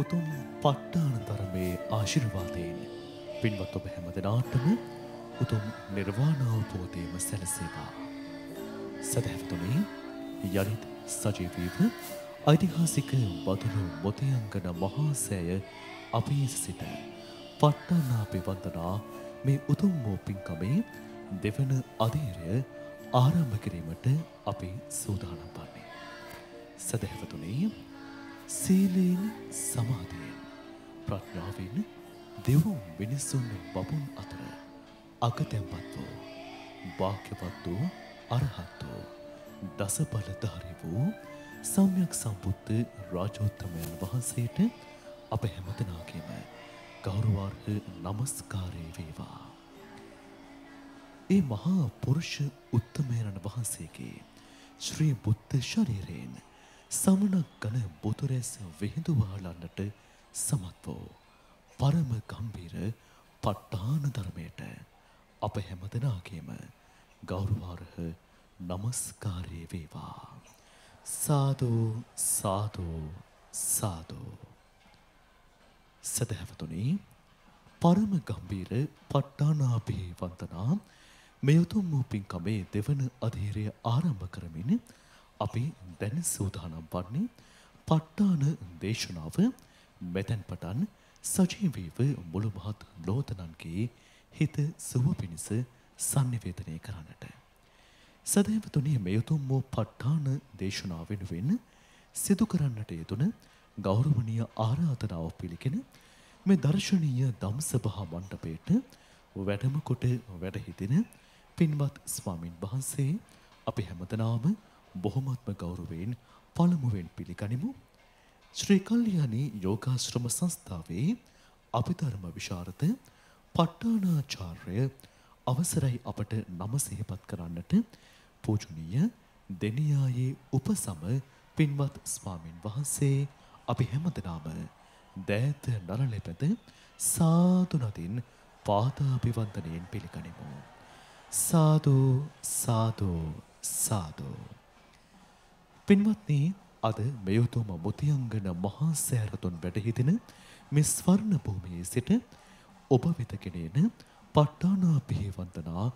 උතුම් පට්ටාන තරමේ ආශිර්වාදයෙන් පින්වත් ඔබ හැම දෙනාටම උතුම් නිර්වාණාවබෝධයම සැලසේවා. සදැහැවතුනේ යළිත් සජීවීව ඓතිහාසික වතුරු මොතයංගන මහා සෑය අපේ සිට පට්ටානාපි වන්දනා මේ උතුම් වූ පින්කමේ දෙවන අධීරය ආරම්භ කිරීමට අපි සූදානම් වන්නේ. සදැහැවතුනේ සීලයෙන් සමාධයෙන් ප්‍රඥාවෙන් දෙවුම් මිනිස්සුන් බපුන් අතර අකතැම්පත් වූ භාග්‍යවත් වූ අරහත් වූ දසඵලධාරී වූ සම්්‍යක් සම්බුද්ධ රාජෝත්තමයන් වහන්සේට අප හැමතනාගේම ගෞරවාර්හ නමස්කාරය වේවා. ඒ මහා පුරුෂ උත්තමයණන් වහන්සේගේ ශ්‍රී බුද්ධ ශරීරයෙන් සමනක් ගන බොතුරැස් වෙහිඳවාලන්නට සමත් වූ පරම ගම්බීර පට්ඨාන ධර්මයට අප හැම දෙනාගේම ගෞරවාර්හ নমස්කාරය වේවා සාදු සාදු සාදු සදහවතුනි පරම ගම්බීර පට්ඨානාභේ වන්දනා මෙයුතුම් වූ පින්කමේ දෙවන අධීරය ආරම්භ කරමින් අපි දැන් සූදානම් වන්නේ පට්ටාන දේශනාව මෙතැන් පටන් සජීවීව මුළු මහත් ලෝතනන්ගේ හිත සුව පිණිස sannivedanaya කරන්නට. සදේවතුනි මේ උතුම් වූ පට්ටාන දේශනාව වෙනුවෙන් සිදු කරන්නට යෙදුන ගෞරවනීය ආරාධනාව පිළිගෙන මේ දර්ශනීය ධම්සභා මණ්ඩපයේට වැඩම කොට වැඩ හිටින පින්වත් ස්වාමින් වහන්සේ අපි හැමදෙනාම බොහොමත්ම ගෞරවයෙන් පළමුුවෙන් පිළිගනිමු. ශ්‍රී කල්යාණී යෝගාශ්‍රම සංස්ථාවේ අභිධර්ම විශාරත පට්ටානාචාර්ය අවසරයි අපට නම සිහිපත් කරන්නට පූජනීය දෙනියායේ උපසම පින්වත් ස්වාමින් වහන්සේ අපි හැමදෙනාම දෑත නරලෙපද සාතුනතින් පාතාභිවන්දනයෙන් පිළිගනිමු. සාදු සාදු සාදු පින්වත්නි අද මෙයුතුම මුතියංගන මහා සෑරතුන් වැඩහිදෙන මිස් වර්ණ භූමියේ සිට ඔබ වෙතගෙනේන පට්ටානා පිහිවන්දනා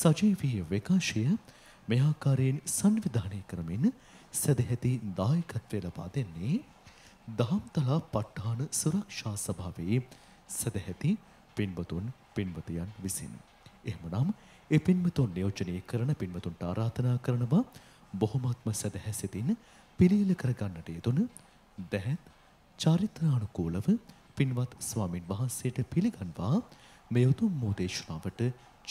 සජීවී විකාශය මෙහාකාරයෙන් සංවිධානය කරමින් සැදැහැති දායකත්වය ලබා දෙන්නේ දහම්තලා පට්ටාන සුරක්ෂා සභාවේ සැදැහැති පින්වතුන් පින්වතයන් විසින්. එහෙමනම් ඒ පින්වතුන් නියෝජනය කරන පින්වතුන්ට ආරාධනා කරනවා බොහොමත්ම සැදැහැසිතින් පිළියෙල කරගන්නට යෙදුණු දැහැත් චාරිත්‍රානුකූලව පින්වත් ස්වාමින් වහන්සේට පිළිගන්වා මේ උතුම් මෝදේශනාවට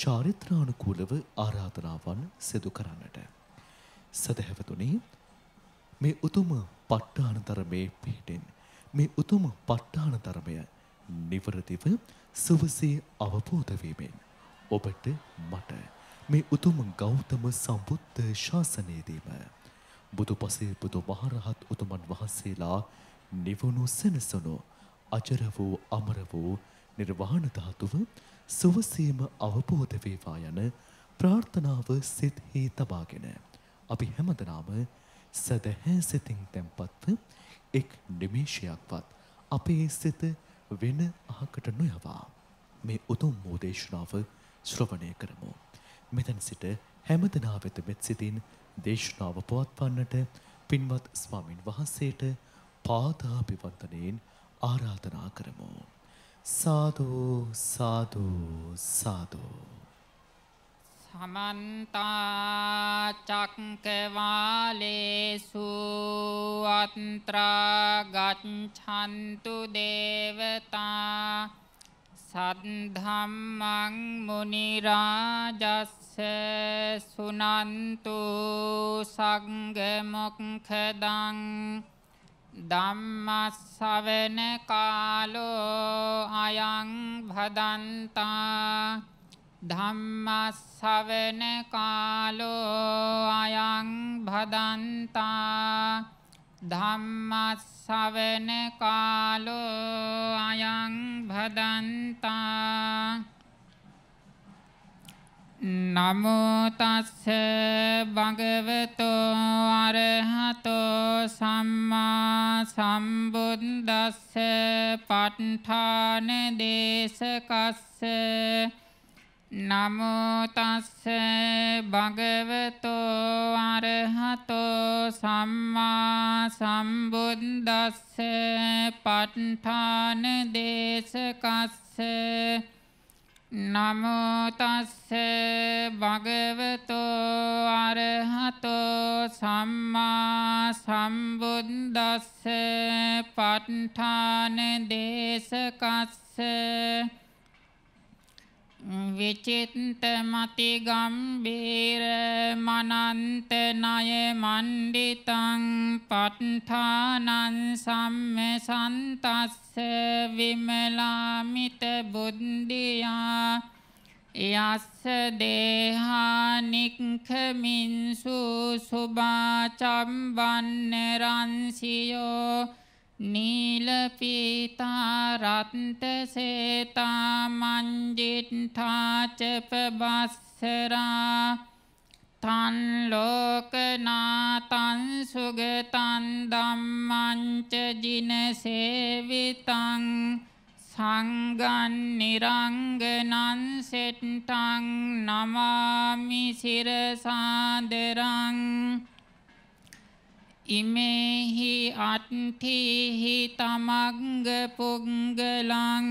චාරිත්‍රානුකූලව ආරාධනාවන් සිදු කරන්නට. සදහැවතුනි මේ උතුම පට්ඨාන ධර්මයේ පිහිටෙන් මේ උතුම පට්ඨාන ධර්මය නිවරදිව සුවසේ අවබෝධ වීමෙන් ඔබට මට මේ උතුම් ගෞතම සම්බුද්ධ ශාසනයේදීම බුදු පසේ බුදු මහරහත් උතුමන් වහන්සේලා නිවුණු සෙනසුණු අජර වූ අමර වූ නිර්වාණ ධාතුව සුවසීම අවබෝධ වේවා යන ප්‍රාර්ථනාව සිත්හි තබාගෙන අපි හැමදෙනාම සදහැ සිතින් tempත්ව එක් නිමේෂයක්වත් අපේ සිත වෙන අහකට නොයවා මේ උතුම් මෝදේශනාව ශ්‍රවණය කරමු මෙතැන සිට හැමදනා වෙත මෙත් සිතින් දේශනාව පවත්වන්නට පින්වත් ස්වාමින් වහන්සේට පාතා පිවන්තනයෙන් ආරාධනා කරමු. සාදු සාදු සාදු සමන්ත චක්කවාලේසු අත්‍රා ගච්ඡන්තු දේවතා සද්ධම්මං මුනි රාජස්ස සුනන්තු සංඝ මොක්ඛදං ධම්මස්සවන කාලෝ අයං භදන්තා ධම්මස්සවන කාලෝ අයං භදන්තා ධම්මස්සවන කාලෝ අයං භදන්තා නමෝ තස්ස භගවතෝ අරහතෝ සම්මා සම්බුද්දස්ස ප ဋ ාණ දේශකස්ස නමෝ තස්ස භගවතෝ අරහතෝ සම්මා සම්බුද්දස්ස පණ්ඨාන දේශකස්ස නමෝ තස්ස භගවතෝ අරහතෝ සම්මා සම්බුද්දස්ස පණ්ඨාන දේශකස්ස විචිත්ත මති ගම්බීර මනන්ත ණය මණ්ඩිතං පත්ථානං සම්ම සන්තස්ස විමලාමිත බුද්ධියා යස්ස දේහානික්ඛමින්සු සුභාචම්බන්න රන්සියෝ නීලපීතා රත්තසේතා මංජිත්ථාචපබස්සරා තන් ලෝකනාතන් සුගතන් ධම්මංච ජිනසේවිතං සංගන් නිරංගනං සෙට්ටං නමාමි සිරසාදරං ඉමේහි අත්ථිහි තමග්ග පුංගලං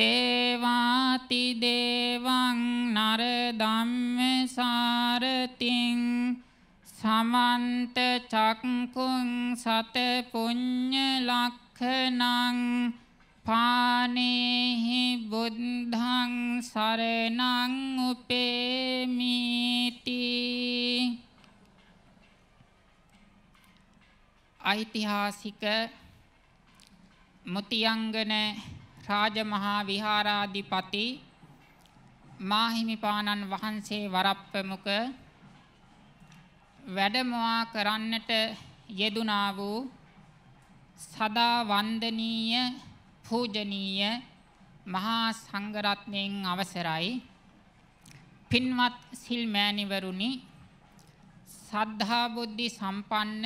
දේවාති දේවං නර ධම්ම සාරතිං සමන්ත චක්කුං සත පුඤ්ඤ ලක්ඛනං පානේහි බුද්ධං සරණං උපේමිති ඓතිහාසික මුතියංගන රාජමහා විහාරාධිපති මාහිමිපාණන් වහන්සේ වරප්පමුක වැඩමවා කරන්නට යෙදුනා වූ සදා වන්දනීය පූජනීය මහා සංඝරත්නයෙන් අවසරයි පින්වත් සිල් මෑණිවරුනි සද්ධා බුද්ධි සම්පන්න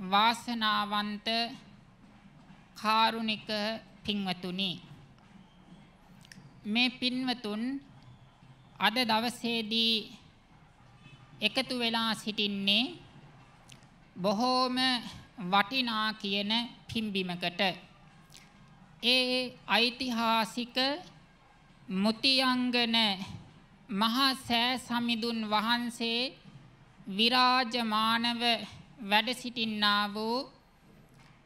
වාසනාවන්ත කාරුණික පින්වතුනි මේ පින්වතුන් අද දවසේදී එකතු වෙලා සිටින්නේ බොහෝම වටිනා කියන පිම්බිමකට ඒ ඓතිහාසික මුතියංගන මහා සෑ සමිඳුන් වහන්සේ විරාජමානව වැඩ සිටින්නා වූ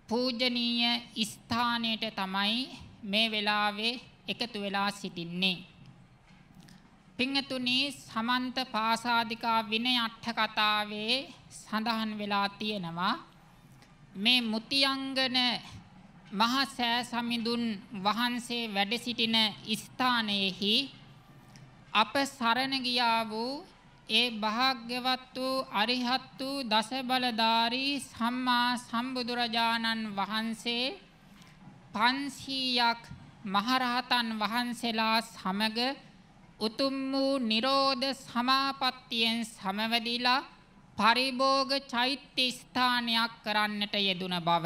පූජනීය ස්ථානයට තමයි මේ වෙලාවේ එකතු වෙලා සිටින්නේ. පිංගතුනි සමන්ත පාසාదికා විනය අට කතාවේ සඳහන් වෙලා තියෙනවා මේ මුතියංගන මහා සෑ සමිඳුන් වහන්සේ වැඩ සිටින ස්ථානයේහි අප සරණ ගියා වූ ඒ භාග්‍යවත් වූ අරිහත් වූ දස බලධාරී සම්මා සම්බුදුරජාණන් වහන්සේ 500ක් මහරහතන් වහන්සේලා සමග උතුම් වූ Nirodha සමාපත්තියෙන් සමවැදිලා පරිභෝග චෛත්‍ය ස්ථානයක් කරන්නට යෙදුන බව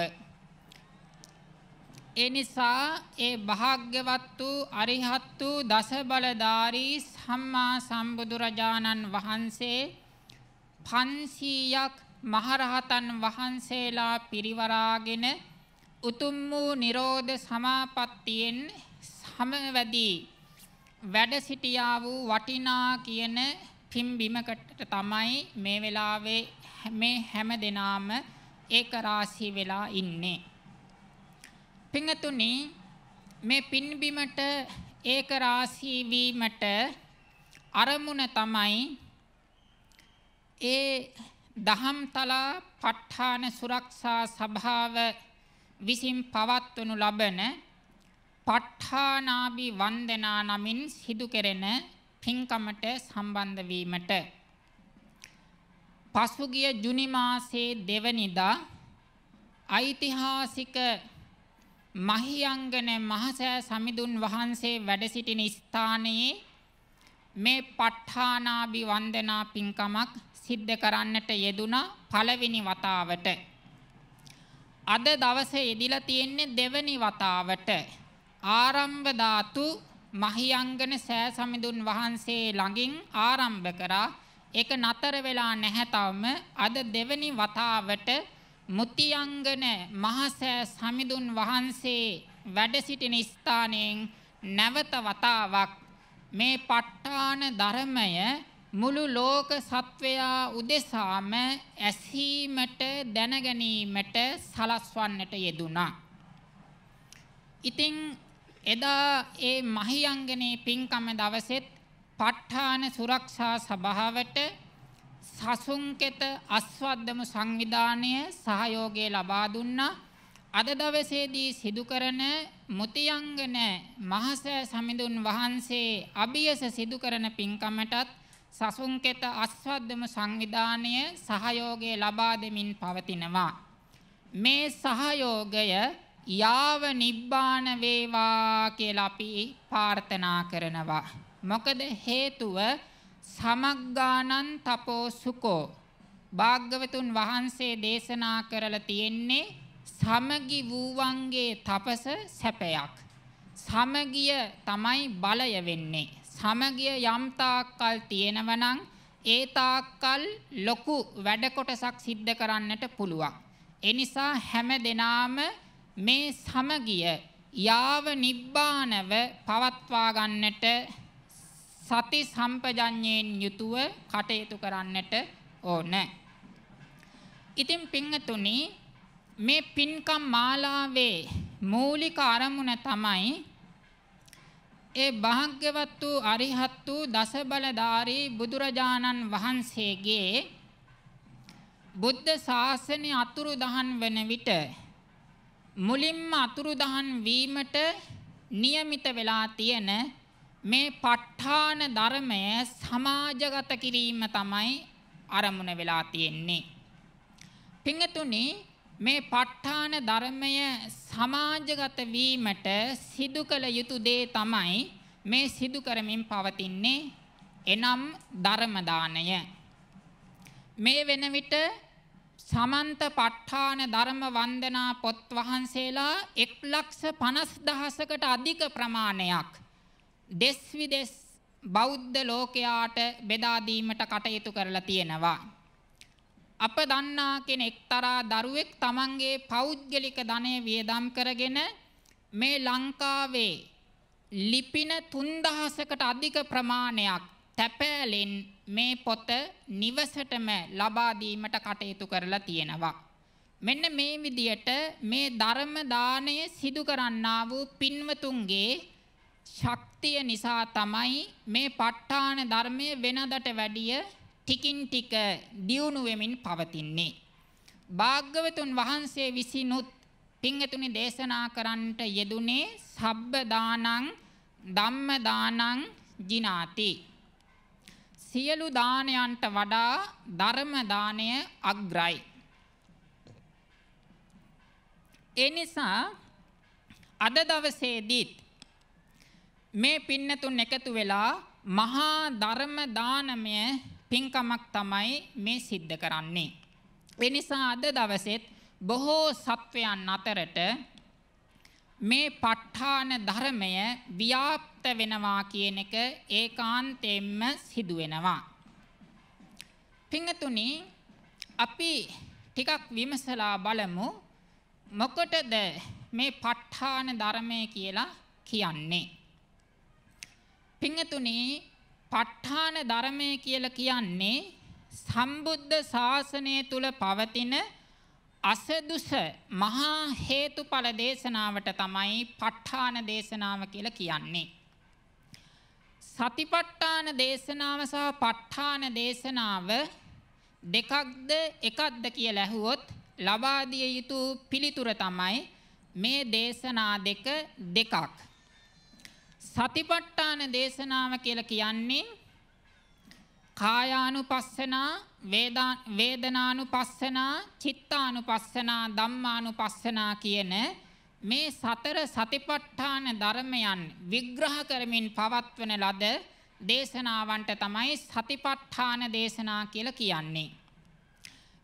ඒ නිසා ඒ භාග්‍යවත් වූ අරිහත් වූ දස බලධාරී සම්මා සම්බුදුරජාණන් වහන්සේ 500ක් මහරහතන් වහන්සේලා පිරිවරාගෙන උතුම් වූ Nirodha Samapattien සමවැදී වැඩ සිටියා වූ වටිනා කියන පිම්බිමකට තමයි මේ වෙලාවේ මේ හැම දිනාම ඒක රාශී වෙලා ඉන්නේ පිංගතුනි මේ පින්බිමට ඒක රාශී වීමට අරමුණ තමයි ඒ දහම්තලා ප ဋ ාණ සුරක්ෂා සභාව විසින් පවත්වනු ලබන ප ဋ ාණාභි වන්දනා නමින් සිදු කෙරෙන පින්කමට සම්බන්ධ වීමට පසුගිය ජුනි මාසයේ දෙවනිදා ඓතිහාසික මහියංගන මහසෑ සමිඳුන් වහන්සේ වැඩ සිටින ස්ථානයේ මේ ප ဋ ාණාභි වන්දනා පින්කමක් සිද්ධ කරන්නට යෙදුනා පළවෙනි වතාවට. අද දවසේ යෙදිලා තියෙන්නේ දෙවැනි වතාවට. ආරම්භ ධාතු මහියංගන සෑ සමිඳුන් වහන්සේ ළඟින් ආරම්භ කරා. ඒක නතර වෙලා නැහැ තවම. අද දෙවැනි වතාවට මුතියංගන මහසෑ සමිඳුන් වහන්සේ වැඩ සිටින ස්ථානයෙන් නැවත වතාවක් මේ ප ဋ ාණ ධර්මය මුළු ලෝක සත්වයා උදෙසාම ඇසීමට දැනගැනීමට සලස්වන්නට යෙදුනා. ඉතින් එදා ඒ මහියංගනේ පින්කම දවසෙත් ප ဋ ාණ සුරක්ෂා සභාවට සසුන්කෙත අස්වද්දම සංවිධානය සහයෝගය ලබා දුන්නා. අද දවසේදී සිදු කරන මුතියංගන මහසෑ සමිඳුන් වහන්සේ අභියස සිදු කරන පින්කමටත් සසුන්කෙත අස්වද්දම සංවිධානය සහයෝගය ලබා දෙමින් පවතිනවා. මේ සහයෝගය යාව නිබ්බාන වේවා කියලා අපි ප්‍රාර්ථනා කරනවා. මොකද හේතුව සමග්ගානං තපෝ සුකෝ භාග්‍යවතුන් වහන්සේ දේශනා කරලා තියෙන්නේ සමගි වූවන්ගේ තපස සැපයක් සමගිය තමයි බලය වෙන්නේ සමගිය යම් තාක්කල් තියෙනවනම් ඒ තාක්කල් ලොකු වැඩ කොටසක් සිද්ධ කරන්නට පුළුවන් ඒ නිසා හැම දිනාම මේ සමගිය යාව නිබ්බානව පවත්වා ගන්නට සති සම්පජඤ්ඤයෙන් යුතුව කටයුතු කරන්නට ඕන. ඉතින් පින්තුනි මේ පින්කම් මාලාවේ මූලික අරමුණ තමයි ඒ භාග්‍යවත් වූ අරිහත් වූ දසබලධාරී බුදුරජාණන් වහන්සේගේ බුද්ධ ශාසනය අතුරු දහන් වන විට මුලින්ම අතුරු දහන් වීමට નિયમિત වෙලා තියෙන මේ ප ဋ ාණ ධර්මය සමාජගත කිරීම තමයි අරමුණ වෙලා තියෙන්නේ. පින්තුනි මේ ප ဋ ාණ ධර්මය සමාජගත වීමට සිදු කළ යුතු දේ තමයි මේ සිදු කරමින් පවතින්නේ එනම් ධර්ම දාණය. මේ වෙන විට සමන්ත ප ဋ ාණ ධර්ම වන්දනා පොත් වහන්සේලා 150000කට අධික ප්‍රමාණයක් දෙස්විදෙස් බෞද්ධ ලෝකයාට බෙදා දීමට කටයුතු කරලා තියෙනවා. අප දන්නා කෙනෙක් තරා දරුවෙක් තමන්ගේ පෞද්ගලික ධනය වියදම් කරගෙන මේ ලංකාවේ ලිපින 3000කට අධික ප්‍රමාණයක් තැපෑලෙන් මේ පොත නිවසටම ලබා දීමට කටයුතු කරලා තියෙනවා. මෙන්න මේ විදියට මේ ධර්ම දාණය සිදු කරන්නා වූ පින්වතුන්ගේ ශක්තිය නිසා තමයි මේ ප ဋ ාණ ධර්මය වෙනදට වැඩිය ටිකින් ටික දියුණු වෙමින් පවතින්නේ. භාග්‍යවතුන් වහන්සේ විසිනුත් පින්තුනි දේශනා කරන්නට යෙදුනේ සබ්බ දානං ධම්ම දානං ජිනාති. සියලු දානයන්ට වඩා ධර්ම දානය අග්‍රයි. ඒ නිසා අද දවසේදීත් මේ පින්නතුන් එකතු වෙලා මහා ධර්ම දානමය පින්කමක් තමයි මේ සිද්ධ කරන්නේ. ඒ නිසා අද දවසෙත් බොහෝ සත්වයන් අතරට මේ ප ဋ ාණ ධර්මය ව්‍යාප්ත වෙනවා කියන එක ඒකාන්තයෙන්ම සිදු වෙනවා. පින්තුනි අපි ටිකක් විමසලා බලමු මොකටද මේ ප ဋ ාණ ධර්මය කියලා කියන්නේ? පිංගතුනේ ප ဋ ාණ ධර්මය කියලා කියන්නේ සම්බුද්ධ ශාසනය තුල පවතින අසදුස මහා හේතුඵල දේශනාවට තමයි ප ဋ ාණ දේශනාව කියලා කියන්නේ. සතිපට්ඨාන දේශනාව සහ ප ဋ ාණ දේශනාව දෙකක්ද එකක්ද කියලා ඇහුවොත් ලබා දිය යුතු පිළිතුර තමයි මේ දේශනා දෙක දෙකක්. සතිපට්ඨාන දේශනාව කියලා කියන්නේ කායානුපස්සනා වේදනානුපස්සනා චිත්තානුපස්සනා ධම්මානුපස්සනා කියන මේ සතර සතිපට්ඨාන ධර්මයන් විග්‍රහ කරමින් පවත්වන ලද දේශනාවන්ට තමයි සතිපට්ඨාන දේශනා කියලා කියන්නේ.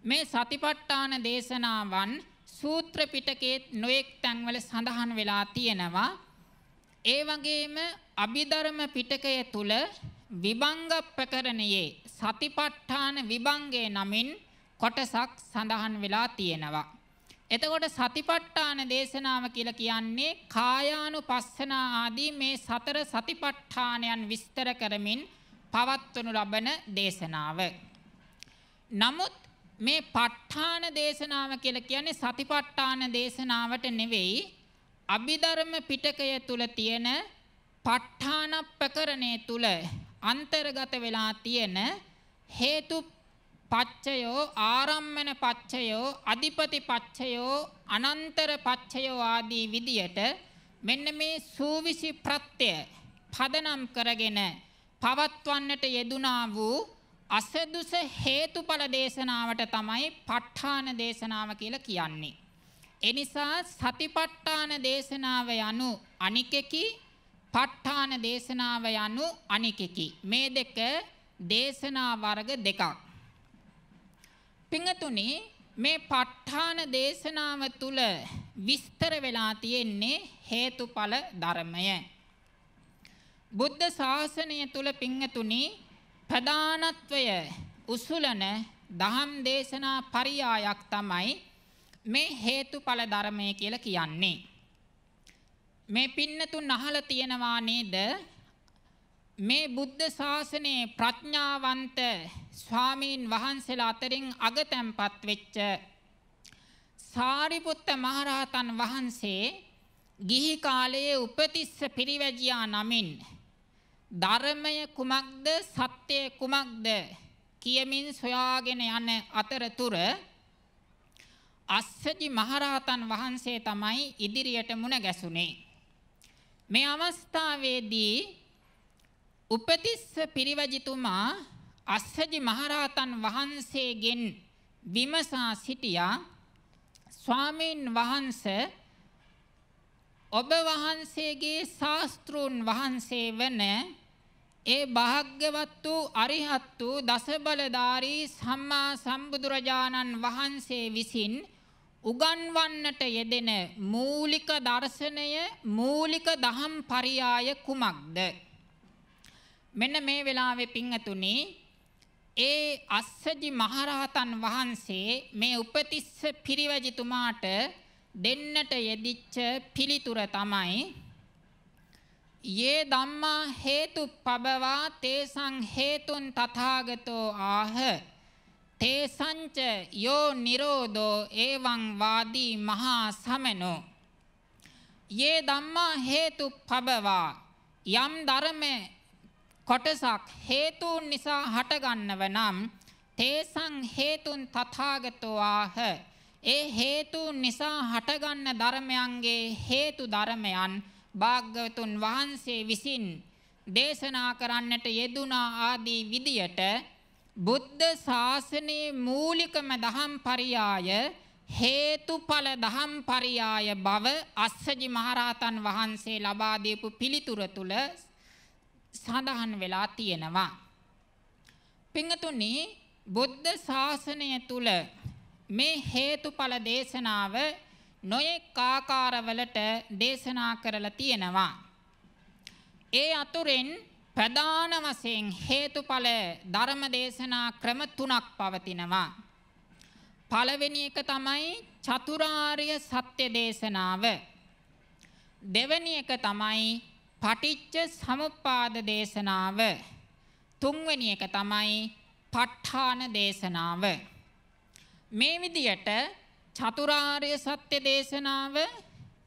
මේ සතිපට්ඨාන දේශනාවන් සූත්‍ර පිටකයේ නොඑක් තැන්වල සඳහන් වෙලා තියෙනවා. ඒ වගේම අභිධර්ම පිටකය තුල විභංග ප්‍රකරණයේ සතිපට්ඨාන විභංගයේ නමින් කොටසක් සඳහන් වෙලා තියෙනවා. එතකොට සතිපට්ඨාන දේශනාව කියලා කියන්නේ කායානුපස්සන ආදී මේ සතර සතිපට්ඨානයන් විස්තර කරමින් පවත්වනු ලබන දේශනාව. නමුත් මේ ප ဋ ාණ දේශනාව කියලා කියන්නේ සතිපට්ඨාන දේශනාවට නෙවෙයි අභිධර්ම පිටකය තුල තියෙන ප ဋ ාණප්පකරණය තුල අන්තර්ගත වෙලා තියෙන හේතු පච්චයෝ ආරම්මන පච්චයෝ අධිපති පච්චයෝ අනන්තර පච්චයෝ ආදී විදියට මෙන්න මේ සූවිසි ප්‍රත්‍ය පදනම් කරගෙන පවත්වන්නට යෙදුනා වූ අසදුස හේතුඵල දේශනාවට තමයි ප ဋ ාණ දේශනාව කියලා කියන්නේ එනිසා සතිපට්ඨාන දේශනාව යනු අනිකෙකි පට්ඨාන දේශනාව යනු අනිකෙකි මේ දෙක දේශනා වර්ග දෙකක් පිඟතුනි මේ පට්ඨාන දේශනාව තුල විස්තර වෙලා තියෙන්නේ හේතුඵල ධර්මය බුද්ධ ශාසනය තුල පිඟතුනි ප්‍රධානත්වය උසුලන දහම් දේශනා පරියායක් තමයි මේ හේතුඵල ධර්මය කියලා කියන්නේ. මේ පින්නතුන් අහලා තියෙනවා නේද? මේ බුද්ධ ශාසනයේ ප්‍රඥාවන්ත ස්වාමීන් වහන්සේලා අතරින් අගතැම්පත් වෙච්ච සාරිපුත්ත මහරහතන් වහන්සේ ගිහි කාලයේ උපතිස්ස පිරිවැජියා නමින් ධර්මය කුමක්ද සත්‍යය කුමක්ද කියමින් සොයාගෙන යන අතරතුර අස්සජි මහරහතන් වහන්සේ තමයි ඉදිරියට මුණ ගැසුනේ. මේ අවස්ථාවේදී උපතිස්ස පිරිවැජිතුමා අස්සජි මහරහතන් වහන්සේගෙන් විමසා සිටියා ස්වාමීන් වහන්සේ ඔබ වහන්සේගේ ශාස්ත්‍රූන් වහන්සේ වන ඒ භාග්‍යවත් වූ අරිහත් වූ දසබලධාරී සම්මා සම්බුදුරජාණන් වහන්සේ විසින් උගන්වන්නට යෙදෙන මූලික දර්ශනය මූලික දහම් පරියාය කුමක්ද? මෙන්න මේ වෙලාවේ පිංගතුනි ඒ අස්සජි මහරහතන් වහන්සේ මේ උපතිස්ස පිරිවැජිතුමාට දෙන්නට යෙදිච්ච පිළිතුර තමයි යේ ධම්මා හේතු පබවා තේසං හේතුන් තථාගතෝ ආහ තේසංච යෝ නිරෝධෝ එවං වාදී මහා සමනෝ යේ ධම්මා හේතු පබවා යම් ධර්ම කොටසක් හේතුන් නිසා හටගන්නව නම් තේසං හේතුන් තථාගතෝ ආහ ඒ හේතුන් නිසා හටගන්න ධර්මයන්ගේ හේතු ධර්මයන් භාග්‍යවතුන් වහන්සේ විසින් දේශනා කරන්නට යෙදුනා ආදී විදියට බුද්ධ ශාසනයේ මූලිකම දහම් පරියාය හේතුඵල දහම් පරියාය බව අස්සජි මහරහතන් වහන්සේ ලබා දීපු පිළිතුර තුල සඳහන් වෙලා තියෙනවා. පින්තුනි බුද්ධ ශාසනය තුල මේ හේතුඵල දේශනාව නොයෙක් ආකාරවලට දේශනා කරලා තියෙනවා. ඒ අතුරෙන් ප්‍රධාන වශයෙන් හේතුඵල ධර්ම දේශනා ක්‍රම තුනක් පවතිනවා. පළවෙනි එක තමයි චතුරාර්ය සත්‍ය දේශනාව. දෙවෙනි එක තමයි පටිච්ච සමුප්පාද දේශනාව. තුන්වෙනි එක තමයි ප ဋ ාණ දේශනාව. මේ විදියට චතුරාර්ය සත්‍ය දේශනාව,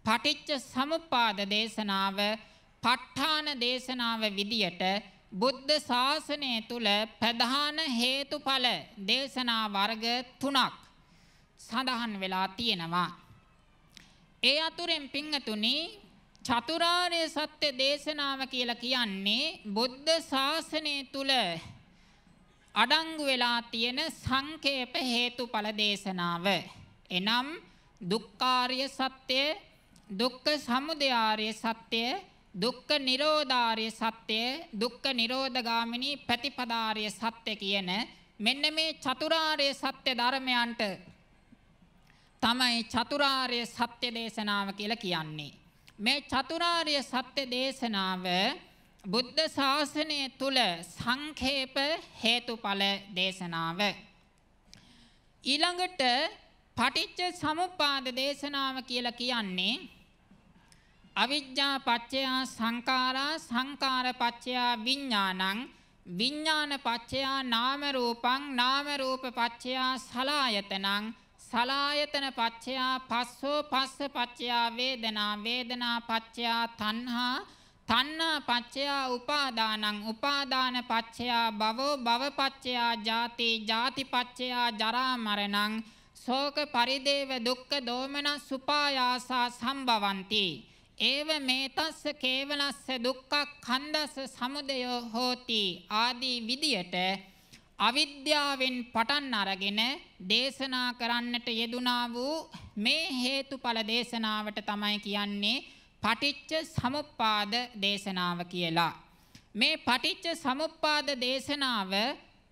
පටිච්ච සමුප්පාද දේශනාව ප ဋ ාණ දේශනාව විදියට බුද්ධ ශාසනය තුල ප්‍රධාන හේතුඵල දේශනා වර්ග තුනක් සඳහන් වෙලා තියෙනවා. ඒ අතුරෙන් පින්තුනි චතුරාර්ය සත්‍ය දේශනාව කියලා කියන්නේ බුද්ධ ශාසනය තුල අඩංගු වෙලා තියෙන සංකේප හේතුඵල දේශනාව. එනම් දුක්ඛාර්ය සත්‍ය, දුක්ඛ සමුදය ආර්ය සත්‍ය, දුක්ඛ නිරෝධාරිය සත්‍ය දුක්ඛ නිරෝධගාමිනී ප්‍රතිපදාරිය සත්‍ය කියන මෙන්න මේ චතුරාර්ය සත්‍ය ධර්මයන්ට තමයි චතුරාර්ය සත්‍ය දේශනාව කියලා කියන්නේ. මේ චතුරාර්ය සත්‍ය දේශනාව බුද්ධ ශාසනය තුල සංක්ෂේප හේතුඵල දේශනාව. ඊළඟට පටිච්ච සමුප්පාද දේශනාව කියලා කියන්නේ අවිජ්ජා පච්චයා සංඛාරා සංඛාර පච්චයා විඥානං විඥාන පච්චයා නාම රූපං නාම රූප පච්චයා සලායතනං සලායතන පච්චයා පස්සෝ පස්ස පච්චයා වේදනා වේදනා පච්චයා තණ්හා තණ්හා පච්චයා උපාදානං උපාදාන පච්චයා භවෝ භව පච්චයා ජාති ජාති පච්චයා ජරා මරණං ශෝක පරිදේව දුක්ඛ දෝමන සුපායාසා සම්භවಂತಿ ඒව මේතස්ස කේවලස්ස දුක්ඛ කන්දස්ස සමුදයෝ හෝති ආදී විදියට අවිද්‍යාවෙන් පටන් අරගෙන දේශනා කරන්නට යෙදුනා වූ මේ හේතුඵල දේශනාවට තමයි කියන්නේ පටිච්ච සමුප්පාද දේශනාව කියලා. මේ පටිච්ච සමුප්පාද දේශනාව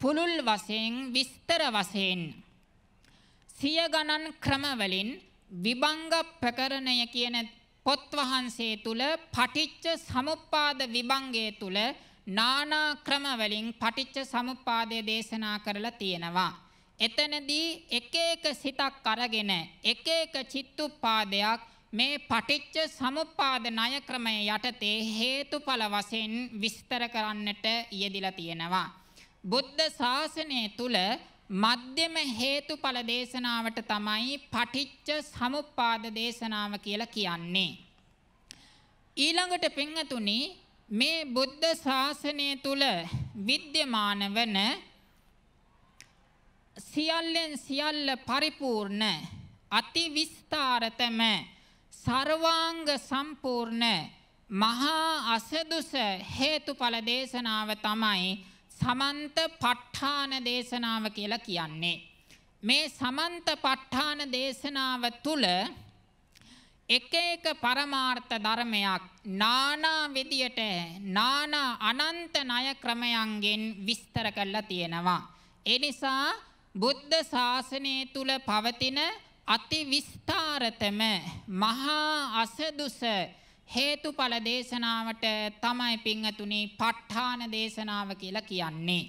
පුලුල් වශයෙන් විස්තර වශයෙන් සිය ගණන් ක්‍රමවලින් විභංග ප්‍රකරණය කියන පොත් වහන්සේ තුල පටිච්ච සමුප්පාද විභංගය තුල නානා ක්‍රම වලින් පටිච්ච සමුප්පාදය දේශනා කරලා තියෙනවා. එතනදී එක එක සිතක් අරගෙන එක එක චිත්තුප්පාදයක් මේ පටිච්ච සමුප්පාද ණය ක්‍රමය යටතේ හේතුඵල වශයෙන් විස්තර කරන්නට යෙදිලා තියෙනවා. බුද්ධ ශාසනය තුල මධ්‍යම හේතුඵල දේශනාවට තමයි පටිච්ච සමුප්පාද දේශනාව කියලා කියන්නේ. ඊළඟට පින්වතුනි මේ බුද්ධ ශාසනය තුල විද්‍යමාන වන සියල්ලෙන් සියල්ල පරිපූර්ණ අතිවිස්තරතම සර්වාංග සම්පූර්ණ මහා අසදුස හේතුඵල දේශනාව තමයි සමන්ත පට්ඨාන දේශනාව කියලා කියන්නේ. මේ සමන්ත පට්ඨාන දේශනාව තුල එක එක පරමාර්ථ ධර්මයක් නානා විදියට නානා අනන්ත ණය ක්‍රමයන්ගෙන් විස්තර කරලා තියෙනවා. ඒ නිසා බුද්ධ ශාසනය තුල පවතින අති විස්තරතම මහා අසදුස හේතුඵල දේශනාවට තමයි පිංගතුනි ප ဋ ාණ දේශනාව කියලා කියන්නේ.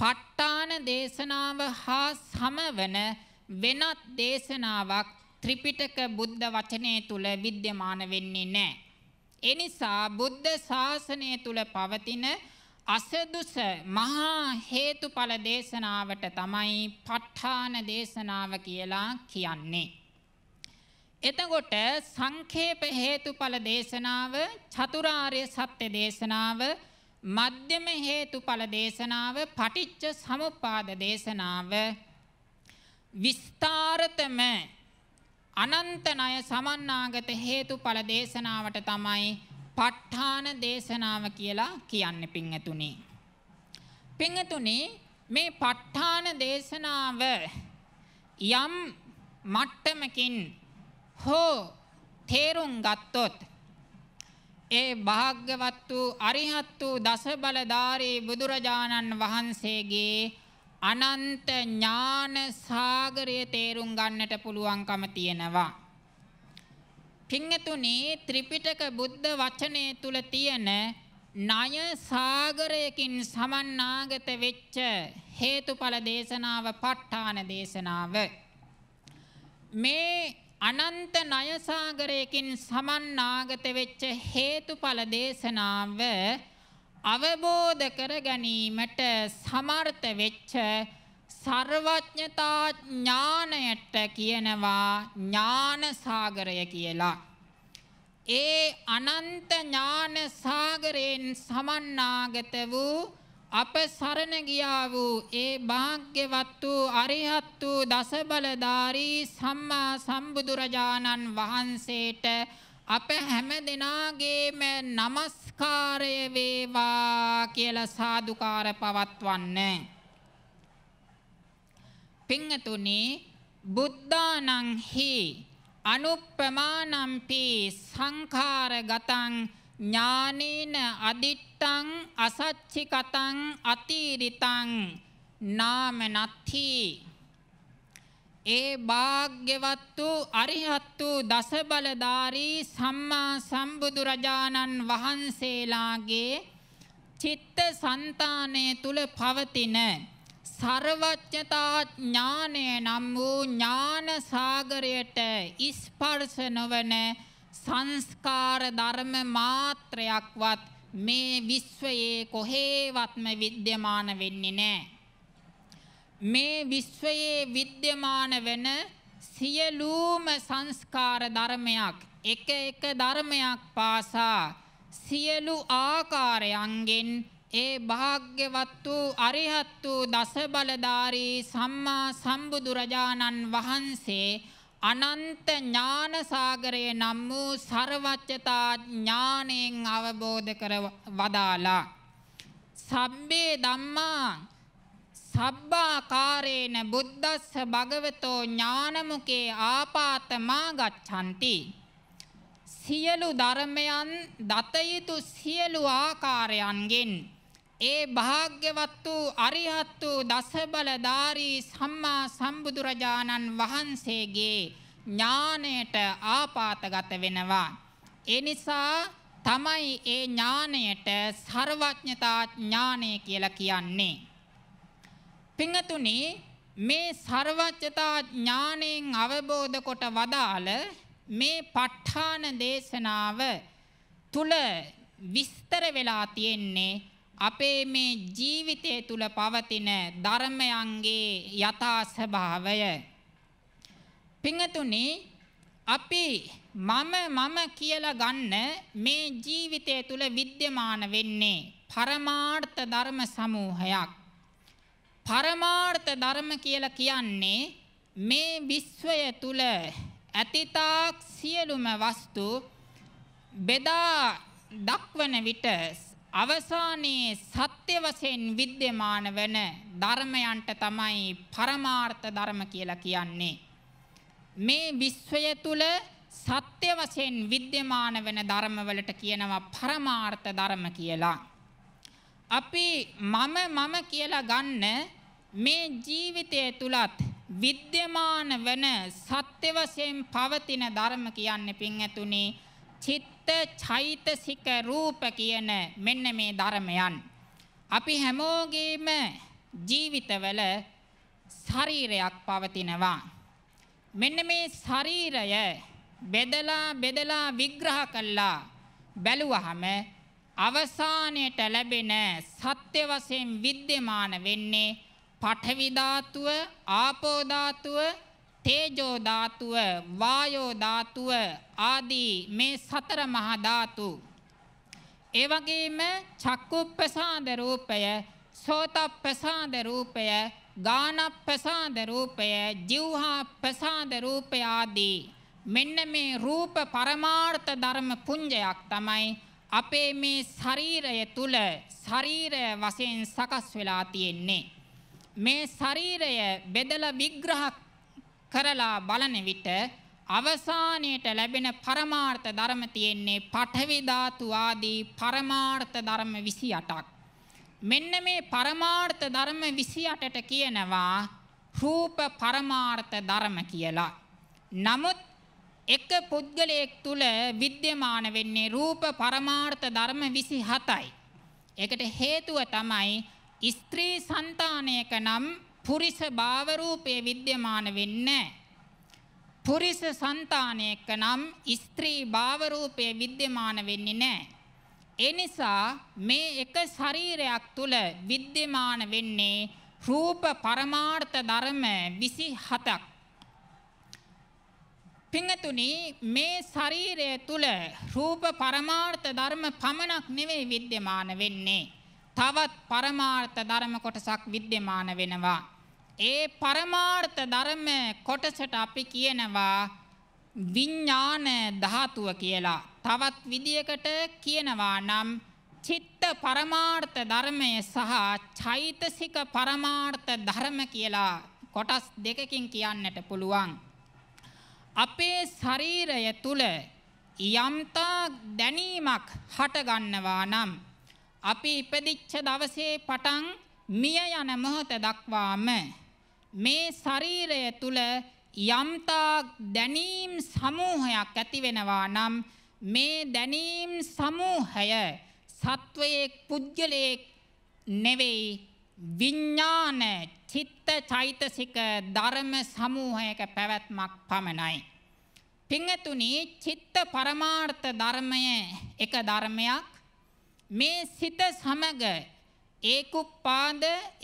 ප ဋ ාණ දේශනාව හා සමවන වෙනත් දේශනාවක් ත්‍රිපිටක බුද්ධ වචනය තුල विद्यमान වෙන්නේ නැහැ. ඒ නිසා බුද්ධ ශාසනය තුල පවතින අසදුස මහා හේතුඵල දේශනාවට තමයි ප ဋ ාණ දේශනාව කියලා කියන්නේ. එතකොට සංක්ෂේප හේතුඵල දේශනාව, චතුරාර්ය සත්‍ය දේශනාව, මධ්‍යම හේතුඵල දේශනාව, පටිච්ච සමුප්පාද දේශනාව විස්තරතම අනන්ත ණය සමන්නාගත හේතුඵල දේශනාවට තමයි ප ဋ ාණ දේශනාව කියලා කියන්නේ පිංගතුනි. පිංගතුනි මේ ප ဋ ාණ දේශනාව යම් මට්ටමකින් හෝ තේරුම් ගත්තොත් ඒ භාග්‍යවත් වූ අරිහත් වූ දස බලධාරී බුදුරජාණන් වහන්සේගේ අනන්ත ඥාන සාගරය තේරුම් ගන්නට පුළුවන්කම තියෙනවා. පින්තුනි ත්‍රිපිටක බුද්ධ වචනය තුල තියෙන ණය සාගරයකින් සමන්නාගත වෙච්ච හේතුඵල දේශනාව ප ဋ ාණ දේශනාව මේ අනන්ත නයසාගරයකින් සමන්නාගත වෙච්ච හේතුඵල දේශනාව අවබෝධ කර ගැනීමට සමර්ථ වෙච්ච සර්වඥතා ඥාණයට කියනවා ඥාන සාගරය කියලා. ඒ අනන්ත ඥාන සාගරයෙන් සමන්නාගත වූ අප සරණ ගියා වූ ඒ භාග්‍යවත් වූ අරිහත් වූ දසබලධාරී සම්මා සම්බුදුරජාණන් වහන්සේට අප හැම දෙනාගේම নমස්කාරය වේවා කියලා සාදුකාර පවත්වන්න. පින්තුනි බුද්ධානං හි අනුප්පමානම්පි සංඛාරගතං ඥානේන අදිත්තං අසච්චිකතං අතිරිතං නාමනත්ථි ඒ භාග්‍යවත් වූ අරිහත් වූ දසබලධාරී සම්මා සම්බුදු රජාණන් වහන්සේලාගේ චිත්ත સંતાණය තුල පවතින සර්වඥතා ඥානය නම් වූ ඥාන සාගරයට ස්පර්ශ නොවන සංස්කාර ධර්ම මාත්‍රයක්වත් මේ විශ්වයේ කොහේවත්ම විද්‍යමාන වෙන්නේ නැහැ. මේ විශ්වයේ විද්‍යමාන වෙන සියලුම සංස්කාර ධර්මයක් එක එක ධර්මයක් පාසා සියලු ආකාරයන්ගෙන් ඒ භාග්‍යවත් වූ අරිහත් වූ දස බලධාරී සම්මා සම්බුදුරජාණන් වහන්සේ අනන්ත ඥාන සාගරයේ නම් වූ ਸਰවඥතා ඥාණයෙන් අවබෝධ කර වදාලා සබ්බේ ධම්මා සබ්බාකාරේන බුද්දස්ස භගවතෝ ඥානමුකේ ආපාතමා ගච්ඡanti සියලු ධර්මයන් දත යුතු සියලු ආකාරයන්ගෙන් ඒ භාග්‍යවත් වූ අරිහත් වූ දසබලධාරී සම්මා සම්බුදුරජාණන් වහන්සේගේ ඥාණයට ආපాతගත වෙනවා. ඒ නිසා තමයි ඒ ඥාණයට ਸਰවඥතා ඥාණය කියලා කියන්නේ. පින්තුනි මේ ਸਰවඥතා ඥාණයෙන් අවබෝධ කොට වදාළ මේ ප ဋ ාණ දේශනාව තුල විස්තර වෙලා තියෙන්නේ අපේ මේ ජීවිතය තුල පවතින ධර්මයන්ගේ යථා ස්වභාවය පිංගතුනි අපි මම මම කියලා ගන්න මේ ජීවිතය තුල विद्यमान වෙන්නේ පරමාර්ථ ධර්ම සමූහයක් පරමාර්ථ ධර්ම කියලා කියන්නේ මේ විශ්වය තුල ඇතිතාක් සියලුම වස්තු බෙදා දක්වන විට අවසානයේ සත්‍ය වශයෙන් विद्यमान වෙන ධර්මයන්ට තමයි පරමාර්ථ ධර්ම කියලා කියන්නේ. මේ විශ්වය තුල සත්‍ය වශයෙන් विद्यमान වෙන ධර්මවලට කියනවා පරමාර්ථ ධර්ම කියලා. අපි මම මම කියලා ගන්න මේ ජීවිතය තුලත් विद्यमान වෙන සත්‍ය වශයෙන් පවතින ධර්ම කියන්නේ පින් ඇතුනේ චිත්ත චිත්ත චෛතසික රූප කියන මෙන්න මේ ධර්මයන් අපි හැමෝගේම ජීවිතවල ශරීරයක් පවතිනවා මෙන්න මේ ශරීරය බෙදලා බෙදලා විග්‍රහ කළා බැලුවහම අවසානයට ලැබෙන සත්‍ය වශයෙන් विद्यमान වෙන්නේ පඨවි ධාතුව ආපෝ ධාතුව තේජෝ ධාතුව වායෝ ධාතුව ආදී මේ සතර මහා ධාතු ඒ වගේම චක්කුප්පසාද රූපය සෝතප්පසාද රූපය ගානප්පසාද රූපය ජීවහාප්පසාද රූපය ආදී මෙන්න මේ රූප පරමාර්ථ ධර්ම පුඤ්ජයක් තමයි අපේ මේ ශරීරය තුල ශරීරය වශයෙන් සකස් වෙලා තියෙන්නේ මේ ශරීරය බෙදලා විග්‍රහ කරලා බලන විට අවසානයේට ලැබෙන පරමාර්ථ ධර්ම තියෙන්නේ පඨවි ධාතු ආදී පරමාර්ථ ධර්ම 28ක්. මෙන්න මේ පරමාර්ථ ධර්ම 28ට කියනවා රූප පරමාර්ථ ධර්ම කියලා. නමුත් එක පුද්ගලයෙක් තුල විද්‍යමාන වෙන්නේ රූප පරමාර්ථ ධර්ම 27යි. ඒකට හේතුව තමයි ස්ත්‍රී సంతානයක නම් පුරිස භාවරූපය විද්‍යමාන වෙන්නේ පුරිස సంతානයක නම් ස්ත්‍රී භාවරූපය විද්‍යමාන වෙන්නේ නැහැ. ඒ නිසා මේ එක ශරීරයක් තුල විද්‍යමාන වෙන්නේ රූප පරමාර්ථ ධර්ම 27ක්. පින්තුනි මේ ශරීරය තුල රූප පරමාර්ථ ධර්ම පමණක් නෙවෙයි විද්‍යමාන වෙන්නේ. තවත් පරමාර්ථ ධර්ම කොටසක් විද්‍යමාන වෙනවා. ඒ පරමාර්ථ ධර්ම කොටසට අපි කියනවා විඥාන ධාතුව කියලා. තවත් විදියකට කියනවා නම් චිත්ත පරමාර්ථ ධර්මය සහ චෛතසික පරමාර්ථ ධර්ම කියලා කොටස් දෙකකින් කියන්නට පුළුවන්. අපේ ශරීරය තුල යම්තා දැනීමක් හටගන්නවා නම් අපි ඉපදිච්ච දවසේ පටන් මිය යන මොහොත දක්වාම මේ ශරීරය තුල යම්තා දැනීම් සමූහයක් ඇති වෙනවා නම් මේ දැනීම් සමූහය සත්වයේ පුද්ගලයේ නෙවෙයි විඥාන චිත්ත චෛතසික ධර්ම සමූහයක පැවැත්මක් පමණයි. පිංගතුනි චිත්ත පරමාර්ථ ධර්මය එක ධර්මයක් මේ සිත සමග ඒකුප්පාද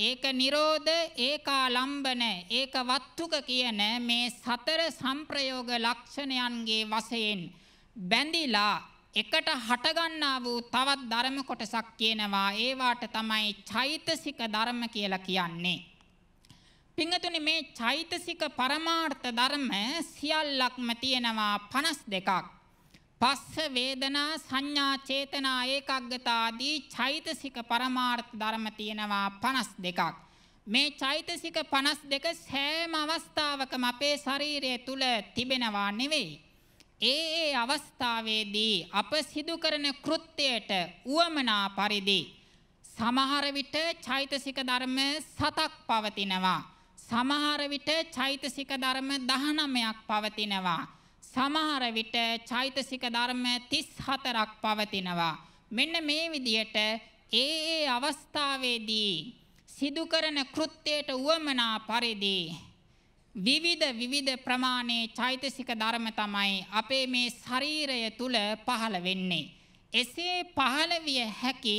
ඒක නිරෝධ ඒකාලම්බන ඒක වත්තුක කියන මේ සතර සංප්‍රයෝග ලක්ෂණයන්ගේ වශයෙන් බැඳිලා එකට හටගන්නා වූ තවත් ධර්ම කොටසක් කියනවා ඒවාට තමයි චෛතසික ධර්ම කියලා කියන්නේ. පිංගතුනි මේ චෛතසික පරමාර්ථ ධර්ම සියල්ලක්ම තියෙනවා 52ක්. පස්ස වේදනා සංඥා චේතනා ඒකග්ගතාදී චෛතසික පරමාර්ථ ධර්ම තියෙනවා 52ක්. මේ චෛතසික 52 සෑම අවස්ථාවකම අපේ ශරීරය තුල තිබෙනවා නෙවෙයි. ඒ ඒ අවස්ථාවේදී අප සිදු කරන කෘත්‍යයට උවමනා පරිදි සමහර විට චෛතසික ධර්ම 7ක් පවතිනවා. සමහර විට චෛතසික ධර්ම 19ක් පවතිනවා. සමහර විට චෛතසික ධර්ම 34ක් පවතිනවා. මෙන්න මේ විදියට ඒ ඒ අවස්ථාවේදී සිදු කරන කෘත්‍යයට උවමනා පරිදි විවිධ විවිධ ප්‍රමාණයේ චෛතසික ධර්ම තමයි අපේ මේ ශරීරය තුල පහළ වෙන්නේ. එසේ පහළ විය හැකි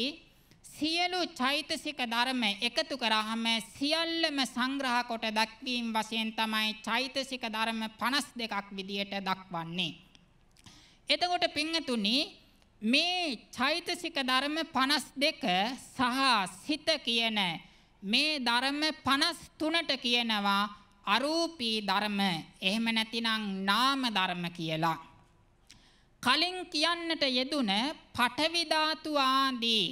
සියලු චෛතසික ධර්ම එකතු කරාම සියල්ලම සංග්‍රහ කොට දක්වීම වශයෙන් තමයි චෛතසික ධර්ම 52ක් විදියට දක්වන්නේ. එතකොට පින්තුනි මේ චෛතසික ධර්ම 52 සහ සිත කියන මේ ධර්ම 53ට කියනවා අරූපී ධර්ම. එහෙම නැතිනම් නාම ධර්ම කියලා. කලින් කියන්නට යෙදුන පඨවි ධාතු ආදී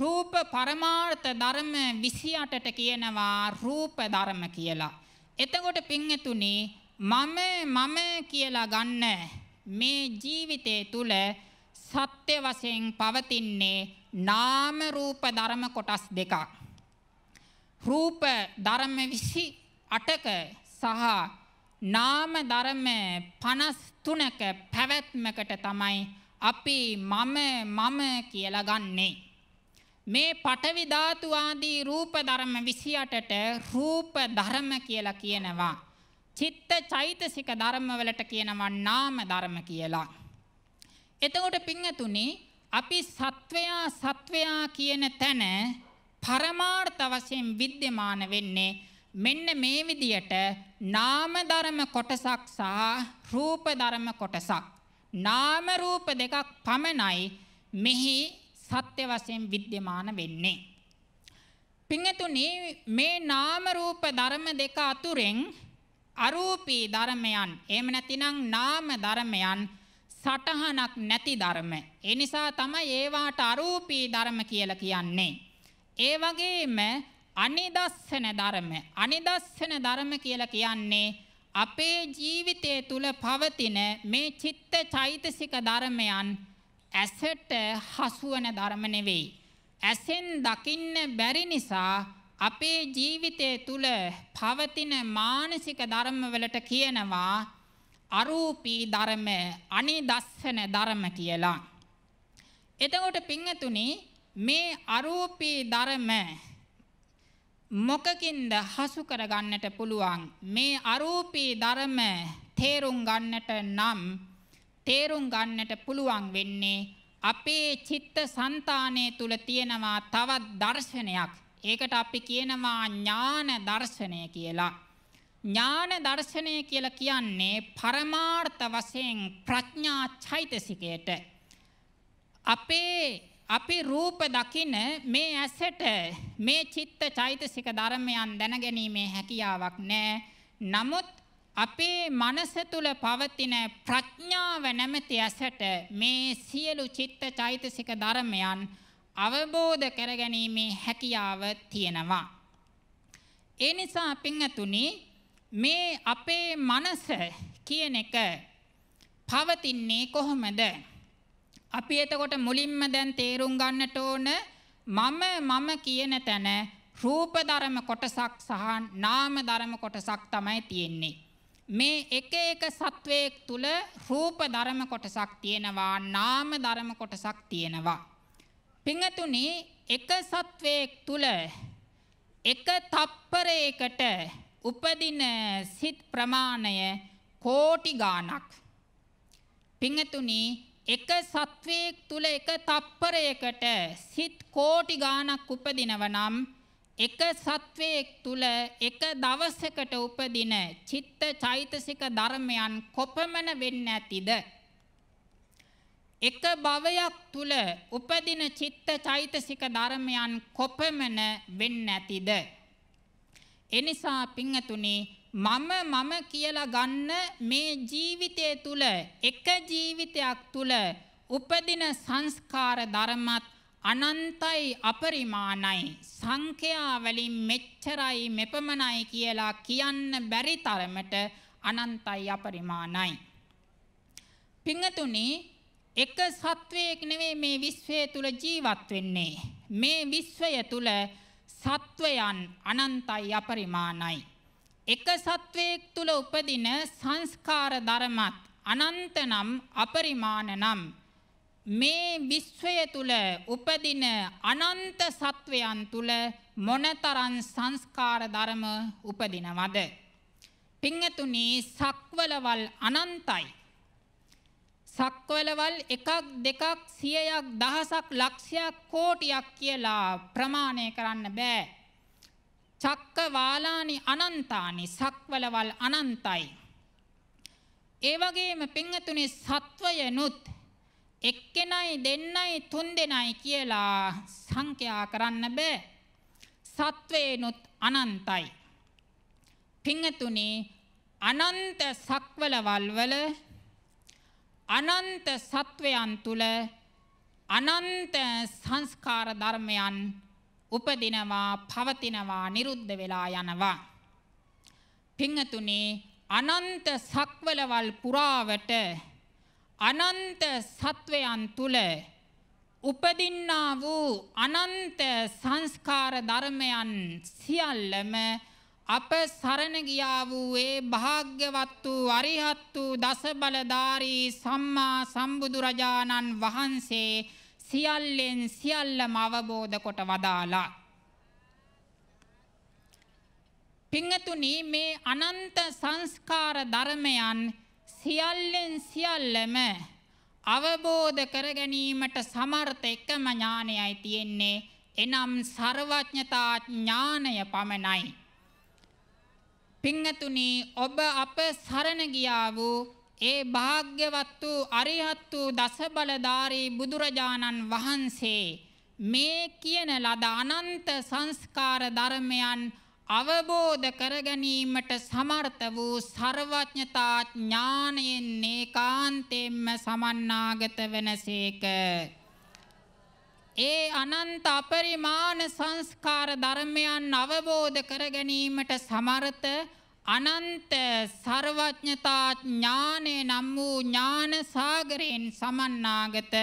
රූප පරමාර්ථ ධර්ම 28ට කියනවා රූප ධර්ම කියලා. එතකොට පින්තුනි මම මම කියලා ගන්න මේ ජීවිතයේ තුල සත්‍ය වශයෙන් පවතින්නේ නාම රූප ධර්ම කොටස් දෙකක්. රූප ධර්ම 28ක සහ නාම ධර්ම 53ක පැවැත්මකට තමයි අපි මම මම කියලා ගන්නේ. මේ පඨවි ධාතු ආදී රූප ධර්ම 28ට රූප ධර්ම කියලා කියනවා. චිත්ත චෛතසික ධර්ම වලට කියනවා නාම ධර්ම කියලා. එතකොට පින්ඇතුනි අපි සත්වයා සත්වයා කියන තැන පරමාර්ථ වශයෙන් विद्यमान වෙන්නේ මෙන්න මේ විදියට නාම ධර්ම කොටසක් සහ රූප ධර්ම කොටසක් නාම රූප දෙකක් පමණයි මෙහි සත්‍ය වශයෙන් विद्यमान වෙන්නේ. පින්තුනි මේ නාම රූප ධර්ම දෙක අතුරෙන් අරූපී ධර්මයන් එහෙම නැතිනම් නාම ධර්මයන් සටහනක් නැති ධර්ම. ඒ නිසා තමයි ඒවාට අරූපී ධර්ම කියලා කියන්නේ. ඒ වගේම අනිදස්සන ධර්ම. අනිදස්සන ධර්ම කියලා කියන්නේ අපේ ජීවිතය තුල පවතින මේ චිත්ත චෛතසික ධර්මයන් ඇසට හසුවන ධර්ම නෙවෙයි. ඇසෙන් දකින්න බැරි නිසා අපේ ජීවිතය තුල පවතින මානසික ධර්මවලට කියනවා අරූපී ධර්ම අනිදස්සන ධර්ම කියලා. එතකොට පින්වතුනි මේ අරූපී ධර්ම මොකකින්ද හසු කරගන්නට පුළුවන් මේ අරූපී ධර්ම තේරුම් ගන්නට නම් තේරුම් ගන්නට පුළුවන් වෙන්නේ අපේ චිත්ත સંતાනයේ තුල තියෙනවා තවත් දර්ශනයක්. ඒකට අපි කියනවා ඥාන දර්ශනය කියලා. ඥාන දර්ශනය කියලා කියන්නේ පරමාර්ථ වශයෙන් ප්‍රඥා චෛතසිකයට අපේ අපි රූප දකින මේ ඇසට මේ චිත්ත චෛතසික ධර්මයන් දැනගැනීමේ හැකියාවක් නැහැ. නමුත් අපේ මනස තුල පවතින ප්‍රඥාව නැමැති ඇසට මේ සියලු චිත්ත චෛතසික ධර්මයන් අවබෝධ කරගැනීමේ හැකියාව තියෙනවා. ඒ නිසා පින්ඇතුනි මේ අපේ මනස කියන එක පවතින්නේ කොහොමද? අපි එතකොට මුලින්ම දැන් තේරුම් ගන්නට ඕන මම මම කියන තැන රූප ධර්ම කොටසක් සහ නාම ධර්ම කොටසක් තමයි තියෙන්නේ. මේ එක එක සත්වයේ තුල රූප ධර්ම කොටසක් තියෙනවා නාම ධර්ම කොටසක් තියෙනවා පිංගතුනි එක සත්වයේ තුල එක තප්පරයකට උපදින සිත් ප්‍රමාණය කෝටි ගාණක් පිංගතුනි එක සත්වයේ තුල එක තප්පරයකට සිත් කෝටි ගාණක් උපදිනව නම් එක සත්වයෙක් තුල එක දවසකට උපදින චිත්ත චෛතසික ධර්මයන් කොපමණ වෙන්න ඇතිද? එක භවයක් තුල උපදින චිත්ත චෛතසික ධර්මයන් කොපමණ වෙන්න ඇතිද? එනිසා පිංගතුනි මම මම කියලා ගන්න මේ ජීවිතය තුල එක ජීවිතයක් තුල උපදින සංස්කාර ධර්මත් අනන්තයි අපරිමාණයි සංඛ්‍යා වලින් මෙච්චරයි මෙපමණයි කියලා කියන්න බැරි තරමට අනන්තයි අපරිමාණයි. පිංගතුනි එක සත්වයක් නෙවෙයි මේ විශ්වය තුල ජීවත් වෙන්නේ. මේ විශ්වය තුල සත්වයන් අනන්තයි අපරිමාණයි. එක සත්වයක් තුල උපදින සංස්කාර ධර්මත් අනන්ත නම් අපරිමාණ නම් මේ විශ්වය තුල උපදින අනන්ත සත්වයන් තුල මොනතරම් සංස්කාර ධර්ම උපදිනවද? පිංගතුනි සක්වලවල් අනන්තයි. සක්වලවල් එකක් දෙකක් සියයක් දහසක් ලක්ෂයක් කෝටියක් කියලා ප්‍රමාණය කරන්න බෑ. චක්ක වාලානි අනන්තානි සක්වලවල් අනන්තයි. ඒ වගේම පිංගතුනි සත්වයනුත් එක්කෙනයි දෙන්නයි තුන් දෙනයි කියලා සංඛ්‍යා කරන්න බෑ. සත්වේනුත් අනන්තයි. පිංගතුනේ අනන්ත සක්වල වල්වල අනන්ත සත්වයන් තුල අනන්ත සංස්කාර ධර්මයන් උපදිනවා පවතිනවා නිරුද්ධ වෙලා යනවා පිංගතුනේ අනන්ත සක්වලවල් පුරාවට අනන්ත සත්වයන් තුල උපදින්නා වූ අනන්ත සංස්කාර ධර්මයන් සියල්ලම අප සරණ ගියා වූ ඒ භාග්‍යවත් වූ අරිහත් වූ දසබලධාරී සම්මා සම්බුදු රජාණන් වහන්සේ සියල්ලෙන් සියල්ලම අවබෝධ කොට වදාලා පිංගතුනි මේ අනන්ත සංස්කාර ධර්මයන් සියල්ලෙන් සියල්ලම අවබෝධ කර ගැනීමට සමර්ථ එකම ඥානයයි තියෙන්නේ එනම් ਸਰවඥතා ඥානය පමණයි පිංගතුනි ඔබ අප සරණ ගියා වූ ඒ භාග්‍යවත් වූ අරිහත් වූ දසබලධාරී බුදුරජාණන් වහන්සේ මේ කියන ලද අනන්ත සංස්කාර ධර්මයන් අවබෝධ කරගැනීමට සමර්ථ වූ ਸਰවඥතා ඥානයෙන් ඒකාන්තයෙන්ම සමන්නාගත වෙනසේක. ඒ අනන්ත අපරිමාණ සංස්කාර ධර්මයන් අවබෝධ කරගැනීමට සමර්ථ අනන්ත ਸਰවඥතා ඥානේ නම් වූ ඥාන සාගරයෙන් සමන්නාගත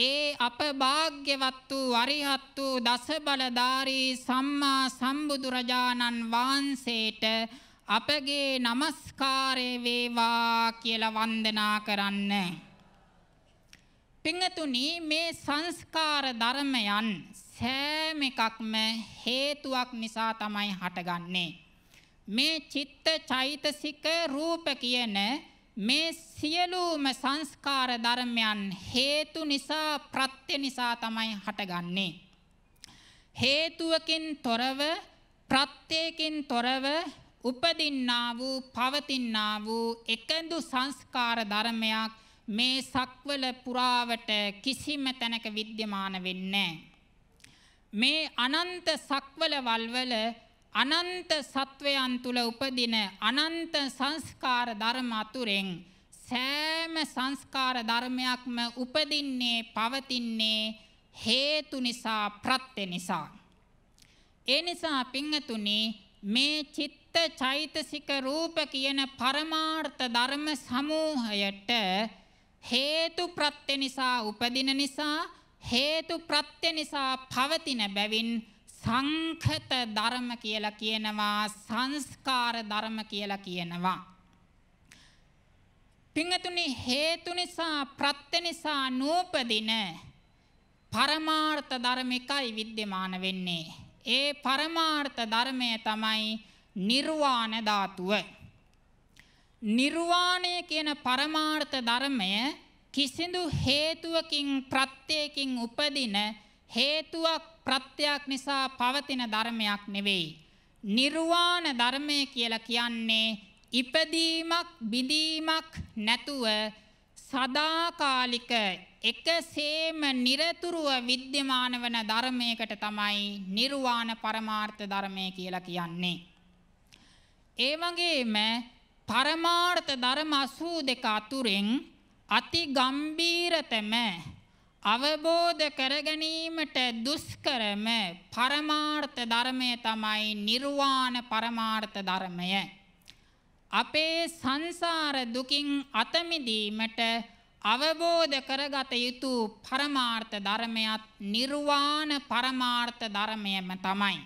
ඒ අප භාග්‍යවත් වූ අරිහත් වූ දස බලධාරී සම්මා සම්බුදුරජාණන් වහන්සේට අපගේ নমස්කාරය වේවා කියලා වන්දනා කරන්න. පින්තුනි මේ සංස්කාර ධර්මයන් සෑම එකක්ම හේතුවක් නිසා තමයි හටගන්නේ. මේ චිත්ත චෛතසික රූප කියන මේ සියලුම සංස්කාර ධර්මයන් හේතු නිසා ප්‍රත්‍ය නිසා තමයි හටගන්නේ. හේතුවකින් තොරව ප්‍රත්‍යයෙන් තොරව උපදින්නා වූ පවතින්නා වූ එකඳු සංස්කාර ධර්මයක් මේ සක්වල පුරාවට කිසිම තැනක විද්‍යමාන වෙන්නේ නැහැ. මේ අනන්ත සක්වල වල්වල අනන්ත සත්වයන් තුල උපදින අනන්ත සංස්කාර ධර්ම අතුරෙන් සෑම සංස්කාර ධර්මයක්ම උපදින්නේ පවතින්නේ හේතු නිසා ප්‍රත්‍ය නිසා. ඒ නිසා පිංගතුනි මේ චිත්ත චෛතසික රූප කියන පරමාර්ථ ධර්ම සමූහයට හේතු ප්‍රත්‍ය නිසා උපදින නිසා හේතු ප්‍රත්‍ය නිසා පවතින බැවින් සංඛත ධර්ම කියලා කියනවා සංස්කාර ධර්ම කියලා කියනවා පිංගතුනි හේතු නිසා ප්‍රත්‍ය නිසා නූපදින පරමාර්ථ ධර්ම එකයි विद्यमान වෙන්නේ ඒ පරමාර්ථ ධර්මය තමයි නිර්වාණ ධාතුව නිර්වාණය කියන පරමාර්ථ ධර්මය කිසිදු හේතුවකින් ප්‍රත්‍යයකින් උපදින හේතුවක් ප්‍රත්‍යක් නිසා පවතින ධර්මයක් නෙවෙයි. නිර්වාණ ධර්මය කියලා කියන්නේ ඉපදීමක් බිඳීමක් නැතුව සදාකාලික එකසේම নিরතුරුව විද්‍යමාන වන ධර්මයකට තමයි නිර්වාණ පරමාර්ථ ධර්මය කියලා කියන්නේ. ඒ වගේම පරමාර්ථ ධර්ම 82 අතුරෙන් අති ගම්බීරතම අවබෝධ කර ගැනීමට දුෂ්කරම පරමාර්ථ ධර්මය තමයි නිර්වාණ පරමාර්ථ ධර්මය. අපේ සංසාර දුකින් අත මිදීමට අවබෝධ කරගත යුතු පරමාර්ථ ධර්මයත් නිර්වාණ පරමාර්ථ ධර්මයම තමයි.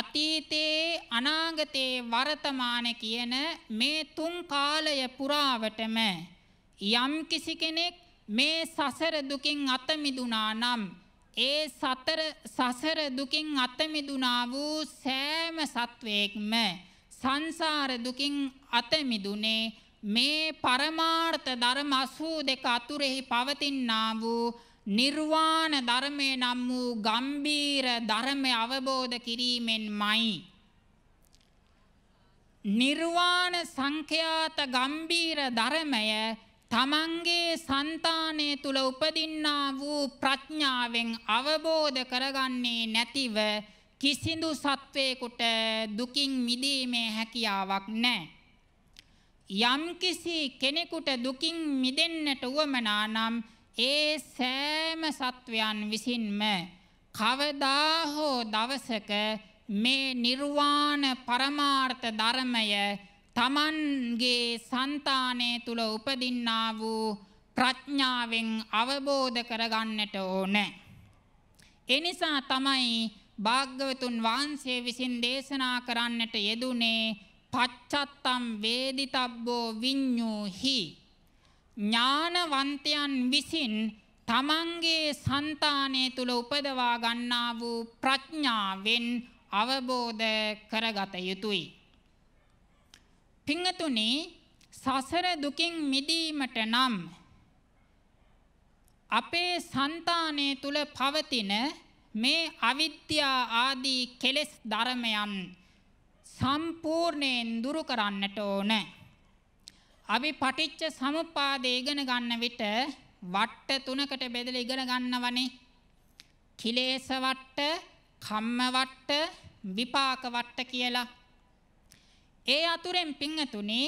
අතීතේ අනාගතේ වර්තමාන කියන මේ තුන් කාලය පුරාවටම යම් කිසි කෙනෙක් මේ සසර දුකින් අත මිදුණා නම් ඒ සතර සසර දුකින් අත මිදුණා වූ සෑම සත්වයෙක්ම සංසාර දුකින් අත මිදුනේ මේ පරමාර්ථ ධර්ම 82 අතුරෙහි පවතිනා වූ නිර්වාණ ධර්මය නම් වූ ගම්බීර ධර්මය අවබෝධ කිරීමෙන්මයි නිර්වාණ සංඛ්‍යාත ගම්බීර ධර්මය තමන්ගේ సంతානයේ තුල උපදින්නා වූ ප්‍රඥාවෙන් අවබෝධ කරගන්නේ නැතිව කිසිඳු සත්වයකට දුකින් මිදීමේ හැකියාවක් නැහැ. යම්කිසි කෙනෙකුට දුකින් මිදෙන්නට උවමනා නම් ඒ සෑම සත්වයන් විසින්ම කවදා හෝ දවසක මේ නිර්වාණ පරමාර්ථ ධර්මය තමන්ගේ సంతානය තුල උපදින්නා වූ ප්‍රඥාවෙන් අවබෝධ කරගන්නට ඕනේ. එනිසා තමයි භාග්‍යවතුන් වහන්සේ විසින් දේශනා කරන්නට යෙදුනේ පච්චත්තම් වේදිතබ්බෝ විඤ්ඤෝහි ඥානවන්තයන් විසින් තමන්ගේ సంతානය තුල උපදවා ගන්නා වූ ප්‍රඥාවෙන් අවබෝධ කරගත යුතුයි පිංගතුනි සසර දුකින් මිදීමට නම් අපේ సంతානයේ තුල පවතින මේ අවිද්‍යා ආදී කෙලෙස් ධර්මයන් සම්පූර්ණයෙන් දුරු කරන්නට ඕන. අපි පටිච්ච සමුප්පාදේ ඉගෙන ගන්න විට වට්ට තුනකට බෙදලා ඉගෙන ගන්නවනේ. කිලේශ වට්ට, කම්ම වට්ට, විපාක වට්ට කියලා. ඒ අතුරෙන් පිංගතුනි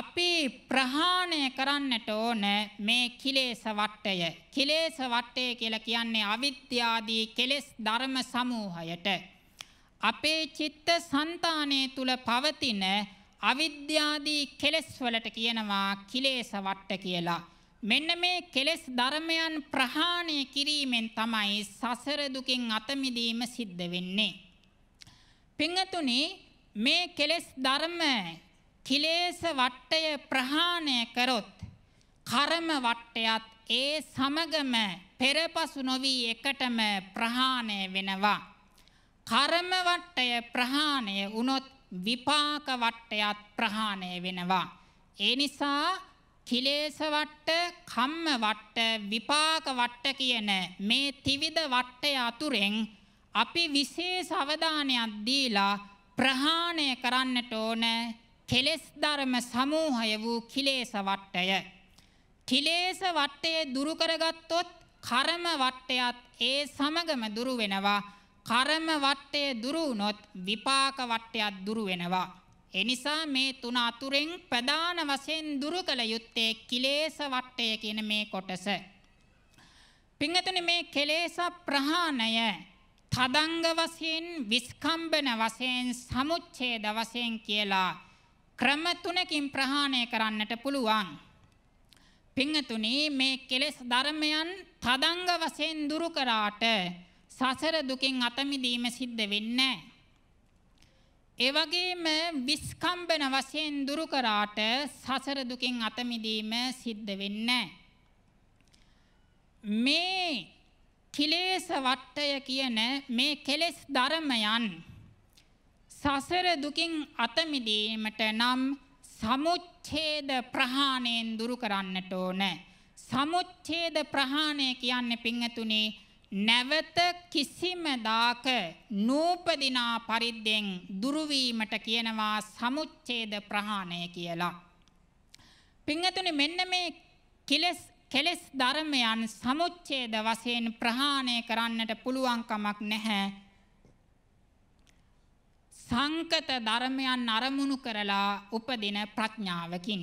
අපි ප්‍රහාණය කරන්නට ඕන මේ කිලේශ වටය. කිලේශ වටය කියලා කියන්නේ අවිද්‍යාදී කෙලෙස් ධර්ම සමූහයට. අපේ චිත්ත સંතානයේ තුල පවතින අවිද්‍යාදී කෙලෙස් වලට කියනවා කිලේශ වට්ට කියලා. මෙන්න මේ කෙලෙස් ධර්මයන් ප්‍රහාණය කිරීමෙන් තමයි සසර දුකින් අත මිදීම සිද්ධ වෙන්නේ. පින්තුනේ මේ කෙලෙස් ධර්ම කිලේශ වට්ටය ප්‍රහාණය කරොත් කර්ම වට්ටයත් ඒ සමගම පෙරපසු නොවි එකටම ප්‍රහාණය වෙනවා කර්ම වට්ටය ප්‍රහාණය වුනොත් විපාක වට්ටයත් ප්‍රහාණය වෙනවා ඒ නිසා කිලේශ වට්ට කම්ම වට්ට විපාක වට්ට කියන මේ ත්‍රිවිධ වට්ටය අතුරෙන් අපි විශේෂ අවධානයක් දීලා ප්‍රහාණය කරන්නට ඕන කෙලෙස් ධර්ම සමූහය වූ කිලේශ වටය. කිලේශ වටය දුරු කරගත්තොත් කර්ම වටයත් ඒ සමගම දුරු වෙනවා. කර්ම වටය දුරු වුනොත් විපාක වටයත් දුරු වෙනවා. එනිසා මේ තුන අතුරෙන් ප්‍රධාන වශයෙන් දුරු කළ යුත්තේ කිලේශ වටය කියන මේ කොටස. පින්වතුනි මේ කෙලේශ ප්‍රහාණය තදංග වශයෙන් විස්කම්බන වශයෙන් සමුච්ඡේද වශයෙන් කියලා ක්‍රම තුනකින් ප්‍රහාණය කරන්නට පුළුවන්. පින්තුනි මේ කෙලෙස් ධර්මයන් තදංග වශයෙන් දුරු කරාට සසර දුකින් අත මිදීම සිද්ධ වෙන්නේ නැහැ. ඒ වගේම විස්කම්බන වශයෙන් දුරු කරාට සසර දුකින් අත මිදීම සිද්ධ වෙන්නේ නැහැ. මේ කිලේශ වට්ටය කියන මේ කෙලෙස් ධර්මයන් සසර දුකින් අත මිදීමට නම් සමුච්ඡේද ප්‍රහාණයෙන් දුරු කරන්නට ඕන. සමුච්ඡේද ප්‍රහාණය කියන්නේ පිංගතුනේ නැවත කිසිම දාක නූපදිනා පරිද්දෙන් දුරු වීමට කියනවා සමුච්ඡේද ප්‍රහාණය කියලා. පිංගතුනේ මෙන්න මේ කෙලෙස් කෙලෙස් ධර්මයන් සමුච්ඡේද වශයෙන් ප්‍රහාණය කරන්නට පුළුවන්කමක් නැහැ. සංකත ධර්මයන් අරමුණු කරලා උපදින ප්‍රඥාවකින්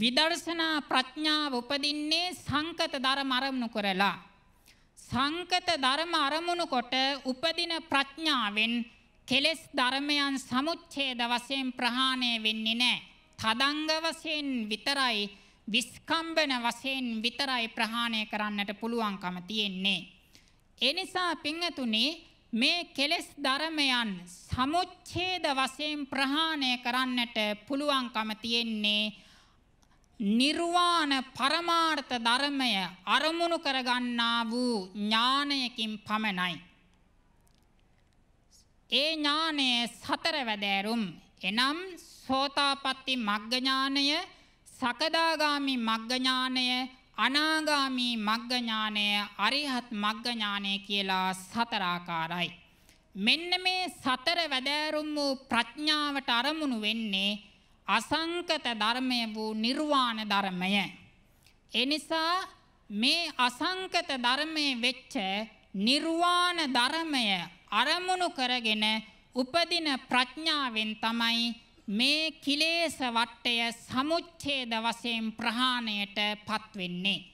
විදර්ශනා ප්‍රඥාව උපදින්නේ සංකත ධර්ම අරමුණු කරලා සංකත ධර්ම අරමුණු කොට උපදින ප්‍රඥාවෙන් කෙලෙස් ධර්මයන් සමුච්ඡේද වශයෙන් ප්‍රහාණය වෙන්නේ නැහැ. තදංග වශයෙන් විතරයි විස්කම්බන වශයෙන් විතරයි ප්‍රහාණය කරන්නට පුළුවන්කම තියෙන්නේ. ඒ නිසා පින්වතුනේ මේ කෙලෙස් ධර්මයන් සමුච්ඡේද වශයෙන් ප්‍රහාණය කරන්නට පුළුවන්කම තියෙන්නේ නිර්වාණ පරමාර්ථ ධර්මය අරමුණු කරගන්නා වූ ඥානයකින් පමණයි. ඒ ඥානය සතර වැදෑරුම් එනම් සෝතාපට්ටි මග්ග ඥානය සකදාගාමි මග්ගඥානය අනාගාමි මග්ගඥානය අරිහත් මග්ගඥානය කියලා සතරාකාරයි. මෙන්න මේ සතර වැදෑරුම් වූ ප්‍රඥාවට අරමුණු වෙන්නේ අසංකත ධර්මය වූ නිර්වාණ ධර්මය. එනිසා මේ අසංකත ධර්මයේ වෙච්ච නිර්වාණ ධර්මය අරමුණු කරගෙන උපදින ප්‍රඥාවෙන් තමයි මේ කිලේශ වටය සමුච්ඡේද වශයෙන් ප්‍රහාණයට පත් වෙන්නේ.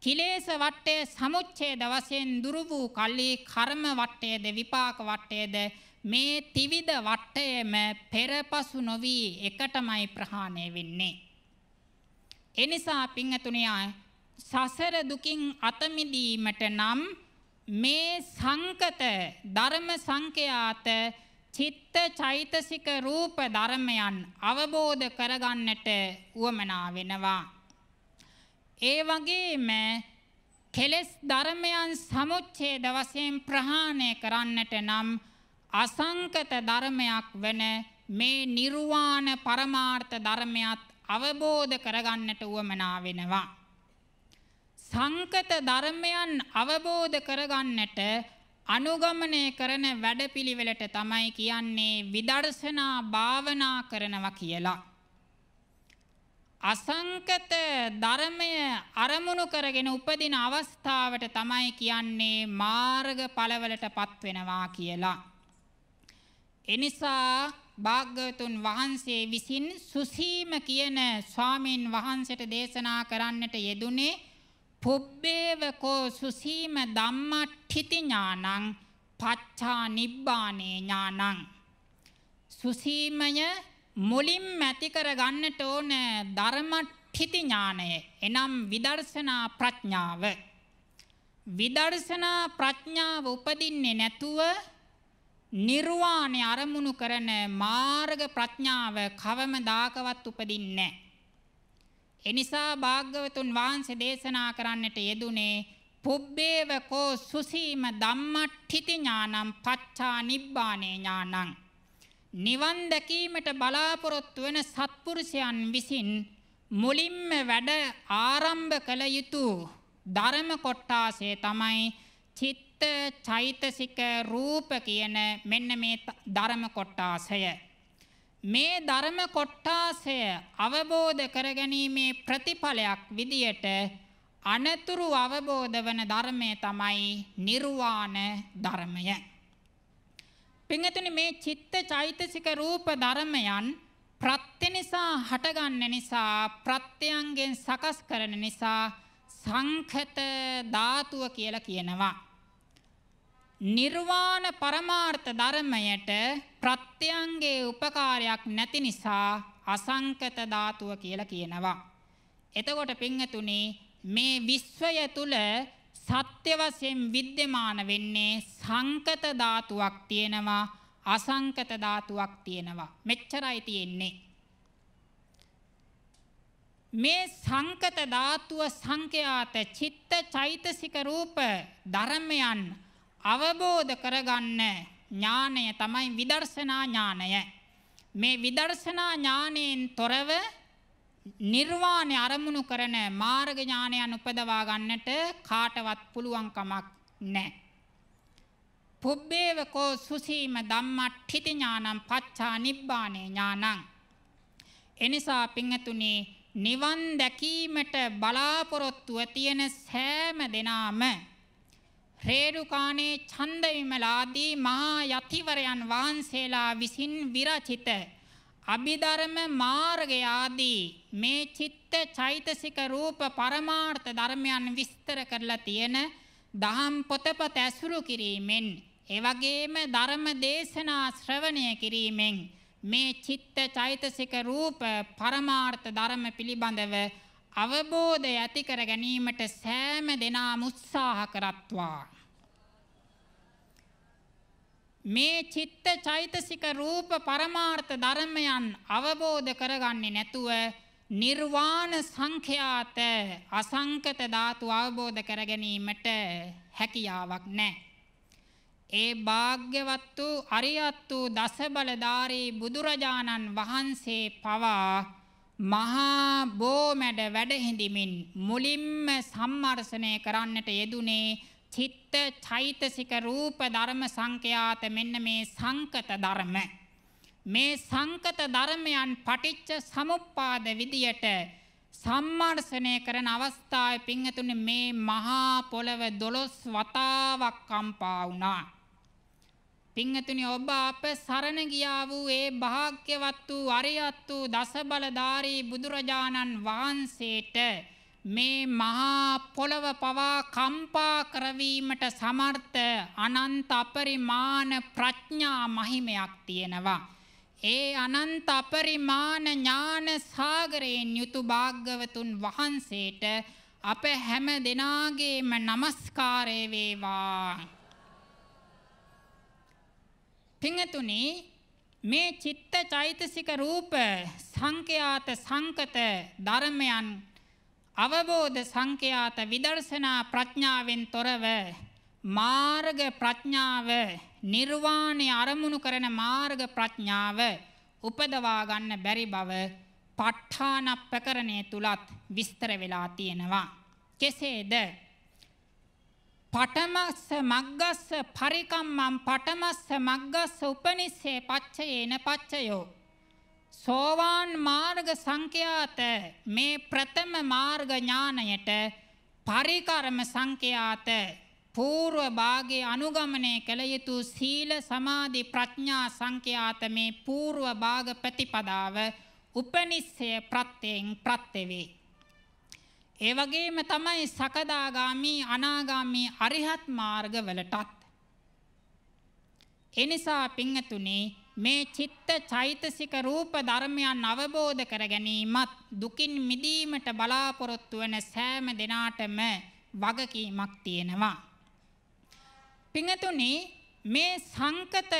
කිලේශ වටය සමුච්ඡේද වශයෙන් දුරු වූ කල්ලි කර්ම වටයේද විපාක වටයේද මේ ත්‍රිවිධ වටයේම පෙරපසු නොවි එකටමයි ප්‍රහාණය වෙන්නේ. එනිසා පින්තුණියා සසර දුකින් අත මිදීමට නම් මේ සංකත ධර්ම සංකයාත චිත්ත චෛතසික රූප ධර්මයන් අවබෝධ කරගන්නට උවමනා වෙනවා. ඒ වගේම කෙලෙස් ධර්මයන් සමුච්ඡේද වශයෙන් ප්‍රහාණය කරන්නට නම් අසංකත ධර්මයක් වෙන මේ නිර්වාණ පරමාර්ථ ධර්මයක් අවබෝධ කරගන්නට උවමනා වෙනවා. සංකත ධර්මයන් අවබෝධ කරගන්නට අනුගමනය කරන වැඩපිළිවෙලට තමයි කියන්නේ විදර්ශනා භාවනා කරනවා කියලා. අසංකත ධර්මය අරමුණු කරගෙන උපදින අවස්ථාවට තමයි කියන්නේ මාර්ගඵලවලටපත් වෙනවා කියලා. එනිසා භාග්‍යවතුන් වහන්සේ විසින් සුසීම කියන ස්වාමීන් වහන්සේට දේශනා කරන්නට යෙදුනේ පුබ්බේවකෝ සුසීම ධම්මට්ඨිති ඥානං පච්චා නිබ්බානේ ඥානං සුසීමය මුලින්ම ඇති කර ගන්නට ඕන ධර්මට්ඨිති ඥානය එනම් විදර්ශනා ප්‍රඥාව විදර්ශනා ප්‍රඥාව උපදින්නේ නැතුව නිර්වාණය අරමුණු කරන මාර්ග ප්‍රඥාව කවමදාකවත් උපදින්නේ නැහැ එනිසා භාග්‍යවතුන් වහන්සේ දේශනා කරන්නට යෙදුනේ පුබ්බේව කෝ සුසීම ධම්මට්ඨිති ඥානං පච්චා නිබ්බානේ ඥානං නිවන් දැකීමට බලාපොරොත්තු වෙන සත්පුරුෂයන් විසින් මුලින්ම වැඩ ආරම්භ කළ යුතු ධර්ම කොටාසේ තමයි චිත්ත චෛතසික රූප කියන මෙන්න මේ ධර්ම කොටාසය මේ ධර්ම කොට්ටාසය අවබෝධ කරගැනීමේ ප්‍රතිඵලයක් විදියට අනතුරු අවබෝධ වන ධර්මය තමයි නිර්වාණ ධර්මය. පින්තුනි මේ චිත්ත චෛතසික රූප ධර්මයන් ප්‍රත්‍ය නිසා හටගන්න නිසා ප්‍රත්‍යයන්ගෙන් සකස් කරන නිසා සංඛත ධාතුව කියලා කියනවා. නිර්වාණ පරමාර්ථ ධර්මයට ප්‍රත්‍යංගේ උපකාරයක් නැති නිසා අසංකත ධාතුව කියලා කියනවා. එතකොට පින්වතුනි මේ විශ්වය තුල සත්‍ය වශයෙන් विद्यमान වෙන්නේ සංකත ධාතුවක් තියෙනවා අසංකත ධාතුවක් තියෙනවා. මෙච්චරයි තියෙන්නේ. මේ සංකත ධාතුව සංඛ්‍යාත චිත්ත චෛතසික රූප ධර්මයන් අවබෝධ කරගන්න ඥානය තමයි විදර්ශනා ඥානය. මේ විදර්ශනා ඥානයෙන් තොරව නිර්වාණය අරමුණු කරන මාර්ග ඥානයන් උපදවා ගන්නට කාටවත් පුළුවන් කමක් නැහැ. පුබ්බේවකෝ සුසීම ධම්මට්ඨිති ඥානං පච්චා නිබ්බානේ ඥානං. එනිසා පිංගතුනි නිවන් දැකීමට බලාපොරොත්තුව තියෙන සෑම දෙනාම රේරුකාණේ ඡන්ද විමලාදී මහා යතිවරයන් වහන්සේලා විසින් විරචිත අභිධර්ම මාර්ගය ආදී මේ චිත්ත චෛතසික රූප පරමාර්ථ ධර්මයන් විස්තර කරලා තියෙන දහම් පොතපත ඇසුරු කිරීමෙන් එවැගේම ධර්ම දේශනා ශ්‍රවණය කිරීමෙන් මේ චිත්ත චෛතසික රූප පරමාර්ථ ධර්ම පිළිබඳව අවබෝධය ඇති කර ගැනීමට සෑම දෙනාම උත්සාහ කරත්වා. මේ චිත්ත චෛතසික රූප පරමාර්ථ ධර්මයන් අවබෝධ කරගන්නේ නැතුව නිර්වාණ සංඛ්‍යාත අසංකත ධාතු අවබෝධ කර ගැනීමට හැකියාවක් නැහැ. ඒ වාග්්‍යවත් වූ අරියත් වූ දසබලධාරී බුදුරජාණන් වහන්සේ පවා මහා බෝමැඩ වැඩහිඳිමින් මුලින්ම සම්මර්ෂණය කරන්නට යෙදුනේ චිත්ත චෛතසික රූප ධර්ම සංඛ්‍යාත මෙන්න මේ සංකත ධර්ම. මේ සංකත ධර්මයන් පටිච්ච සමුප්පාද විදියට සම්මර්ෂණය කරන අවස්ථාවේ පින්තුනේ මේ මහා පොළව 12 වතාවක් කම්පා වුණා. පිංහතුනි ඔබ අප සරණ ගියා වූ ඒ භාග්‍යවත් වූ අරියත් වූ දසබලධාරී බුදුරජාණන් වහන්සේට මේ මහා පොළව පවා කම්පා කරවීමට සමර්ථ අනන්ත අපරිමාණ ප්‍රඥා මහිමයක් තියෙනවා. ඒ අනන්ත අපරිමාණ ඥාන සාගරයෙන් යුතු භාග්‍යවතුන් වහන්සේට අප හැම දෙනාගේම নমස්කාරය වේවා. පිංහතුනි මේ චිත්ත චෛතසික රූප සංඛ්‍යාත සංකත ධර්මයන් අවබෝධ සංඛ්‍යාත විදර්ශනා ප්‍රඥාවෙන් තොරව මාර්ග ප්‍රඥාව නිර්වාණය අරමුණු කරන මාර්ග ප්‍රඥාව උපදවා ගන්න බැරි බව ප ဋ ාණප්පකරණයේ තුලත් විස්තර වෙලා තියෙනවා. කෙසේද පටමස්ස මග්ගස්ස පරිකම්මම් පටමස්ස මග්ගස්ස උපනිස්සේ පච්චයේන පච්චයෝ සෝවාන් මාර්ග සංඛ්‍යාත මේ ප්‍රථම මාර්ග ඥාණයට පරිකර්ම සංඛ්‍යාත పూర్ව භාගයේ අනුගමනය කළ යුතු සීල සමාධි ප්‍රඥා සංඛ්‍යාත මේ పూర్ව භාග ප්‍රතිපදාව උපනිස්සය ප්‍රත්‍යයෙන් ප්‍රත්‍යවේ ඒ වගේම තමයි සකදාගාමි අනාගාමි අරිහත් මාර්ගවලටත්. එනිසා පිංගතුනේ මේ චිත්ත චෛතසික රූප ධර්මයන් අවබෝධ කර ගැනීමත් දුකින් මිදීමට බලාපොරොත්තු වන සෑම දෙනාටම වගකීමක් තියෙනවා. පිංගතුනේ මේ සංකත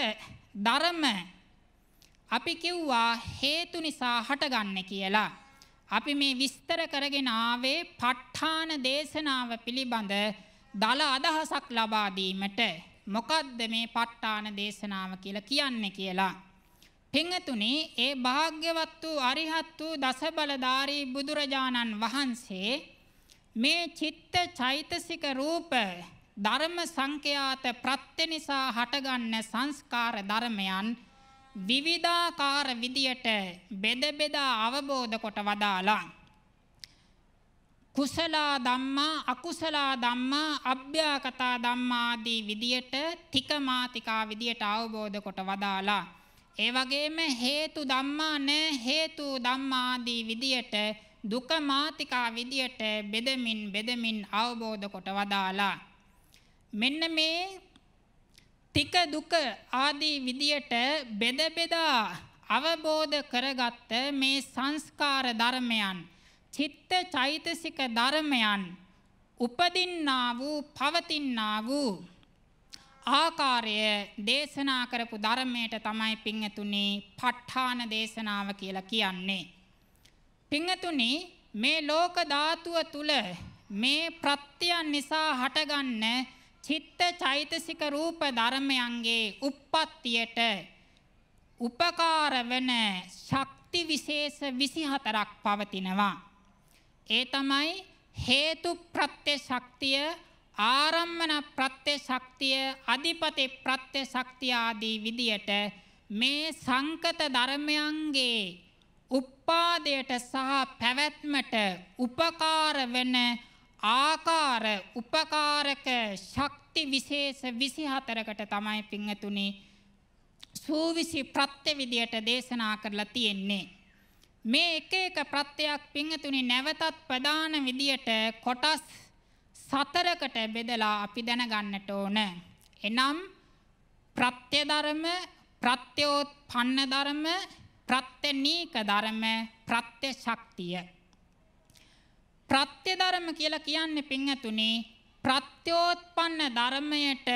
ධර්ම අපි කිව්වා හේතු නිසා හටගන්නේ කියලා. අපි මේ විස්තර කරගෙන ආවේ පට්ඨාන දේශනාව පිළිබඳ දල අදහසක් ලබා දීමට මොකද්ද මේ පට්ඨාන දේශනාව කියලා කියන්නේ කියලා. පින්තුනි ඒ භාග්‍යවත් වූ අරිහත් වූ දසබලධාරී බුදුරජාණන් වහන්සේ මේ චිත්ත චෛතසික රූප ධර්ම සංඛ්‍යාත ප්‍රත්‍ය නිසා හටගන්න සංස්කාර ධර්මයන් විවිධාකාර විදියට බෙද බෙදා අවබෝධ කොට වදාලා කුසල ධම්මා අකුසල ධම්මා අභ්‍යාකතා ධම්මා ආදී විදියට තිකමාතිකා විදියට අවබෝධ කොට වදාලා ඒ වගේම හේතු ධම්මා නැ හේතු ධම්මා ආදී විදියට දුක මාතිකා විදියට බෙදමින් බෙදමින් අවබෝධ කොට වදාලා මෙන්න මේ තික දුක ආදී විදියට බෙද බෙදා අවබෝධ කරගත්ත මේ සංස්කාර ධර්මයන් චිත්ත චෛතසික ධර්මයන් උපදින්නා වූ පවතින්නා වූ ආකාරය දේශනා කරපු ධර්මයට තමයි පිංගතුනි ප ဋ ාණ දේශනාව කියලා කියන්නේ. පිංගතුනි මේ ලෝක ධාතුව තුල මේ ප්‍රත්‍යයන් නිසා හටගන්නේ චිත්ත චෛතසික රූප ධර්මයන්ගේ උප්පත්තියට උපකාර වෙන ශක්ති විශේෂ 24ක් පවතිනවා. ඒ තමයි හේතු ප්‍රත්‍ය ශක්තිය, ආරම්මන ප්‍රත්‍ය ශක්තිය, අධිපති ප්‍රත්‍ය ශක්තිය ආදී විදියට මේ සංකත ධර්මයන්ගේ උපාදයට සහ පැවැත්මට උපකාර වෙන ආකාර උපකාරක ශක්ති විශේෂ 24කට තමයි පින්වතුනි සූවිසි ප්‍රත්‍ය විදියට දේශනා කරලා තියෙන්නේ. මේ එක එක ප්‍රත්‍යක් පින්වතුනි නැවතත් ප්‍රධාන විදියට කොටස් සතරකට බෙදලා අපි දැනගන්නට ඕන. එනම් ප්‍රත්‍ය ධර්ම, ප්‍රත්‍යෝත්පන්න ධර්ම, ප්‍රත්‍යනීක ධර්ම, ප්‍රත්‍ය ශක්තිය. ප්‍රත්‍ය ධර්ම කියලා කියන්නේ පින්ඇතුනි ප්‍රත්‍යෝත්පන්න ධර්මයට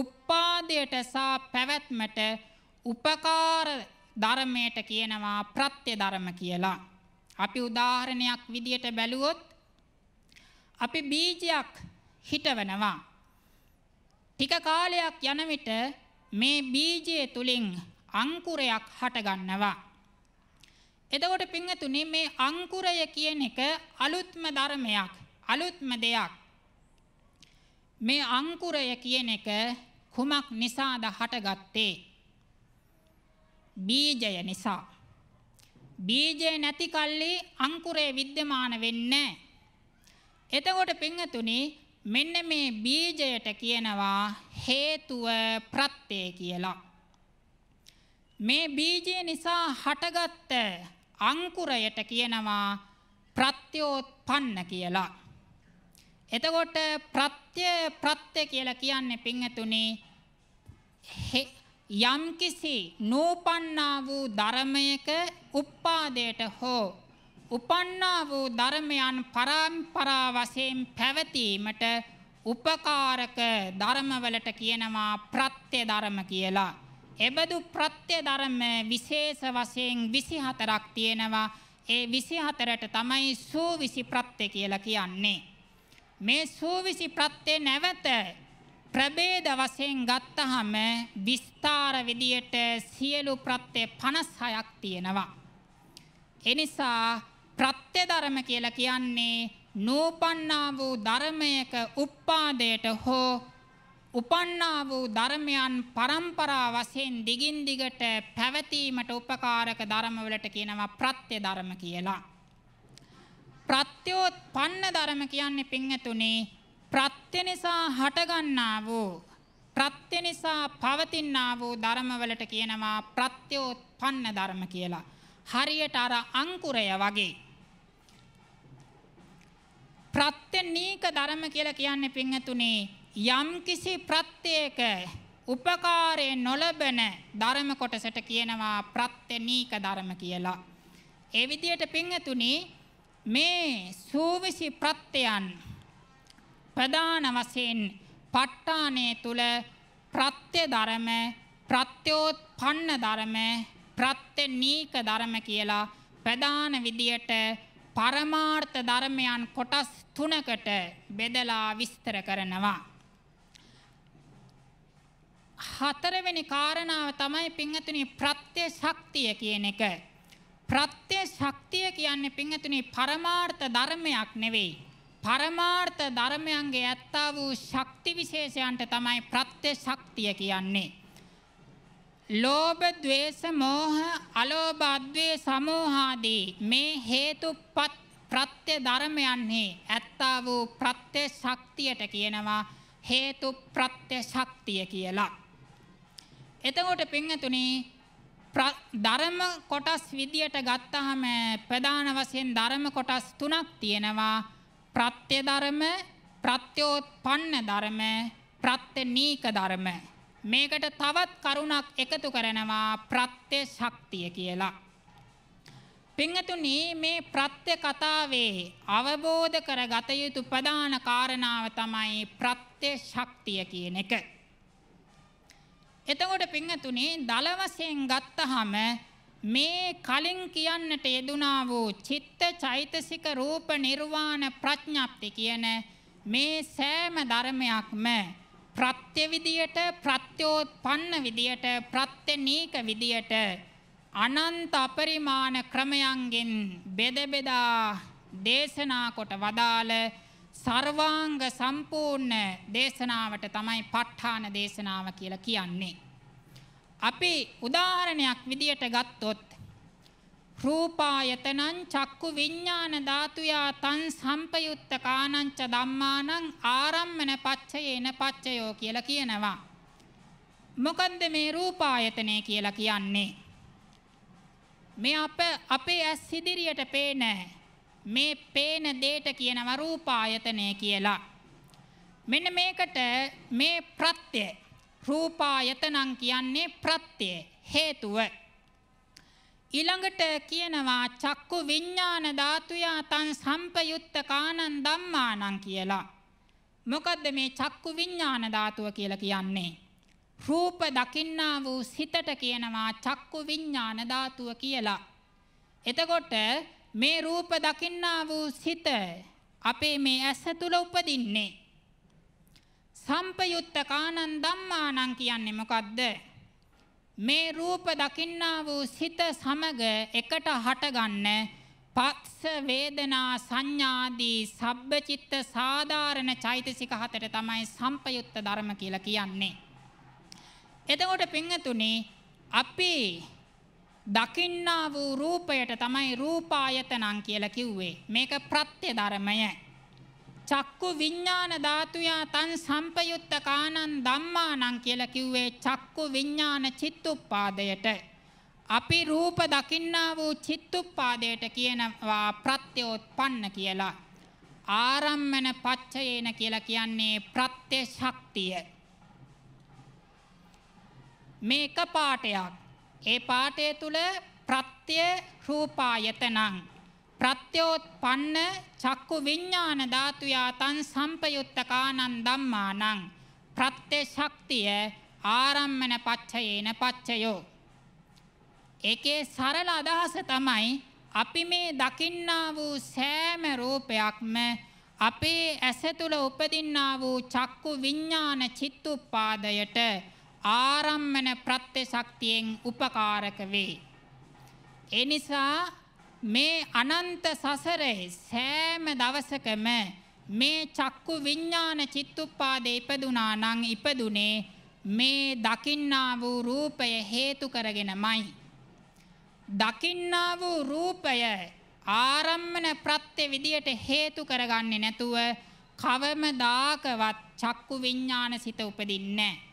උපාදයට සහ පැවැත්මට උපකාර ධර්මයට කියනවා ප්‍රත්‍ය ධර්ම කියලා. අපි උදාහරණයක් විදියට බැලුවොත් අපි බීජයක් හිටවනවා. ටික කාලයක් යන විට මේ බීජය තුලින් අංකුරයක් හටගන්නවා. එතකොට පින්වතුනි මේ අංකුරය කියන එක අලුත්ම ධර්මයක් අලුත්ම දෙයක්. මේ අංකුරය කියන එක කුමක් නිසාද හටගත්තේ? බීජය නිසා. බීජය නැති කල්ලි අංකුරය विद्यमान වෙන්නේ එතකොට පින්වතුනි මෙන්න මේ බීජයට කියනවා හේතුව ප්‍රත්‍ය කියලා. මේ බීජය නිසා හටගත්ත අංකුරයට කියනවා ප්‍රත්‍යෝත්පන්න කියලා. එතකොට ප්‍රත්‍ය ප්‍රත්‍ය කියලා කියන්නේ පින්තුනේ යම්කිසි නූපන්නා වූ ධර්මයක උප්පාදයට හෝ උපන්නා වූ ධර්මයන් පරම්පරා වශයෙන් පැවතීමට උපකාරක ධර්මවලට කියනවා ප්‍රත්‍ය ධර්ම කියලා. එබඳු ප්‍රත්‍ය ධර්ම විශේෂ වශයෙන් 24ක් තියෙනවා. ඒ 24ට තමයි සූවිසි ප්‍රත්‍ය කියලා කියන්නේ. මේ සූවිසි ප්‍රත්‍ය නැවත ප්‍රභේද වශයෙන් ගත්තහම විස්තර විදියට සියලු ප්‍රත්‍ය 56ක් තියෙනවා. එනිසා ප්‍රත්‍ය ධර්ම කියලා කියන්නේ නූපන්නා වූ ධර්මයක උපාදයට හෝ උපන්නා වූ ධර්මයන් પરම්පරා වශයෙන් දිගින් දිගට පැවතීමට උපකාරක ධර්මවලට කියනවා ප්‍රත්‍ය ධර්ම කියලා. ප්‍රත්‍යෝත්පන්න ධර්ම කියන්නේ පින්ඇතුනේ ප්‍රත්‍ය නිසා හටගන්නා වූ ප්‍රත්‍ය නිසා පවතිනා වූ ධර්මවලට කියනවා ප්‍රත්‍යෝත්පන්න ධර්ම කියලා. හරියට අර අංකුරය වගේ. ප්‍රත්‍ය නීක ධර්ම කියලා කියන්නේ පින්ඇතුනේ යම්කිසි ප්‍රත්‍යයක උපකාරයෙන් නොලබන ධර්ම කොටසට කියනවා ප්‍රත්‍යනීක ධර්ම කියලා. ඒ විදිහට පින්තුණි මේ සූවිසි ප්‍රත්‍යයන් ප්‍රධාන වශයෙන් ප ဋ ාණේ තුල ප්‍රත්‍ය ධර්ම ප්‍රත්‍යෝත්පන්න ධර්ම ප්‍රත්‍යනීක ධර්ම කියලා ප්‍රධාන විදියට පරමාර්ථ ධර්මයන් කොටස් තුනකට බෙදලා විස්තර කරනවා. හතරවෙනි කාරණාව තමයි පිංහතුනි ප්‍රත්‍ය ශක්තිය කියන එක. ප්‍රත්‍ය ශක්තිය කියන්නේ පිංහතුනි පරමාර්ථ ධර්මයක් නෙවෙයි. පරමාර්ථ ධර්මයන්ගේ ඇත්තා වූ ශක්ති විශේෂයන්ට තමයි ප්‍රත්‍ය ශක්තිය කියන්නේ. ලෝභ ద్వේස මෝහ අලෝභ අද්වේ සමෝහාදී මේ හේතුපත් ප්‍රත්‍ය ධර්මයන්හි ඇත්තා වූ ප්‍රත්‍ය ශක්තියට කියනවා හේතු ප්‍රත්‍ය ශක්තිය කියලා. එතකොට පින්ඇතුනි ධර්ම කොටස් විදියට ගත්තාම ප්‍රධාන වශයෙන් ධර්ම කොටස් තුනක් තියෙනවා ප්‍රත්‍ය ධර්ම ප්‍රත්‍යෝත්පන්න ධර්ම ප්‍රත්‍යනීක ධර්ම මේකට තවත් කරුණක් එකතු කරනවා ප්‍රත්‍ය ශක්තිය කියලා පින්ඇතුනි මේ ප්‍රත්‍ය කතාවේ අවබෝධ කරගත යුතු ප්‍රධාන කාරණාව තමයි ප්‍රත්‍ය ශක්තිය කියන එක එතකොට පින්ඇතුනේ දල වශයෙන් ගත්තහම මේ කලින් කියන්නට යෙදුනා වූ චිත්ත චෛතසික රූප නිර්වාණ ප්‍රඥාප්ති කියන මේ සෑම ධර්මයක්ම ප්‍රත්‍ය විදියට ප්‍රත්‍යෝත්පන්න විදියට ප්‍රත්‍යනීක විදියට අනන්ත අපරිමාණ ක්‍රමයන්ගෙන් බෙද බෙදා දේශනා කොට වදාළ සර්වාංග සම්පූර්ණ දේශනාවට තමයි ප ဋ ාණ දේශනාව කියලා කියන්නේ. අපි උදාහරණයක් විදියට ගත්තොත් රූපායතනං චක්කු විඤ්ඤාණ ධාතුයා තං සම්පයුත්ත කානංච ධම්මානං ආරම්මන පච්චයේන පච්චයෝ කියලා කියනවා. මොකන්ද මේ රූපායතනය කියලා කියන්නේ? මේ අප අපේ ඇස් ඉදිරියට පේන්නේ මේ පේන දේට කියනවා රූපායතනය කියලා. මෙන්න මේකට මේ ප්‍රත්‍ය රූපායතනං කියන්නේ ප්‍රත්‍ය හේතුව. ඊළඟට කියනවා චක්කු විඥාන ධාතුයා තං සම්පයුත්ත කානං ධම්මානං කියලා. මොකද්ද මේ චක්කු විඥාන ධාතුව කියලා කියන්නේ? රූප දකින්නා වූ සිතට කියනවා චක්කු විඥාන ධාතුව කියලා. එතකොට මේ රූප දකින්නා වූ සිත අපේ මේ ඇස තුල උපදින්නේ. සම්පයුත්ත කානන් ධම්මානං කියන්නේ මොකද්ද? මේ රූප දකින්නා වූ සිත සමග එකට හටගන්න පක්ෂ වේදනා සංඥාදී සබ්බචිත්ත සාධාරණ චෛතසික හතර තමයි සම්පයුත්ත ධර්ම කියලා කියන්නේ. එතකොට පින්තුනේ අපි දකින්නා වූ රූපයට තමයි රූපායතනං කියලා කිව්වේ. මේක ප්‍රත්‍ය ධර්මය. චක්කු විඤ්ඤාණ ධාතුයා තන් සම්පයුත්ත කානං ධම්මානං කියලා කිව්වේ චක්කු විඤ්ඤාණ චිත්තුප්පාදයට. අපි රූප දකින්නා වූ චිත්තුප්පාදයට කියනවා ප්‍රත්‍යෝත්පන්න කියලා. ආරම්මන පච්චයේන කියලා කියන්නේ ප්‍රත්‍ය ශක්තිය. මේක පාටයක්. ඒ පාඨය තුල ප්‍රත්‍ය රූපායතනං ප්‍රත්‍යෝත්පන්න චක්කු විඥාන ධාතු යතං සම්පයුත්තකානං ධම්මානං ප්‍රත්‍ය ශක්තිය ආරම්මන පච්චයේන පච්චයෝ ඒකේ සරල අදහස තමයි අපි මේ දකින්නා වූ සෑම රූපයක්ම අපේ ඇස තුල උපදින්නා වූ චක්කු විඥාන චිත්තුපාදයට ආරම්මන ප්‍රත්‍ය ශක්තියෙන් උපකාරක වේ. එනිසා මේ අනන්ත සසරේ සෑම දවසකම මේ චක්කු විඤ්ඤාණ චිත්තුප්පාදේ ඉපදුනා නම් ඉපදුනේ මේ දකින්නා වූ රූපය හේතු කරගෙනමයි. දකින්නා වූ රූපය ආරම්මන ප්‍රත්‍ය විදියට හේතු කරගන්නේ නැතුව කවමදාකවත් චක්කු විඤ්ඤාණ සිත උපදින්නේ නැහැ.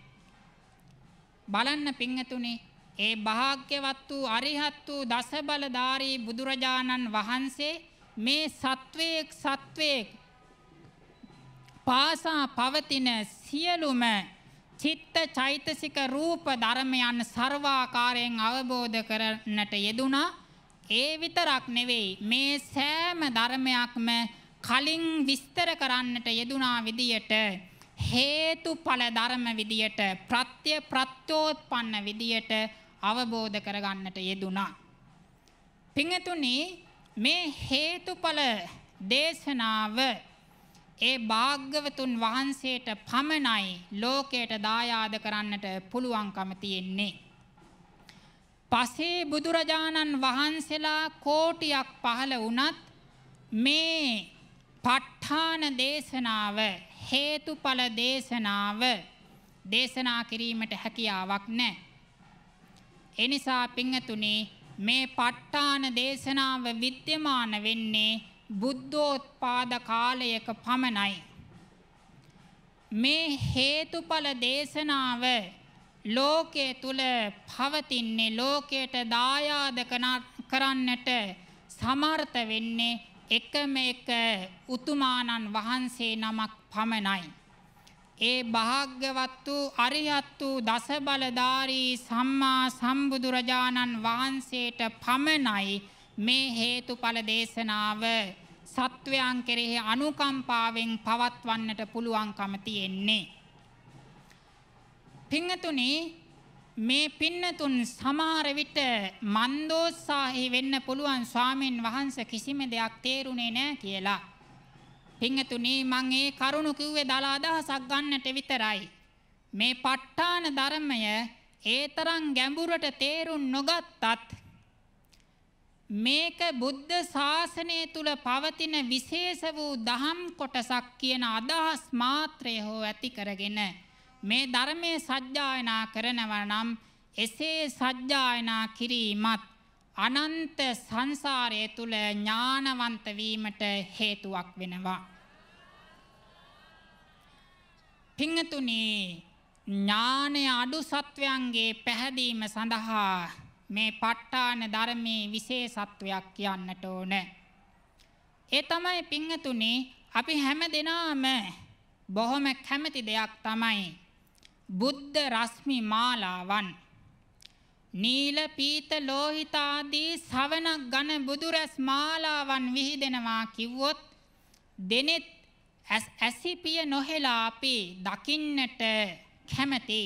බලන්න පිංහතුනේ ඒ භාග්‍යවත් වූ අරිහත් වූ දසබලධාරී බුදුරජාණන් වහන්සේ මේ සත්වයේක් සත්වයේක් පාසා පවතින සියලුම චිත්ත චෛතසික රූප ධර්මයන් ਸਰවාකාරයෙන් අවබෝධ කරන්නට යෙදුනා ඒ විතරක් නෙවෙයි මේ සෑම ධර්මයක්ම කලින් විස්තර කරන්නට යෙදුනා විදියට හේතුඵල ධර්ම විදියට ප්‍රත්‍ය ප්‍රත්‍යෝත්පන්න විදියට අවබෝධ කරගන්නට යෙදුනා. පිංගතුනි මේ හේතුඵල දේශනාව ඒ භාග්‍යවතුන් වහන්සේට පමණයි ලෝකයට දායාද කරන්නට පුළුවන්කම තියෙන්නේ. පසේ බුදුරජාණන් වහන්සේලා කෝටියක් පහළ වුණත් මේ ප ဋ ාණ දේශනාව හේතුඵල දේශනාව දේශනා කිරීමට හැකියාවක් නැහැ. ඒ නිසා පින්තුනේ මේ ප ဋ ාණ දේශනාව විද්‍යමාන වෙන්නේ බුද්ධෝත්පාද කාලයක පමණයි. මේ හේතුඵල දේශනාව ලෝකයේ තුල පවතින්නේ ලෝකයට දායාද කරන්නට සමර්ථ වෙන්නේ එකම එක උතුමාණන් වහන්සේ නමක් පමණයි. ඒ භාග්‍යවත් වූ අරිහත් වූ දස බලධාරී සම්මා සම්බුදුරජාණන් වහන්සේට පමණයි මේ හේතුඵල දේශනාව සත්වයන් කෙරෙහි අනුකම්පාවෙන් පවත්වන්නට පුළුවන්කම තියෙන්නේ. පින්නතුනි මේ පින්නතුන් සමහර විට මන්දෝත්සාහී වෙන්න පුළුවන් ස්වාමින් වහන්සේ කිසිම දෙයක් තේරුණේ නැහැ කියලා. පිංහතුනී මං ඒ කරුණු කිව්වේ දලා අදහසක් ගන්නට විතරයි. මේ පට්ඨාන ධර්මය ඒතරම් ගැඹුරට තේරුම් නොගත්තත් මේක බුද්ධ ශාසනය තුල පවතින විශේෂ වූ දහම් කොටසක් කියන අදහස් මාත්‍රය හෝ ඇති කරගෙන මේ ධර්මයේ සත්‍යයනා කරනවා නම් එසේ සත්‍යයනා කිරීමත් අනන්ත සංසාරයේ තුල ඥානවන්ත වීමට හේතුවක් වෙනවා. පිංතුනි ඥානය අඩු සත්වයන්ගේ පැහැදීම සඳහා මේ ප ဋ ාණ ධර්මයේ විශේෂත්වයක් කියන්නට ඕන. ඒ තමයි පිංතුනි අපි හැම දිනාම බොහොම කැමති දෙයක් තමයි බුද්ධ රශ්මි මාලාවන් නීල පීත ලෝහිත ආදී ශවණක් ඝන බුදුරස් මාලාවන් විහිදෙනවා කිව්වොත් දෙනෙත් ඇසිපිය නොහෙලා අපි දකින්නට කැමති.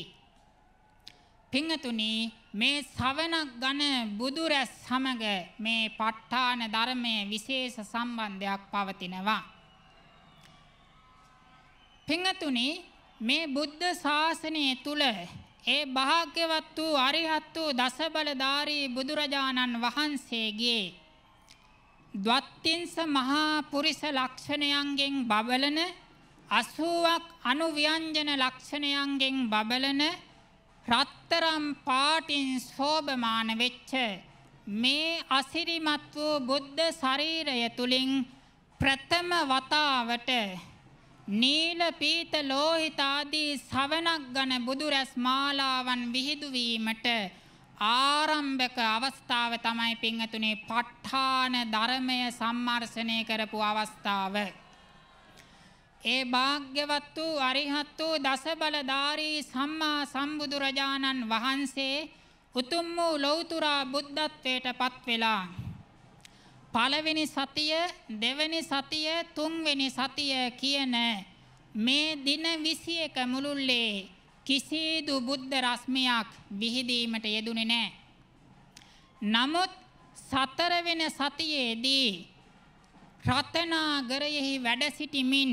පිංගතුනි මේ ශවණක් ඝන බුදුරැස් සමග මේ ප ဋ ාණ ධර්මයේ විශේෂ සම්බන්ධයක් පවතිනවා. පිංගතුනි මේ බුද්ධ ශාසනය තුල ඒ භාග්‍යවත් වූ අරිහත් වූ දසබලධාරී බුදුරජාණන් වහන්සේගේ ද්වත්තිංස මහා පුරිස ලක්ෂණයන්ගෙන් බබලන 80ක් අනුව්‍යංජන ලක්ෂණයන්ගෙන් බබලන රත්තරම් පාටින් සෝභමාන වෙච්ච මේ අසිරිමත් වූ බුද්ධ ශරීරය තුලින් ප්‍රථම වතාවට නීල පීත ලෝහිත ආදී ශවණක් ගණ බුදුරැස් මාලාවන් විහිදු වීමට ආරම්භක අවස්ථාව තමයි පින්තුනේ ප ဋ ාණ ධර්මය සම්මර්ෂණය කරපු අවස්ථාව. ඒ භාග්‍යවත් වූ අරිහත් වූ දසබලධාරී සම්මා සම්බුදුරජාණන් වහන්සේ උතුම් වූ ලෞතර බුද්ධත්වයට පත් වෙලා පළවෙනි සතිය දෙවෙනි සතිය තුන්වෙනි සතිය කියන මේ දින 21 මුළුල්ලේ කිසිදු බුද්ධ රශ්මියක් විහිදීමට යෙදුනේ නැහැ. නමුත් සතරවෙනි සතියේදී රතනාගරයෙහි වැඩ සිටිමින්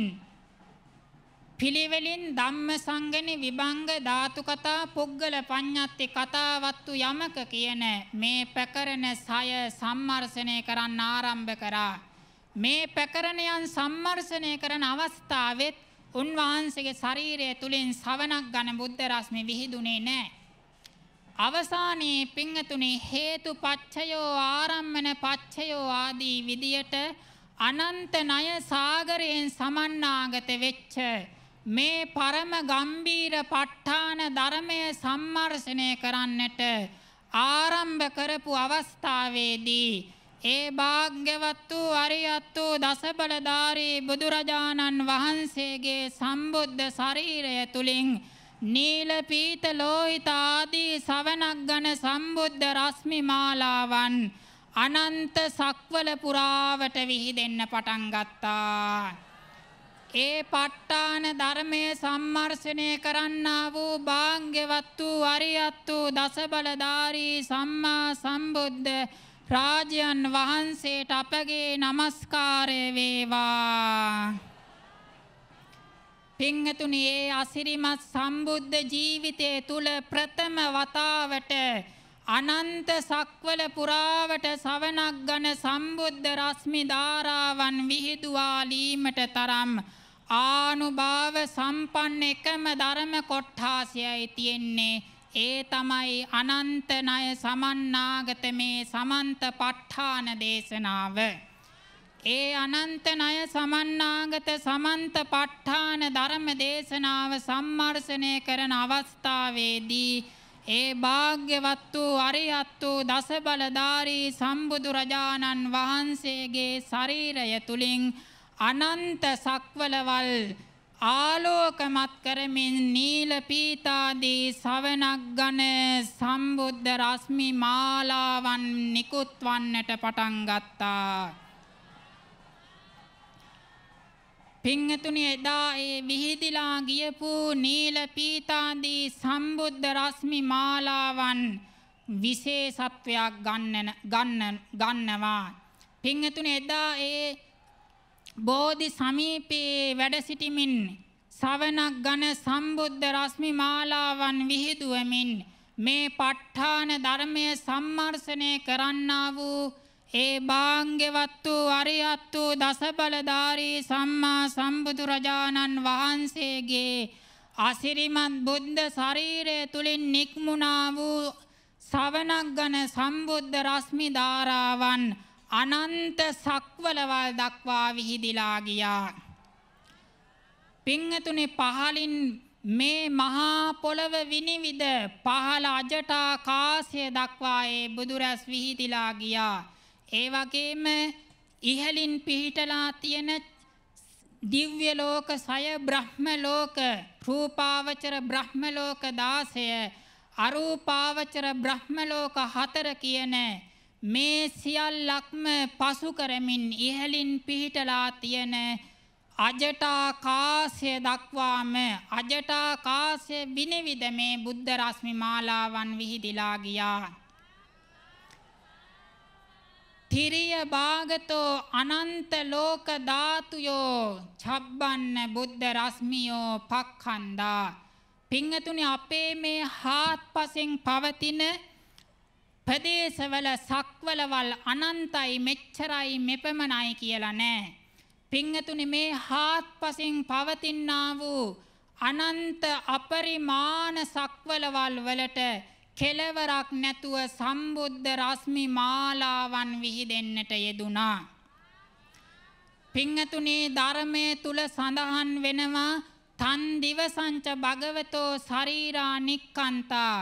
පිළිවෙලින් ධම්මසංගනි විභංග ධාතු කතා පුද්ගල පඤ්ඤත්ති කතාවත්තු යමක කියන මේ පැකරණ සය සම්මර්ෂණය කරන්න ආරම්භ කරා මේ පැකරණයන් සම්මර්ෂණය කරන අවස්ථාවෙත් උන්වහන්සේගේ ශරීරය තුලින් සවනක් ගන්න බුද්ධ රශ්මි විහිදුනේ නැහැ අවසානයේ පිංගතුනේ හේතු පච්චයෝ ආරම්මන පච්චයෝ ආදී විදියට අනන්ත ණය සාගරයෙන් සමන්නාගත වෙච්ච මේ පරම ගම්බීර පට්ඨාන ධර්මය සම්මර්ෂණය කරන්නට ආරම්භ කරපු අවස්ථාවේදී ඒ භාග්‍යවත් වූ අරියත් වූ දසබලධාරී බුදුරජාණන් වහන්සේගේ සම්බුද්ධ ශරීරය තුලින් නීල පීත ලෝහිත ආදී සවනක් ගන සම්බුද්ධ රශ්මි මාලාවන් අනන්ත සක්වල පුරාවට විහිදෙන්න පටන් ගත්තා ඒ ප ဋ ාණ ධර්මයේ සම්මර්ෂණය කරන්නා වූ භාග්‍යවත් වූ අරියත් වූ දසබලධාරී සම්මා සම්බුද්ධ රාජයන් වහන්සේට අපගේ নমස්කාරය වේවා. පින්තුණියේ අසිරිමත් සම්බුද්ධ ජීවිතයේ තුල ප්‍රථම වතාවට අනන්ත සක්වල පුරාවට සවනක් ගන සම්බුද්ධ රශ්මි ධාරාවන් විහිදුවා ලීමට තරම් ආනුභාව සම්පන්න එකම ධර්ම කොට්ඨාසයයි තියෙන්නේ ඒ තමයි අනන්ත ණය සමන්නාගත මේ සමන්ත ප ဋ ාණ දේශනාව. ඒ අනන්ත ණය සමන්නාගත සමන්ත ප ဋ ාණ ධර්ම දේශනාව සම්මර්ෂණය කරන අවස්ථාවේදී ඒ භාග්‍යවත් වූ අරිහත් වූ දසබලධාරී සම්බුදුරජාණන් වහන්සේගේ ශරීරය තුලින් අනන්ත සක්වලවල් ආලෝකමත් කරමින් නීල පීතාදී සවනක් ගන සම්බුද්ධ රශ්මි මාලාවන් නිකුත්වන්නට පටන් ගත්තා. පිංහතුනි එදා ඒ විහිදිලා ගියපු නීල පීතාදී සම්බුද්ධ රශ්මි මාලාවන් විශේෂත්වයක් ගන්නන ගන්න ගන්නවා පිංහතුනි එදා ඒ බෝධි සමීපයේ වැඩ සිටිමින් සවනක් ගන සම්බුද්ධ රශ්මි මාලාවන් විහිදුවමින් මේ ප ဋ ාණ ධර්මය සම්මර්ෂණය කරන්නා වූ ඒ භාංගෙවත් වූ අරියත් වූ දසබලධාරී සම්මා සම්බුදුරජාණන් වහන්සේගේ අසිරිමත් බුද්ධ ශරීරය තුලින් නික්මුණා වූ සවනක් ගන සම්බුද්ධ රශ්මි ධාරාවන් අනන්ත සක්වලවල් දක්වා විහිදිලා ගියා. පිංගතුනි පහලින් මේ මහා පොළව විනිවිද පහළ අජටා කාසය දක්වා ඒ බුදුරැස් විහිදිලා ගියා. ඒ වගේම ඉහලින් පිහිටලා තියෙන දිව්‍ය ලෝක සය බ්‍රහ්ම ලෝක රූපාවචර බ්‍රහ්ම ලෝක 16 අරූපාවචර බ්‍රහ්ම ලෝක 4 කියන මේ සියල්ලක්ම පසු කරමින් ඉහලින් පිහිටලා තියෙන අජටාකාශය දක්වාම අජටාකාශය විනිවිද මේ බුද්ධ රශ්මි මාලාවන් විහිදිලා ගියා තිරිය භාගතෝ අනන්ත ලෝක ධාතුයෝ ඡබ්බන්න බුද්ධ රශ්මියෝ පක්ඛන්දා පිංගතුනි අපේ මේ හාත්පසෙන් පවතින ප්‍රදේශවල සක්වලවල් අනන්තයි මෙච්චරයි මෙපමණයි කියලා නෑ පිංගතුනි මේ හාත්පසෙන් පවතිනා වූ අනන්ත අපරිමාණ සක්වලවල් වලට කෙලවරක් නැතුව සම්බුද්ධ රශ්මි මාලාවන් විහිදෙන්නට යෙදුනා. පිංහතුනේ ධර්මය තුල සඳහන් වෙනවා තන් දිවසංච භගවතෝ ශරීරා නික්කන්තා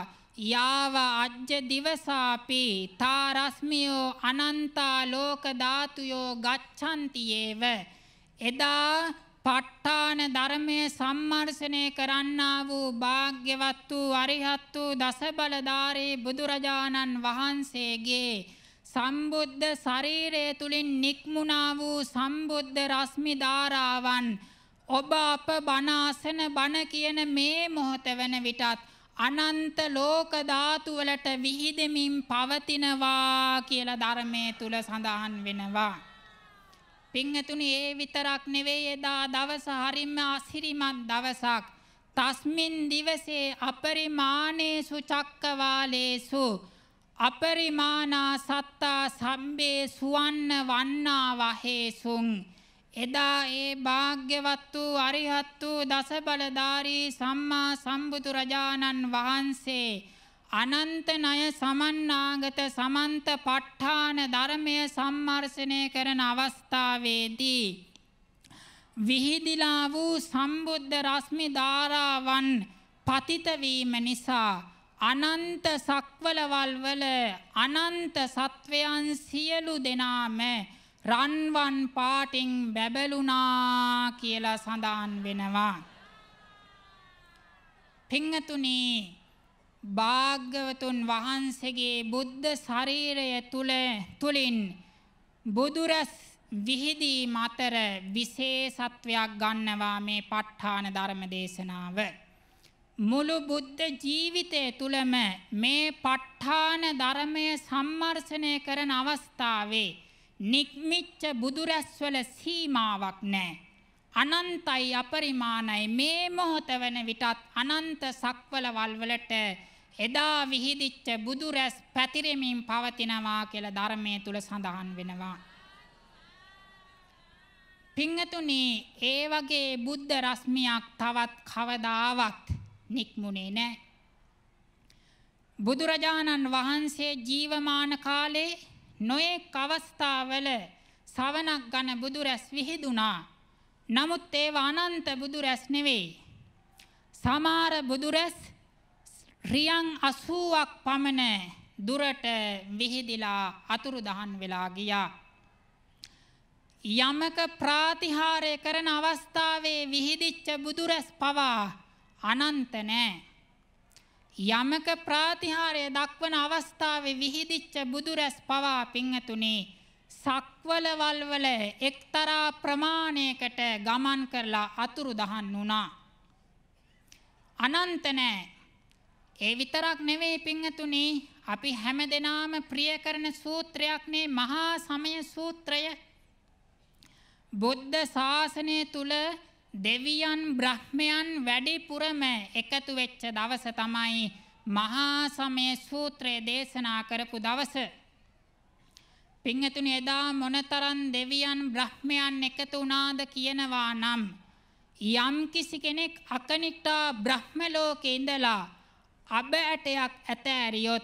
යාව අජ්ජ දිවසාපි තාරස්මියෝ අනන්තා ලෝක ධාතුයෝ ගච්ඡන්ති එදා ප ဋ ාණ ධර්මය සම්මර්ෂණය කරන්නා වූ භාග්‍යවත් වූ අරිහත් වූ දසබලධාරී බුදුරජාණන් වහන්සේගේ සම්බුද්ධ ශරීරය තුලින් නික්මුණා වූ සම්බුද්ධ රශ්මි ධාරාවන් ඔබ අප බණාසන බණ කියන මේ මොහොත වෙන විටත් අනන්ත ලෝක ධාතු වලට විහිදෙමින් පවතිනවා කියලා ධර්මයේ තුල සඳහන් වෙනවා පින්ඇතුනි ඒ විතරක් නෙවෙයි එදා දවස හරිම අසිරිමත් දවසක්. තස්මින් දිවසේ අපරිමානේසු චක්කවාලේසු අපරිමානා සත්තා සම්බේ සුවන්න වන්නා වහේසුන් එදා ඒ භාග්‍යවත් වූ අරිහත් වූ දසබලධාරී සම්මා සම්බුදු රජාණන් වහන්සේ අනන්ත ණය සමන්නාගත සමන්ත ප ဋ ාණ ධර්මය සම්මර්ෂණය කරන අවස්ථාවේදී විහිදිලා වූ සම්බුද්ධ රශ්මි ධාරාවන් පතිත වීම නිසා අනන්ත සක්වලවල් වල අනන්ත සත්වයන් සියලු දෙනාම රන්වන් පාටින් බැබළුණා කියලා සඳහන් වෙනවා. පිංගතුණී භාග්‍යවතුන් වහන්සේගේ බුද්ධ ශරීරය තුල තුලින් බුදුරස් විහිදී මතර විශේෂත්වයක් ගන්නවා මේ ප ဋ ාණ ධර්ම දේශනාව මුළු බුද්ධ ජීවිතය තුලම මේ ප ဋ ාණ ධර්මය සම්මර්ෂණය කරන අවස්ථාවේ නික්මිච්ච බුදුරැස්වල සීමාවක් නැහැ අනන්තයි අපරිමාණයි මේ මොහොත වෙන විටත් අනන්ත සක්වල වල්වලට එදා විහිදිච්ච බුදු රැස් පැතිරෙමින් පවතිනවා කියලා ධර්මයේ තුල සඳහන් වෙනවා. පිංගතුනි ඒ වගේ බුද්ධ රශ්මියක් තවත් කවදාවත් නික්මුණේ නැහැ. බුදුරජාණන් වහන්සේ ජීවමාන කාලේ නොයෙක් අවස්ථාවල සවනක් ගන බුදු රැස් විහිදුනා. නමුත් ඒවා අනන්ත බුදු රැස් නෙවෙයි. සමහර බුදු රැස් රියන් 80ක් පමණ දුරට විහිදිලා අතුරු දහන් වෙලා ගියා. යමක ප්‍රාතිහාරය කරන අවස්ථාවේ විහිදිච්ච බුදුරැස් පවා අනන්ත නෑ. යමක ප්‍රාතිහාරය දක්වන අවස්ථාවේ විහිදිච්ච බුදුරැස් පවා පිංහතුනේ සක්වල වල්වල එක්තරා ප්‍රමාණයකට ගමන් කරලා අතුරු දහන් වුණා. අනන්ත නෑ ඒ විතරක් නෙවෙයි පින්තුනි අපි හැමදෙනාම ප්‍රිය කරන සූත්‍රයක් නේ මහා සමය සූත්‍රය. බුද්ධ ශාසනය තුල දෙවියන් බ්‍රහ්මයන් වැඩිපුරම එකතු වෙච්ච දවස තමයි මහා සමය සූත්‍රය දේශනා කරපු දවස. පින්තුනි එදා මොනතරම් දෙවියන් බ්‍රහ්මයන් එකතු වුණාද කියනවා නම් යම් කිසි කෙනෙක් අකනිටා බ්‍රහ්ම ලෝකේ ඉඳලා අබ ඇටයක් ඇතෑරියොත්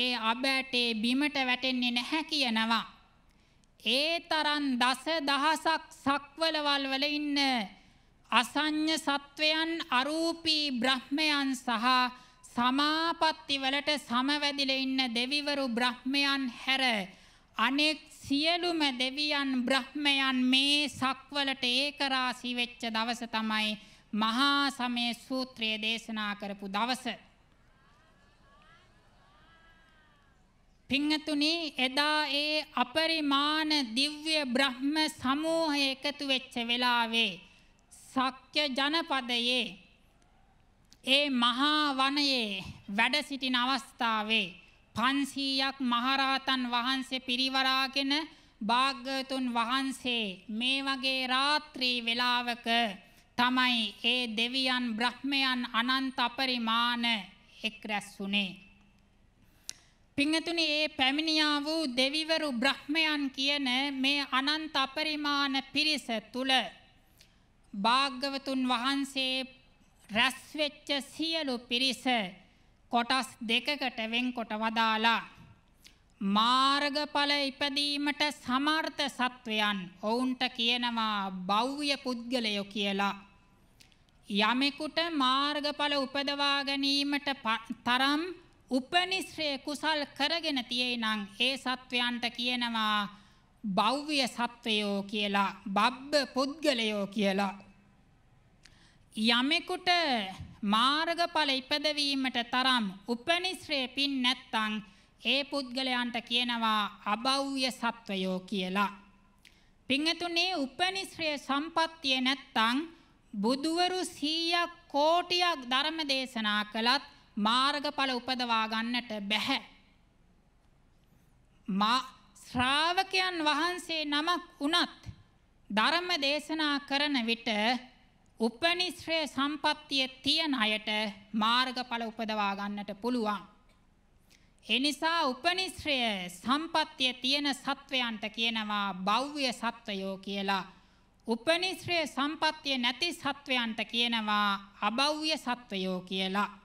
ඒ අබ ඇටේ බිමට වැටෙන්නේ නැහැ කියනවා. ඒ තරම් දස දහසක් සක්වලවල් වල ඉන්න අසඤ්ඤ සත්වයන් අරූපී බ්‍රහ්මයන් සහ සමාපatti වලට සමවැදිලා ඉන්න දෙවිවරු බ්‍රහ්මයන් හැර අනෙක් සියලුම දෙවියන් බ්‍රහ්මයන් මේ සක්වලට ඒකරාශී වෙච්ච දවස තමයි මහා සමය සූත්‍රය දේශනා කරපු දවස. පිංහතුනි එදා ඒ අපරිමාණ දිව්‍ය බ්‍රහ්ම සමූහය එකතු වෙච්ච වෙලාවේ සක්්‍ය ජනපදයේ ඒ මහා වනයේ වැඩ සිටින අවස්ථාවේ 500ක් මහරහතන් වහන්සේ පිරිවරාගෙන භාග්‍යතුන් වහන්සේ මේ වගේ රාත්‍රී වේලාවක තමයි ඒ දෙවියන් බ්‍රහ්මයන් අනන්ත අපරිමාණ එක් රැස්ුනේ පිංහතුනි ඒ පැමිණියා වූ දෙවිවරු බ්‍රහ්මයන් කියන මේ අනන්ත අපරිමාණ පිරිස තුල භාග්‍යවතුන් වහන්සේ රැස්වෙච්ච සියලු පිරිස කොටස් දෙකකට වෙන්කොට වදාලා මාර්ගඵල ඉපදීමට සමර්ථ සත්වයන් ඔවුන්ට කියනවා බෞ්‍ය පුද්ගලයෝ කියලා යමෙකුට මාර්ගඵල උපදවා ගැනීමට තරම් උපනිශ්‍රේ කුසල් කරගෙන තියෙනං ඒ සත්වයන්ට කියනවා භෞ්‍ය සත්වයෝ කියලා බබ්බ පුද්ගලයෝ කියලා. යමෙකුට මාර්ගඵල ඉපදවීමට තරම් උපනිශ්‍රේ පින් නැත්තං ඒ පුද්ගලයන්ට කියනවා අභෞ්‍ය සත්වයෝ කියලා. පිංහතුනේ උපනිශ්‍රය සම්පත්තිය නැත්තං බුදුවරු සීයක් කෝටියක් ධර්ම දේශනා කළත් මාර්ගඵල උපදවා ගන්නට බැහැ. මා ශ්‍රාවකයන් වහන්සේ නමක් වුණත් ධර්ම දේශනා කරන විට උපනිශ්‍රේ සම්පත්තිය තියෙන අයට මාර්ගඵල උපදවා ගන්නට පුළුවන්. එනිසා උපනිශ්‍රය සම්පත්තිය තියෙන සත්වයන්ට කියනවා බෞ්‍ය සත්වයෝ කියලා. උපනිශ්‍රය සම්පත්තිය නැති සත්වයන්ට කියනවා අබෞ්‍ය සත්වයෝ කියලා.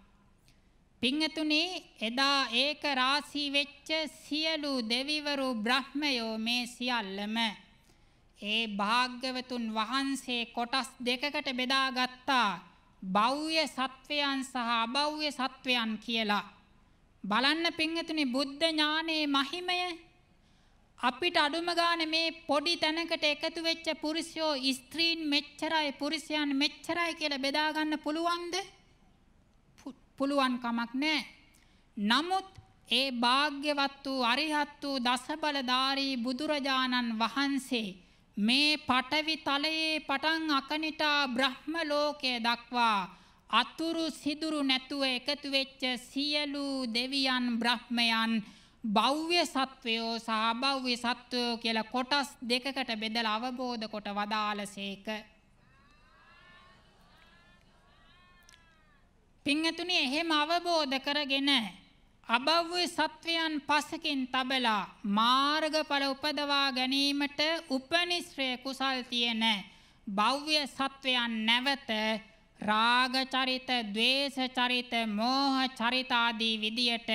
පිංහතුනේ එදා ඒක රාසී වෙච්ච සියලු දෙවිවරු බ්‍රහ්මයෝ මේ සියල්ලම ඒ භාග්‍යවතුන් වහන්සේ කොටස් දෙකකට බෙදා ගත්තා බෞ්‍ය සත්වයන් සහ අබෞ්‍ය සත්වයන් කියලා බලන්න පිංහතුනි බුද්ධ ඥානයේ මහිමය අපිට අඩුම ගාන මේ පොඩි තැනකට එකතු වෙච්ච පුරුෂයෝ ස්ත්‍රීන් මෙච්චරයි පුරුෂයන් මෙච්චරයි කියලා බෙදා ගන්න පුළුවන්ද? පුළුවන් කමක් නැහැ. නමුත් ඒ භාග්‍යවත් වූ අරිහත් වූ දසබලධාරී බුදුරජාණන් වහන්සේ මේ පටවි තලයේ පටන් අකනිටා බ්‍රහ්ම ලෝකය දක්වා අතුරු සිදුරු නැතුව එකතු වෙච්ච සියලු දෙවියන් බ්‍රහ්මයන් භව්‍ය සත්වයෝ සහ භව්‍ය සත්වයෝ කියලා කොටස් දෙකකට බෙදලා අවබෝධ කොට වදාළසේක පින්ඇතුනි එහෙම අවබෝධ කරගෙන අභව්‍ය සත්වයන් පසකින් තබලා මාර්ගඵල උපදවා ගැනීමට උපනිශ්‍රය කුසල් තියෙන භව්‍ය සත්වයන් නැවත රාග චරිත, ద్వේෂ චරිත, මෝහ චරිත ආදී විදියට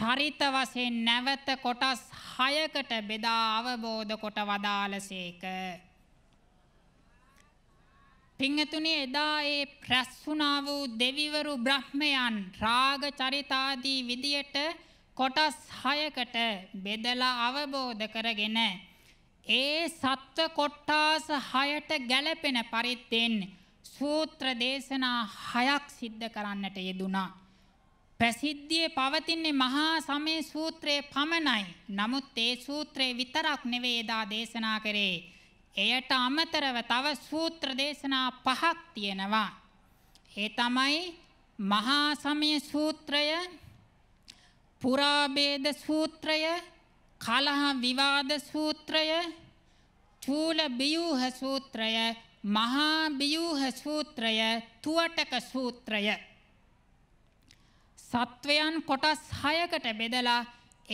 චරිත වශයෙන් නැවත කොටස් 6කට බෙදා අවබෝධ කොට වදාළසේක. පිංහතුනේ එදා ඒ ප්‍රැස්වුණා වූ දෙවිවරු බ්‍රහ්මයන් රාග චරිතාදී විදියට කොටස් 6කට බෙදලා අවබෝධ කරගෙන ඒ සත්ව කොට්ටාස 6ට ගැලපෙන පරිද්දෙන් සූත්‍ර දේශනා 6ක් සිද්ධ කරන්නට යෙදුනා. ප්‍රසිද්ධියේ පවතින්නේ මහා සමේ සූත්‍රයේ පමණයි. නමුත් ඒ සූත්‍රේ විතරක් නෙවෙයි දා දේශනා කරේ. එයට අමතරව තව සූත්‍ර දේශනා පහක් තියෙනවා. ඒ තමයි මහා සමය සූත්‍රය, පුරාභේද සූත්‍රය, කලහ විවාද සූත්‍රය, චූල බියූහ සූත්‍රය, මහා බියූහ සූත්‍රය, තුවටක සූත්‍රය. සත්වයන් කොටස් 6කට බෙදලා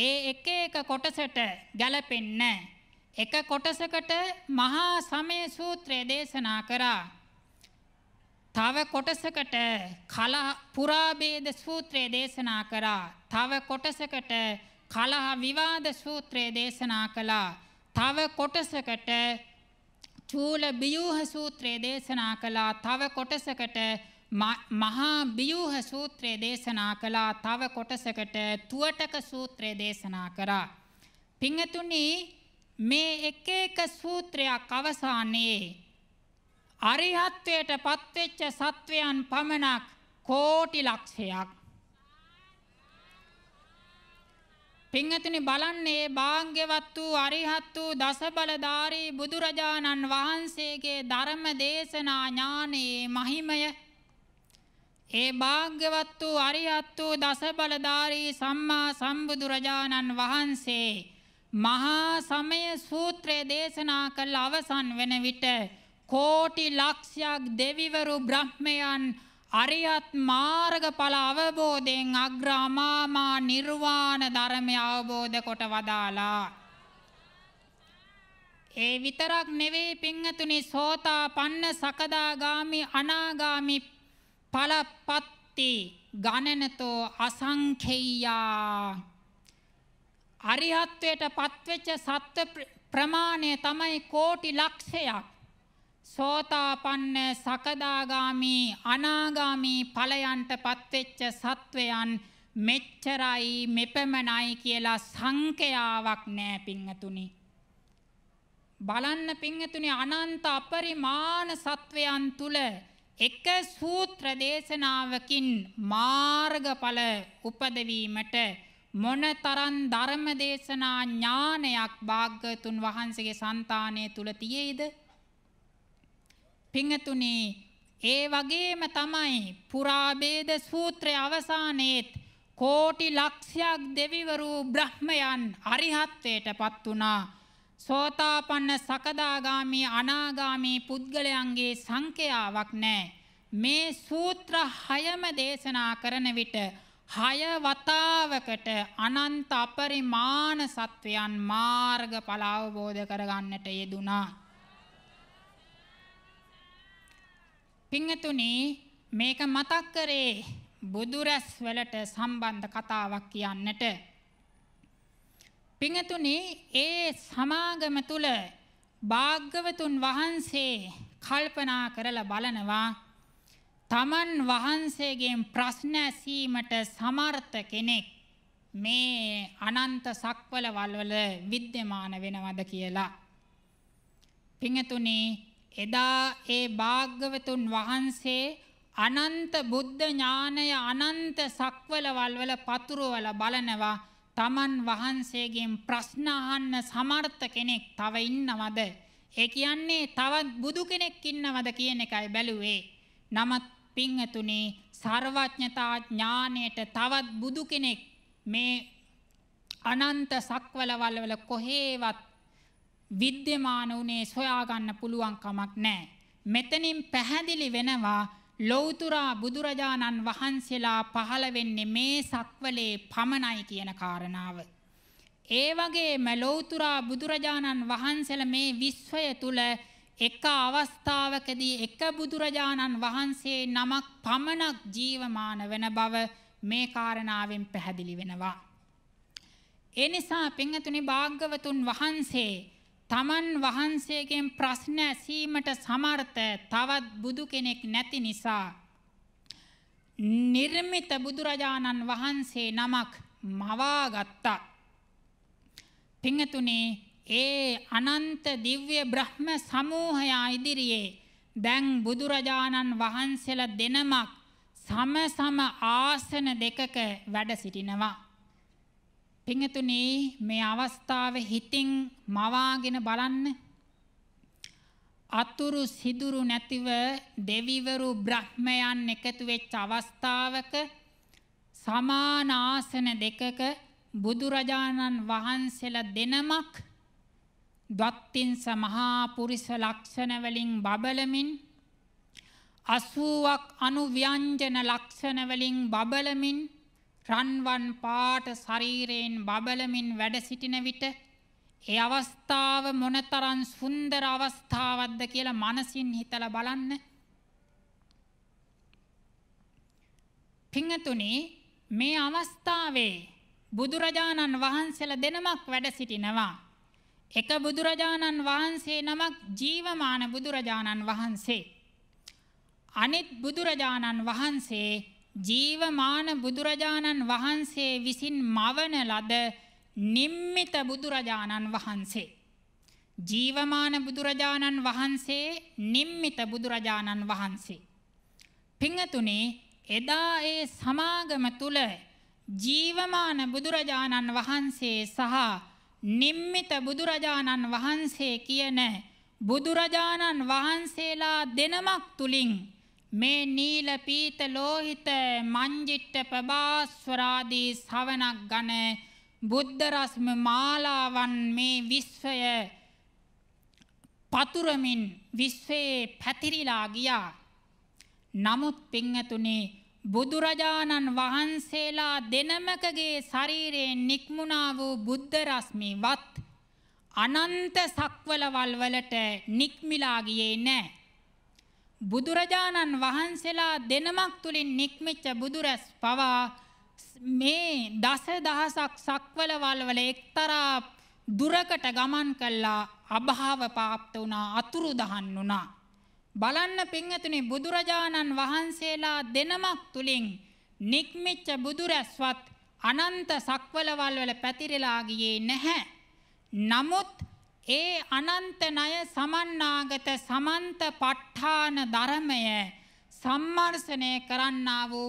ඒ එක එක කොටසට ගැලපෙන්නේ එක කොටසකට මහා සමය සූත්‍රය දේශනා කරා. තව කොටසකට කලහ පුරාභේද සූත්‍රය දේශනා කරා. තව කොටසකට කලහ විවාද සූත්‍රය දේශනා කළා. තව කොටසකට චූල බියූහ සූත්‍රය දේශනා කළා. තව කොටසකට මහා බියූහ සූත්‍රය දේශනා කළා. තව කොටසකට තුවටක සූත්‍රය දේශනා කරා. පිංගතුනි මේ එක එක සූත්‍රයක් අවසානයේ අරිහත්වයට පත්වෙච්ච සත්වයන් පමණක් කෝටි ලක්ෂයක් පිංගතුනි බලන්නේ භාග්‍යවත් වූ අරිහත් වූ දසබලධාරී බුදුරජාණන් වහන්සේගේ ධර්ම දේශනා ඥානයේ මහිමය ඒ භාග්‍යවත් වූ අරිහත් වූ දසබලධාරී සම්මා සම්බුදුරජාණන් වහන්සේ මහා සමය සූත්‍රය දේශනා කළ අවසන් වෙන විට කෝටි ලක්ෂයක් දෙවිවරු බ්‍රහ්මයන් අරියත් මාර්ගඵල අවබෝධයෙන් අග්‍රාමාමා නිර්වාණ ධර්මය අවබෝධ කොට වදාලා. ඒ විතරක් නෙවෙයි පිංහතුනි සෝතාපන්න සකදාගාමි අනාගාමි ඵලපත්ති ගණනතෝ අසංඛේයා අරිහත්වයට පත්වෙච්ච සත්ව ප්‍රමාණය තමයි කෝටි ලක්ෂයක්. සෝතාපන්න සකදාගාමී අනාගාමී ඵලයන්ට පත්වෙච්ච සත්වයන් මෙච්චරයි මෙපමණයි කියලා සංකයාවක් නෑ පිංහතුනි. බලන්න පිංහතුනි අනන්ත අපරිමාණ සත්වයන් තුල එක සූත්‍ර දේශනාවකින් මාර්ගඵල උපදවීමට මොනතරම් ධර්ම දේශනා ඥානයක් භාග්‍යතුන් වහන්සේගේ సంతානය තුල තියේද? පිංගතුනේ ඒ වගේම තමයි පුරාභේද සූත්‍රයේ අවසානයේත් කෝටි ලක්ෂයක් දෙවිවරු බ්‍රහ්මයන් අරිහත්ත්වයටපත් වුණා. සෝතාපන්න සකදාගාමි අනාගාමි පුද්ගලයන්ගේ සංඛ්‍යාවක් නැහැ. මේ සූත්‍ර 6ම දේශනා කරන විට හය වතාවකට අනන්ත අපරිමාණ සත්වයන් මාර්ගඵල අවබෝධ කරගන්නට යෙදුනා. පිංගතුනි මේක මතක් කරේ බුදුරැස් වලට සම්බන්ධ කතාවක් කියන්නට. පිංගතුනි ඒ සමාගම තුල භාග්‍යවතුන් වහන්සේ කල්පනා කරලා බලනවා තමන් වහන්සේගෙන් ප්‍රශ්න ඇසීමට සමර්ථ කෙනෙක් මේ අනන්ත සක්වල වල්වල විද්‍යමාන වෙනවද කියලා. පිංගතුනි එදා ඒ භාග්‍යවතුන් වහන්සේ අනන්ත බුද්ධ ඥානය අනන්ත සක්වල වල්වල පතුරවල බලනවා තමන් වහන්සේගෙන් ප්‍රශ්න අහන්න සමර්ථ කෙනෙක් තව ඉන්නවද ඒ කියන්නේ තවත් බුදු කෙනෙක් ඉන්නවද කියන එකයි බැලුවේ නමත් පිංහතුනේ සර්වඥතා ඥානයට තවත් බුදු කෙනෙක් මේ අනන්ත සක්වලවල්වල කොහේවත් විද්‍යමාන වුණේ සොයාගන්න පුළුවන් කමක් නැහැ. මෙතනින් පැහැදිලි වෙනවා ලෞතුරා බුදුරජාණන් වහන්සේලා පහළ වෙන්නේ මේ සක්වලේ පමණයි කියන කාරණාව. ඒ වගේම ලෞතුරා බුදුරජාණන් වහන්සේලා මේ විශ්වය තුල එක අවස්ථාවකදී එක බුදුරජාණන් වහන්සේ නමක් පමණක් ජීවමාන වෙන බව මේ කාරණාවෙන් පැහැදිලි වෙනවා. ඒ නිසා පින්තුනි භාග්‍යවතුන් වහන්සේ තමන් වහන්සේගෙන් ප්‍රශ්න ඇසීමට සමර්ථ තවත් බුදු කෙනෙක් නැති නිසා නිර්මිත බුදුරජාණන් වහන්සේ නමක් මවා ගත්තා. පිංගතුනේ ඒ අනන්ත දිව්‍ය බ්‍රහ්ම සමූහයා ඉදිරියේ දැන් බුදුරජාණන් වහන්සේලා දෙනමක් සම සම ආසන දෙකක වැඩ සිටිනවා. පිංගතුනි මේ අවස්ථාව හිතින් මවාගෙන බලන්න. අතුරු සිදුරු නැතිව දෙවිවරු බ්‍රහ්මයන් එකතු වෙච්ච අවස්ථාවක සමාන ආසන දෙකක බුදුරජාණන් වහන්සේලා දෙනමක් දත්තිංස මහා පුරිස ලක්ෂණවලින් බබලමින් අසූුවක් අනුව්‍යංජන ලක්ෂණවලින් බබලමින් රන්වන් පාට ශරීරයෙන් බබලමින් වැඩ සිටින විට ඒ අවස්ථාව මොනතරන් සුන්දර අවස්ථාවක්ද කියලා මනසින් හිතල බලන්න. පිංහතුනි මේ අවස්ථාවේ බුදුරජාණන් වහන්සල දෙනමක් වැඩ සිටිනවා. එක බුදුරජාණන් වහන්සේ නමක් ජීවමාන බුදුරජාණන් වහන්සේ. අනිත් බුදුරජාණන් වහන්සේ ජීවමාන බුදුරජාණන් වහන්සේ විසින් මවන ලද නිම්මිත බුදුරජාණන් වහන්සේ. ජීවමාන බුදුරජාණන් වහන්සේ නිම්මිත බුදුරජාණන් වහන්සේ. පිංහතුනේ එදා ඒ සමාගම තුළ ජීවමාන බුදුරජාණන් වහන්සේ සහ නිම්මිත බුදුරජාණන් වහන්සේ කියන බුදුරජාණන් වහන්සේලා දෙනමක් තුලින් මේ නීල පීත ලෝහිත මංජිට්ට ප්‍රභාස්වරාදී ශ්‍රවණක් ගන බුද්ධ රස්ම මාලාවන් මේ විශ්වය පතුරමින් විශ්වයේ පැතිරිලා ගියා. නමුත් පින්ඇතුනේ බුදුරජාණන් වහන්සේලා දෙනමකගේ ශරීරයෙන් නික්මුණා වූ බුද්ධ රශ්මිවත් අනන්ත සක්වලවල් වලට නික්මිලා ගියේ නැහැ. බුදුරජාණන් වහන්සේලා දෙනමක් තුලින් නික්මිච්ච බුදුරැස් පවා මේ දස දහසක් සක්වලවල් වල එක්තරා දුරකට ගමන් කළා අභාව පාප්ත වුණා අතුරු දහන් වුණා බලන්න පින්ඇතුනේ බුදුරජාණන් වහන්සේලා දෙනමක් තුලින් නික්මිච්ච බුදුරැස්වත් අනන්ත සක්වලවල් වල පැතිරලා ගියේ නැහැ. නමුත් ඒ අනන්ත ණය සමන්නාගත සමන්ත ප ဋ ාණ ධර්මය සම්මර්ෂණය කරන්නා වූ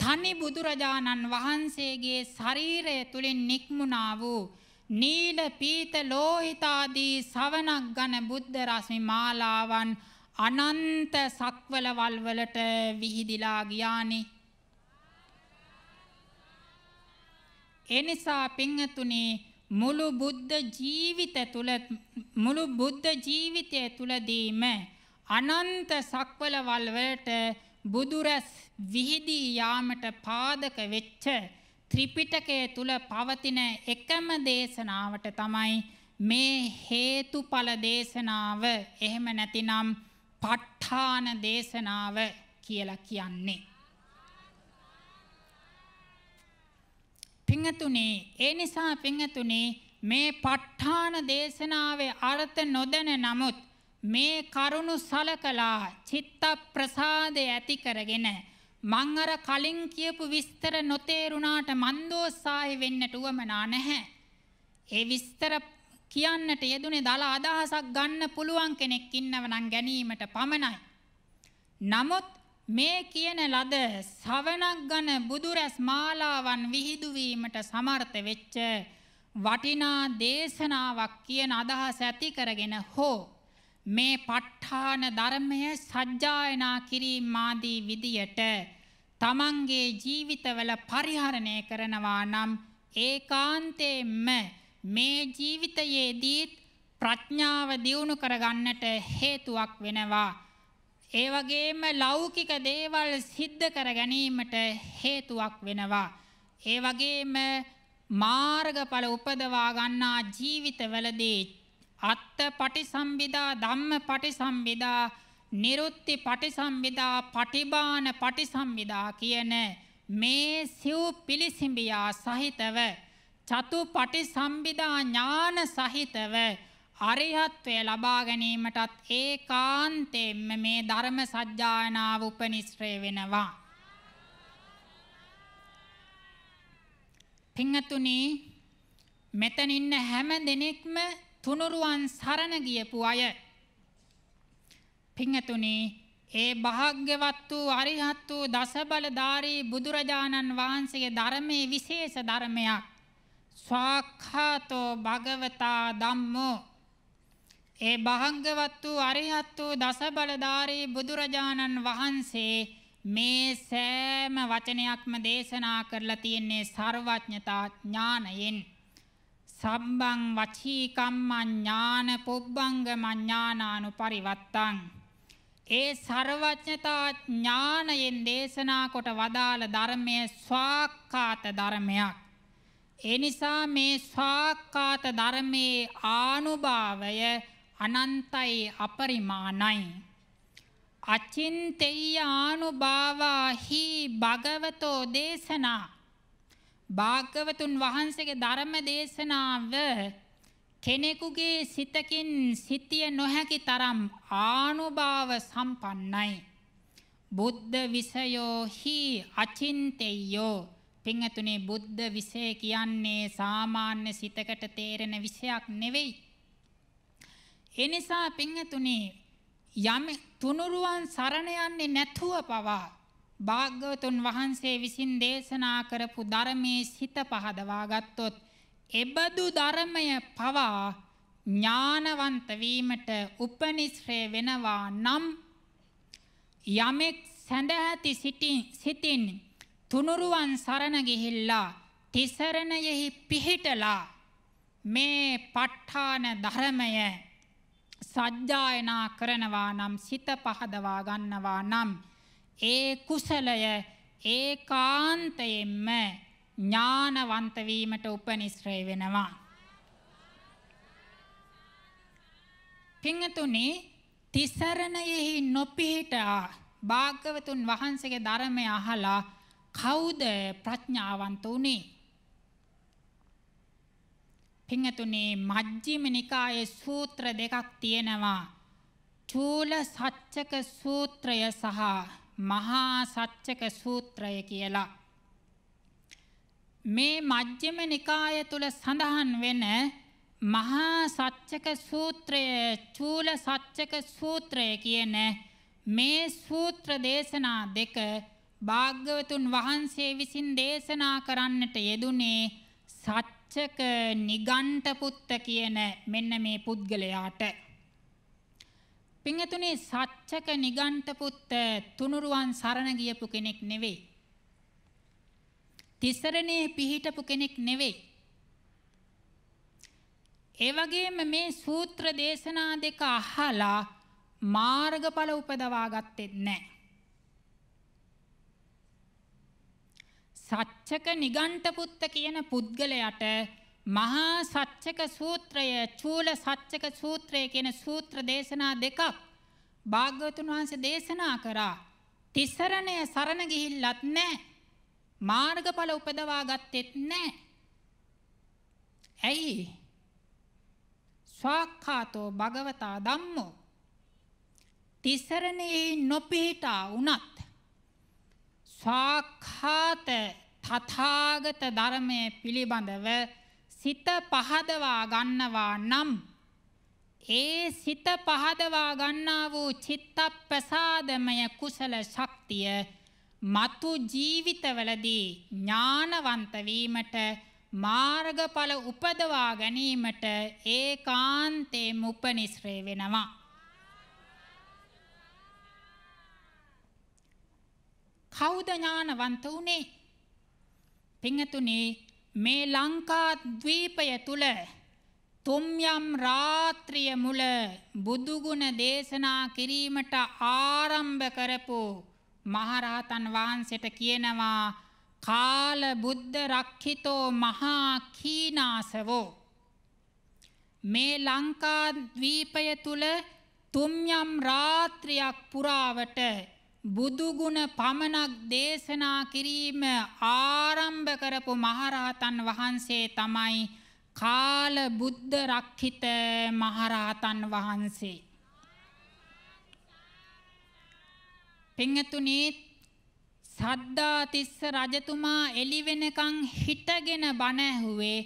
තනි බුදුරජාණන් වහන්සේගේ ශරීරය තුලින් නික්මුණා වූ නීල පීත ලෝහිතාදී සවනක් ගන බුද්ධ රශ්මි මාලාවන් අනන්ත සක්වල වල් වලට විහිදිලා ගියානේ. ඒ නිසා පින්තුනේ මුළු බුද්ධ ජීවිත තුල මුළු බුද්ධ ජීවිතය තුලදීම අනන්ත සක්වල වල් වලට බුදුරස් විහිදී යාමට පාදක වෙච්ච ත්‍රිපිටකය තුල පවතින එකම දේශනාවට තමයි මේ හේතුඵල දේශනාව එහෙම නැතිනම් ප ဋ ාණ දේශනාව කියලා කියන්නේ. පිංගතුනේ ඒ නිසා පිංගතුනේ මේ ප ဋ ාණ දේශනාවේ අර්ථ නොදැන නමුත් මේ කරුණු සලකලා චිත්ත ප්‍රසාදය ඇති කරගෙන මං අර කලින් කියපු විස්තර නොතේරුණාට මන්දෝසාහි වෙන්නට උවමනා නැහැ. ඒ විස්තර කියන්නට යෙදුනේ දල අදහසක් ගන්න පුළුවන් කෙනෙක් ඉන්නවනම් ගැනීමට පමණයි. නමුත් මේ කියන ලද සවනක් ගන බුදුරැස් මාලාවන් විහිදුවීමට සමර්ථ වෙච්ච වටිනා දේශනාවක් කියන අදහස ඇති කරගෙන හෝ මේ ප ဋ ාණ ධර්මය සජ්ජායනා කිරීම ආදී විදියට තමන්ගේ ජීවිතවල පරිහරණය කරනවා නම් ඒකාන්තයෙන්ම මේ ජීවිතයේදීත් ප්‍රඥාව දියුණු කරගන්නට හේතුවක් වෙනවා. ඒ වගේම ලෞකික දේවල් සිද්ධ කර ගැනීමට හේතුවක් වෙනවා. ඒ වගේම මාර්ගඵල උපදවා ගන්නා ජීවිතවලදී අත්ත පටිසම්භිදා ධම්ම පටිසම්භිදා නිරුත්ති පටිසම්භිදා පටිබාන පටිසම්භිදා කියන මේ සිව් පිළිසිඹියා සහිතව චතුපටි සම්බිදා ඥාන සහිතව අරිහත්වය ලබා ගැනීමටත් ඒකාන්තයෙන්ම මේ ධර්ම සත්‍යයනාව උපනිශ්‍රේ වෙනවා. පිංගතුනි මෙතන ඉන්න හැම දෙනෙක්ම තුනුරුවන් සරණ ගියපු අය. පිංගතුනි ඒ භාග්‍යවත් වූ අරිහත් වූ දසබලධාරී බුදුරජාණන් වහන්සේගේ ධර්මයේ විශේෂ ධර්මයක්. ස්වාක්ඛාතෝ භගවතා ධම්මෝ ඒ භාංගවත් වූ අරිහත් වූ දසබලධාරී බුදුරජාණන් වහන්සේ මේ සෑම වචනයක්ම දේශනා කරලා තියෙන්නේ ਸਰවඥතා ඥානයෙන් සම්බං වචී කම්මඥාන පුබ්බංග මඥානානු පරිවත්තං ඒ ਸਰවඥතා ඥානයෙන් දේශනා කොට වදාළ ධර්මය ස්වාක්කාත ධර්මයක් ඒ නිසා මේ ස්වාක්කාත ධර්මයේ ආනුභාවය අනන්තයි අපරිමාණයි. අචින්තේය ආනුභාවාහි භගවතෝ දේශනා භාග්‍යවතුන් වහන්සේගේ ධර්ම දේශනාව කෙනෙකුගේ සිතකින් සිටිය නොහැකි තරම් ආනුභාව සම්පන්නයි. බුද්ධ විසයෝ හි අචින්තේයෝ පින්ඇතුනේ බුද්ධ විෂය කියන්නේ සාමාන්‍ය සිතකට තේරෙන විෂයක් නෙවෙයි. ඒ නිසා පින්ඇතුනේ යම් තුනුරුවන් සරණ යන්නේ නැතුව පවා භාග්‍යවතුන් වහන්සේ විසින් දේශනා කරපු ධර්මයේ සිත පහදවා ගත්තොත් එබඳු ධර්මය පවා ඥානවන්ත වීමට උපනිශ්‍රේ වෙනවා නම් යමෙක් සඳහති සිටින් සිටින් තුනුරුවන් සරණ ගිහිල්ලා තිසරණයෙහි පිහිටලා මේ ප ဋ ාණ ධර්මය සජ්ජායනා කරනවා නම් සිත පහදවා ගන්නවා නම් ඒ කුසලය ඒකාන්තයෙන්ම ඥානවන්ත වීමට උපනිශ්‍රේ වෙනවා. පින්තුනි තිසරණයෙහි නොපිහිටා භාග්‍යවතුන් වහන්සේගේ ධර්මය අහලා කවුද ප්‍රඥාවන්ත උනේ? පින්තුනේ මජ්ක්‍ධිම නිකායේ සූත්‍ර දෙකක් තියෙනවා. චූල සච්චක සූත්‍රය සහ මහා සච්චක සූත්‍රය කියලා. මේ මජ්ක්‍ධිම නිකාය තුල සඳහන් වෙන මහා සච්චක සූත්‍රය චූල සච්චක සූත්‍රය කියන මේ සූත්‍ර දේශනා දෙක භාග්‍යවතුන් වහන්සේ විසින් දේශනා කරන්නට යෙදුනේ සච්චක නිගණ්ඨ පුත්ත කියන මෙන්න මේ පුද්ගලයාට පින්තුනේ සච්චක නිගණ්ඨ පුත්ත තුනුරුවන් සරණ ගියපු කෙනෙක් නෙවෙයි. තිසරණේ පිහිටපු කෙනෙක් නෙවෙයි. ඒ වගේම මේ සූත්‍ර දේශනා දෙක අහලා මාර්ගඵල උපදවා ගත්තේ නැහැ. සච්චක නිගණ්ඨපුත්ත කියන පුද්ගලයාට මහා සච්චක සූත්‍රය චූල සච්චක සූත්‍රය කියන සූත්‍ර දේශනා දෙකක් භාග්‍යවතුන් වහන්සේ දේශනා කරා තිසරණය සරණ ගිහිල්ලත් නැහැ මාර්ගඵල උපදවා ගත්තෙත් නැහැ ඇයි ස්වාක්ඛාතෝ භගවතා ධම්මෝ තිසරණේ නොපිහිටා වුණත් සාක්ඛාත තථාගත ධර්මය පිළිබඳව සිත පහදවා ගන්නවා නම් ඒ සිත පහදවා ගන්නා වූ චිත්ත ප්‍රසාදමය කුසල ශක්තිය මතු ජීවිතවලදී ඥානවන්ත වීමට මාර්ගඵල උපදවා ගැනීමට ඒකාන්තේ උපනිශ්‍රේ වෙනවා කවුද ඥානවන්ත උනේ? පින්තුනි මේ ලංකා ද්වීපය තුල තුම්යම් රාත්‍රිය මුල බුදුගුණ දේශනා කිරීමට ආරම්භ කරපු මහරහතන් වහන්සේට කියනවා කාල බුද්ධ රක්ඛිතෝ මහා කීනාසවෝ මේ ලංකා ද්වීපය තුල තුම්යම් රාත්‍රියක් පුරාවට බුදුගුණ පමණක් දේශනා කිරීම ආරම්භ කරපු මහරහතන් වහන්සේ තමයි කාල බුද්ධ රක්ඛිත මහරහතන් වහන්සේ. පින්තුනි සද්දාතිස්ස රජතුමා එළි වෙනකන් හිටගෙන බණ ඇහුවේ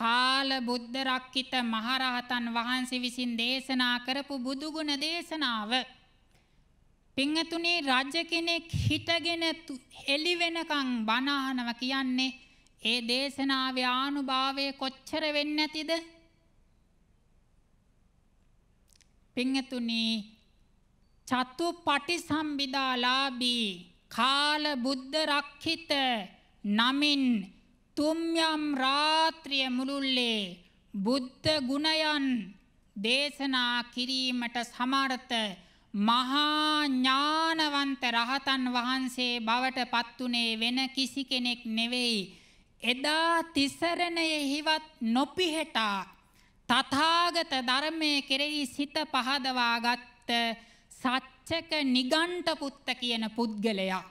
කාල බුද්ධ රක්ඛිත මහරහතන් වහන්සේ විසින් දේශනා කරපු බුදුගුණ දේශනාව. පිංහතුනේ රජ්‍ය කෙනෙක් හිටගෙන එළි වෙනකන් බණහනව කියන්නේ ඒ දේශනාවේ ආනුභාවය කොච්චර වෙන්නේ නැතිද? පිංහතුනි චතුපටි සම්බිදාලාභී කාල බුද්ධ රක්ඛිත නමින් තුම්යම් රාත්‍රිය මුළුල්ලේ බුද්ධ ගුණයන් දේශනා කිරීමට සමර්ථ මහා ඥානවන්ත රහතන් වහන්සේ බවට පත්ුනේ වෙන කිසි කෙනෙක් නෙවෙයි. එදා තිසරණයේ හිවත් නොපිහෙටා තථාගත ධර්මයේ කෙරෙහි සිත පහදවා ගත්ත සච්චක නිගණ්ඨ පුත්ත කියන පුද්ගලයා.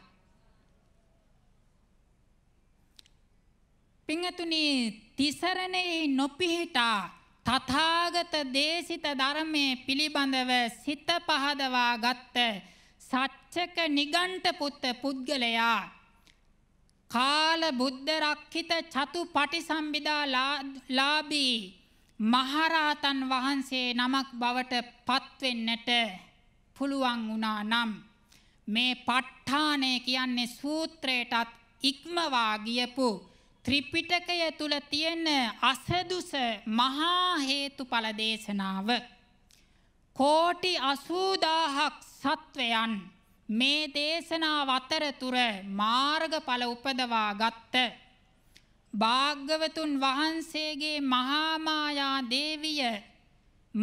පින්තුනි තිසරණයේ නොපිහිටා තථාගත දේශිත ධර්මයේ පිළිබඳව සිත පහදවා ගත්ත සත්‍යක නිගණ්ඨ පුත් පුද්ගලයා කාල බුද්ධ රක්කිත චතු පටිසම්භිදා ලාභී මහරහතන් වහන්සේ නමක් බවට පත්වෙන්නට පුළුවන් වුණා නම් මේ ප ဋ ාණය කියන්නේ සූත්‍රයටත් ඉක්මවා ගියපු ත්‍රිපිටකය තුල තියෙන අසදුස මහා හේතුඵල දේශනාව කෝටි 80000ක් සත්වයන් මේ දේශනාව අතරතුර මාර්ගඵල උපදවා ගත්ත භාග්‍යවතුන් වහන්සේගේ මහා මායා දේවිය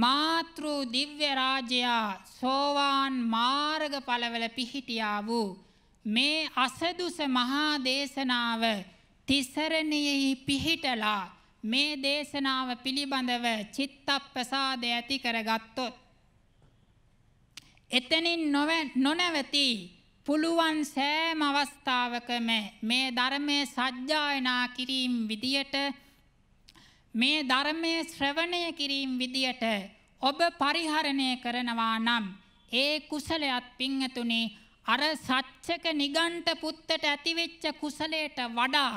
මාතෘ දිව්‍ය රාජයා සෝවාන් මාර්ගඵලවල පිහිටියා වූ මේ අසදුස මහා දේශනාව තිසරණයෙහි පිහිටලා මේ දේශනාව පිළිබඳව චිත්තප්‍රසාද ඇති කරගත්තොත් එතනින් නොනවති පුළුවන් සෑම අවස්ථාවකම මේ ධර්මයේ සත්‍යයනා කිරීම විදියට මේ ධර්මයේ ශ්‍රවණය කිරීම විදියට ඔබ පරිහරණය කරනවා නම් ඒ කුසලයක් පින්තුනේ අර සත්‍යක නිගණ්ඨ පුත්තට ඇතිවෙච්ච කුසලයට වඩා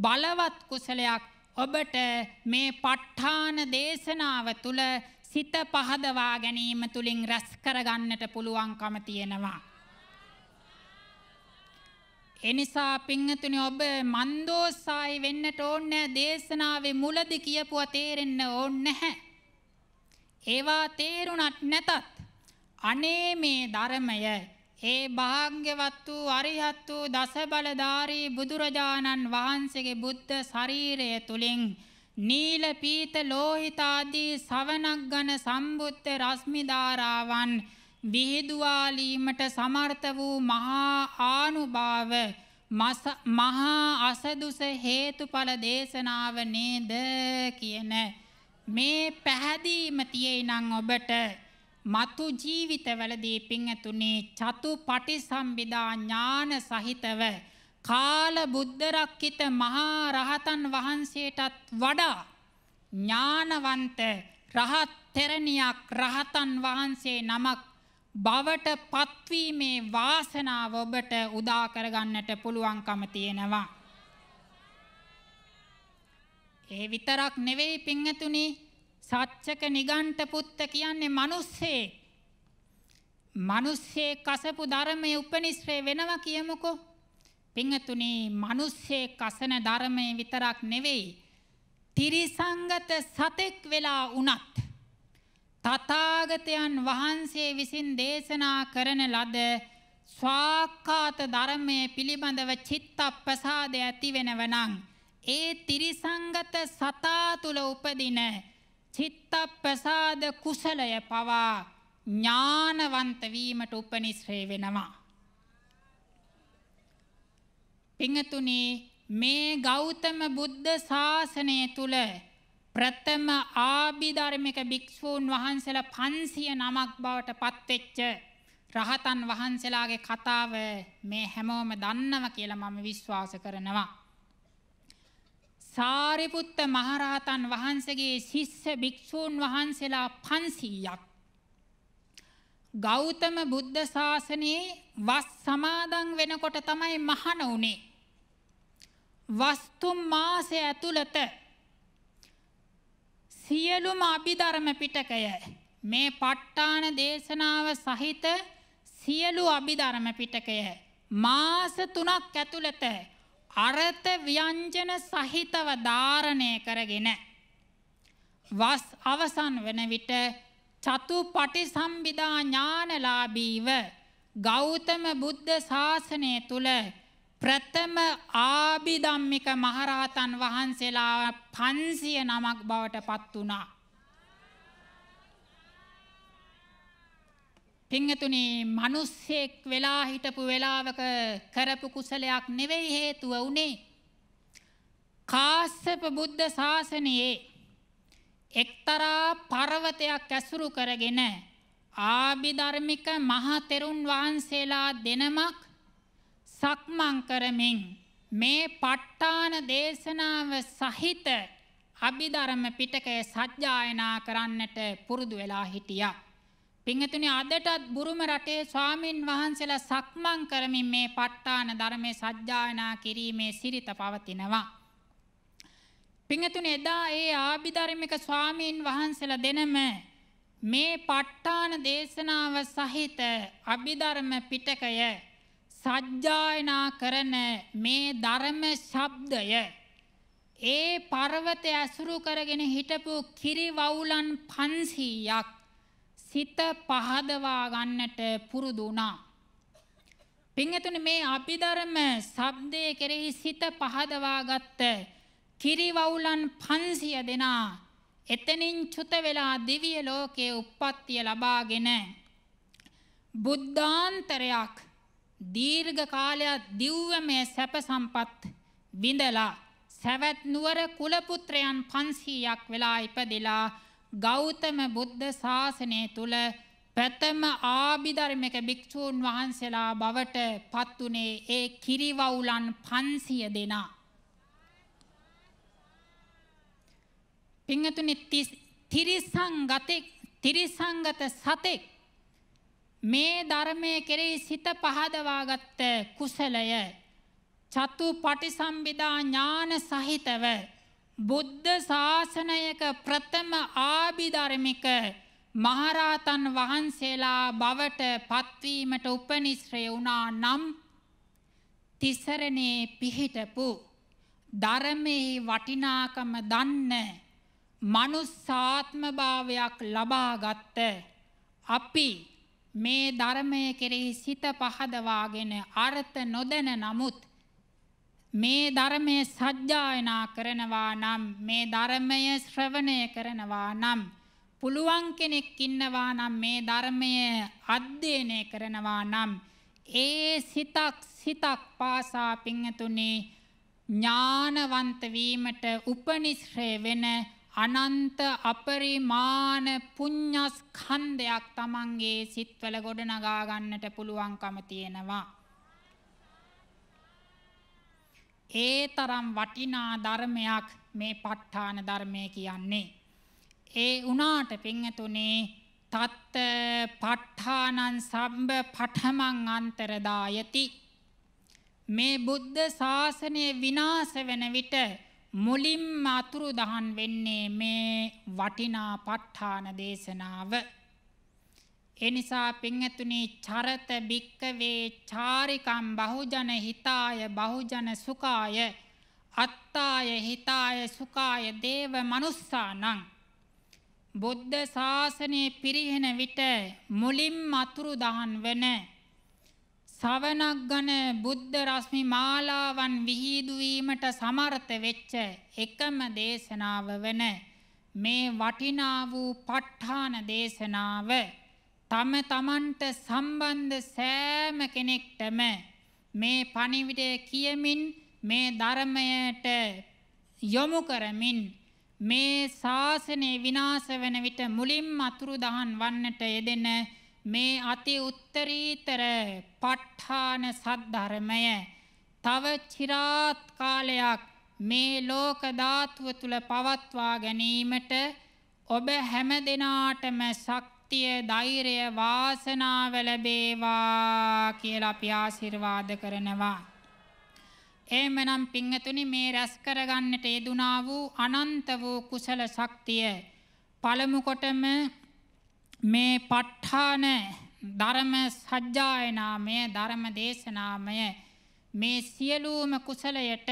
බලවත් කුසලයක් ඔබට මේ පට්ඨාන දේශනාව තුළ සිත පහදවා ගැනීම තුළින් රැස් කරගන්නට පුළුවන්කම තියෙනවා. එනිසා පිංහතුනි ඔබ මන්දෝසායි වෙන්නට ඕන්නෑ දේශනාවේ මුලදි කියපුව තේරෙන්න ඕන්න නැහැ. ඒවා තේරුණත් නැතත් අනේ මේ ධර්මය ඒ භාග්‍යවත් වූ අරිහත් වූ දස බලධාරී බුදුරජාණන් වහන්සේගේ බුද්ධ ශරීරය තුලින් නීල පීත ලෝහිත ආදී සවනක් ඝන සම්බුද්ධ රශ්මි ධාරාවන් විහිදුවාලීමට සමර්ථ වූ මහා ආනුභාව මහා අසදුස හේතුඵල දේශනාව නේද කියන මේ පැහැදීම තියෙයි නම් ඔබට මතු ජීවිතවලදී පින් ඇතුනේ චතු පටිසම්භිදා ඥාන සහිතව කාල බුද්ධ රක්කිත මහා රහතන් වහන්සේටත් වඩා ඥානවන්ත රහත් තෙරණියක් රහතන් වහන්සේ නමක් බවට පත්වීමේ වාසනාව ඔබට උදා කරගන්නට පුළුවන්කම තියෙනවා. ඒ විතරක් නෙවෙයි පින්ඇතුනි සච්චක නිගණ්ඨ පුත්ත කියන්නේ මිනිස්සේ. මිනිස්සේ කසපු ධර්මයේ උපනිශ්‍රේ වෙනවා කියමුකෝ. පින්තුනේ මිනිස්සේ කසන ධර්මයේ විතරක් නෙවෙයි. තිරිසංගත සතෙක් වෙලා උනත් තථාගතයන් වහන්සේ විසින් දේශනා කරන ලද ස්වාක්කාත ධර්මයේ පිළිබඳව චිත්තප්‍රසාද ඇති වෙනවනම් ඒ තිරිසංගත සතා තුල උපදින චිත්ත ප්‍රසාද කුසලය පවා ඥානවන්ත වීමට උපනිශ්‍රේ වෙනවා. පිංගතුනි මේ ගෞතම බුද්ධ ශාසනය තුල ප්‍රථම ආභිධර්මික භික්ෂූන් වහන්සේලා 500 නමක් බවට පත්වෙච්ච රහතන් වහන්සේලාගේ කතාව මේ හැමෝම දන්නවා කියලා මම විශ්වාස කරනවා. සාරිපුත්ත මහරහතන් වහන්සේගේ ශිෂ්‍ය භික්ෂූන් වහන්සේලා 500ක් ගෞතම බුද්ධ ශාසනයේ වස් සමාදන් වෙනකොට තමයි මහණ උනේ. වස්තුම් මාසය ඇතුළත සියලුම අභිධර්ම පිටකය මේ ප ဋ ාණ දේශනාව සහිත සියලු අභිධර්ම පිටකය මාස 3ක් ඇතුළත අර්ථ ව්‍යංජන සහිතව ධාරණය කරගෙන වස් අවසන් වන විට චතුපටි සම්බිදා ඥානලාභීව ගෞතම බුද්ධ ශාසනය තුල ප්‍රථම ආභිධම්මික මහරහතන් වහන්සේලා 500 නමක් බවට පත් වුණා. පිංහතුනේ මිනිස්සෙක් වෙලා හිටපු වෙලාවක කරපු කුසලයක් නෙවෙයි හේතුව උනේ. කාශ්‍යප බුද්ධ ශාසනයේ එක්තරා පර්වතයක් ඇසුරු කරගෙන ආභිධර්මික මහතෙරුන් වහන්සේලා දෙනමක් සක්මන් කරමින් මේ පට්ටාන දේශනාව සහිත අභිධර්ම පිටකය සජ්ජායනා කරන්නට පුරුදු වෙලා හිටියා. පිංහතුනි අදටත් බුරුම රටේ ස්වාමීන් වහන්සේලා සක්මන් කරමින් මේ ප ဋ ාණ ධර්මයේ සජ්ජායනා කිරීමේ සිරිත පවතිනවා. පිංහතුනි එදා ඒ ආභිධර්මික ස්වාමීන් වහන්සේලා දෙනම මේ ප ဋ ාණ දේශනාව සහිත අභිධර්ම පිටකය සජ්ජායනා කරන මේ ධර්ම ශබ්දය ඒ පර්වතය ඇසුරු කරගෙන හිටපු කිරි වවුලන් 500ක් සිත පහදවා ගන්නට පුරුදු වුණා. පින්තුනි මේ අභිධර්ම ශබ්දයේ කෙරෙහි සිත පහදවාගත්ත කිරිවවුලන් 500 දෙනා එතනින් චුත වෙලා දිව්‍ය ලෝකයේ උප්පත්තිය ලබාගෙන බුද්ධාන්තරයක් දීර්ඝ කාලයක් දිව්‍යමය සැප සම්පත් විඳලා සවැත් නුවර කුල පුත්‍රයන් 500ක් වෙලා ඉපදෙලා ගෞතම බුද්ධ ශාසනය තුල ප්‍රථම ආභිධර්මික භික්ෂූන් වහන්සේලා බවට පත් උනේ ඒ කිරිවවුලන් 500 දෙනා. පින්තුනි තිරිසංගත තිරිසංගත සතෙක් මේ ධර්මයේ කෙරෙහි සිත පහදවාගත්ත කුසලය චතු පටිසම්භිදා ඥාන සහිතව බුද්ධ ශාසනයක ප්‍රථම ආභිධර්මික මහරහතන් වහන්සේලා බවට පත්වීමට උපනිශ්‍රය වුණා නම් තිසරණේ පිහිටපු ධර්මයේ වටිනාකම දන්න මනුස්සාත්ම භාවයක් ලබාගත්ත අපි මේ ධර්මය කෙරෙහි සිත පහදවාගෙන අර්ථ නොදැන නමුත් මේ ධර්මය සජ්ජායනා කරනවා නම් මේ ධර්මය ශ්‍රවණය කරනවා නම් පුළුවන් කෙනෙක් ඉන්නවා නම් මේ ධර්මය අධ්‍යයනය කරනවා නම් ඒ සිතක් සිතක් පාසා පිංතුනේ ඥානවන්ත වීමට උපනිශ්‍රේ වෙන අනන්ත අපරිමාණ පුඤ්ඤස්කන්ධයක් Tamange සිත්වල ගොඩනගා ගන්නට පුළුවන්කම තියෙනවා ඒ තරම් වටිනා ධර්මයක් මේ ප ဋ ාණ ධර්මය කියන්නේ. ඒ වුණාට පින්තුනේ තත් ප ဋ ාණං සම්බ පඨමං අන්තරදායති මේ බුද්ධ ශාසනය විනාශ වෙන විට මුලින්ම අතුරුදහන් වෙන්නේ මේ වටිනා ප ဋ ාණ දේශනාව. එනිසා පින්ඇතුනේ චරත භික්කවේ චාරිකම් බහුජන හිතාය බහුජන සුකාය අත්තාය හිතාය සුකාය දේව මනුස්සානං බුද්ධ ශාසනය පිරිහෙන විට මුලින් අතුරු දහන් වන සවනක් ගන බුද්ධ රශ්මි මාලාවන් විහිදුවීමට සමර්ථ වෙච්ච එකම දේශනාව වන මේ වටිනා වූ පට්ඨාන දේශනාව තම තමන්ට සම්බන්ධ සෑම කෙනෙක්ටම මේ පණිවිඩය කියමින් මේ ධර්මයට යොමු කරමින් මේ ශාසනය විනාශ වන විට මුලින්ම අතුරුදහන් වන්නට යෙදෙන මේ අති උත්තරීතර ප ဋ ාණ සද්ධර්මය තව চিරාත් කාලයක් මේ ලෝක ධාතුව තුල පවත්වා ගැනීමට ඔබ හැම දිනාටම ශක් ශක්තිය ධෛර්යය වාසනාව ලැබේවා කියලා අපි ආශිර්වාද කරනවා. එහෙමනම් පින්වතුනි මේ රැස් කරගන්නට යෙදුනා වූ අනන්ත වූ කුසල ශක්තිය පළමු කොටම මේ ප ဋ ාණ ධර්ම සජ්ජායනාමය ධර්ම දේශනාමය මේ සියලුම කුසලයට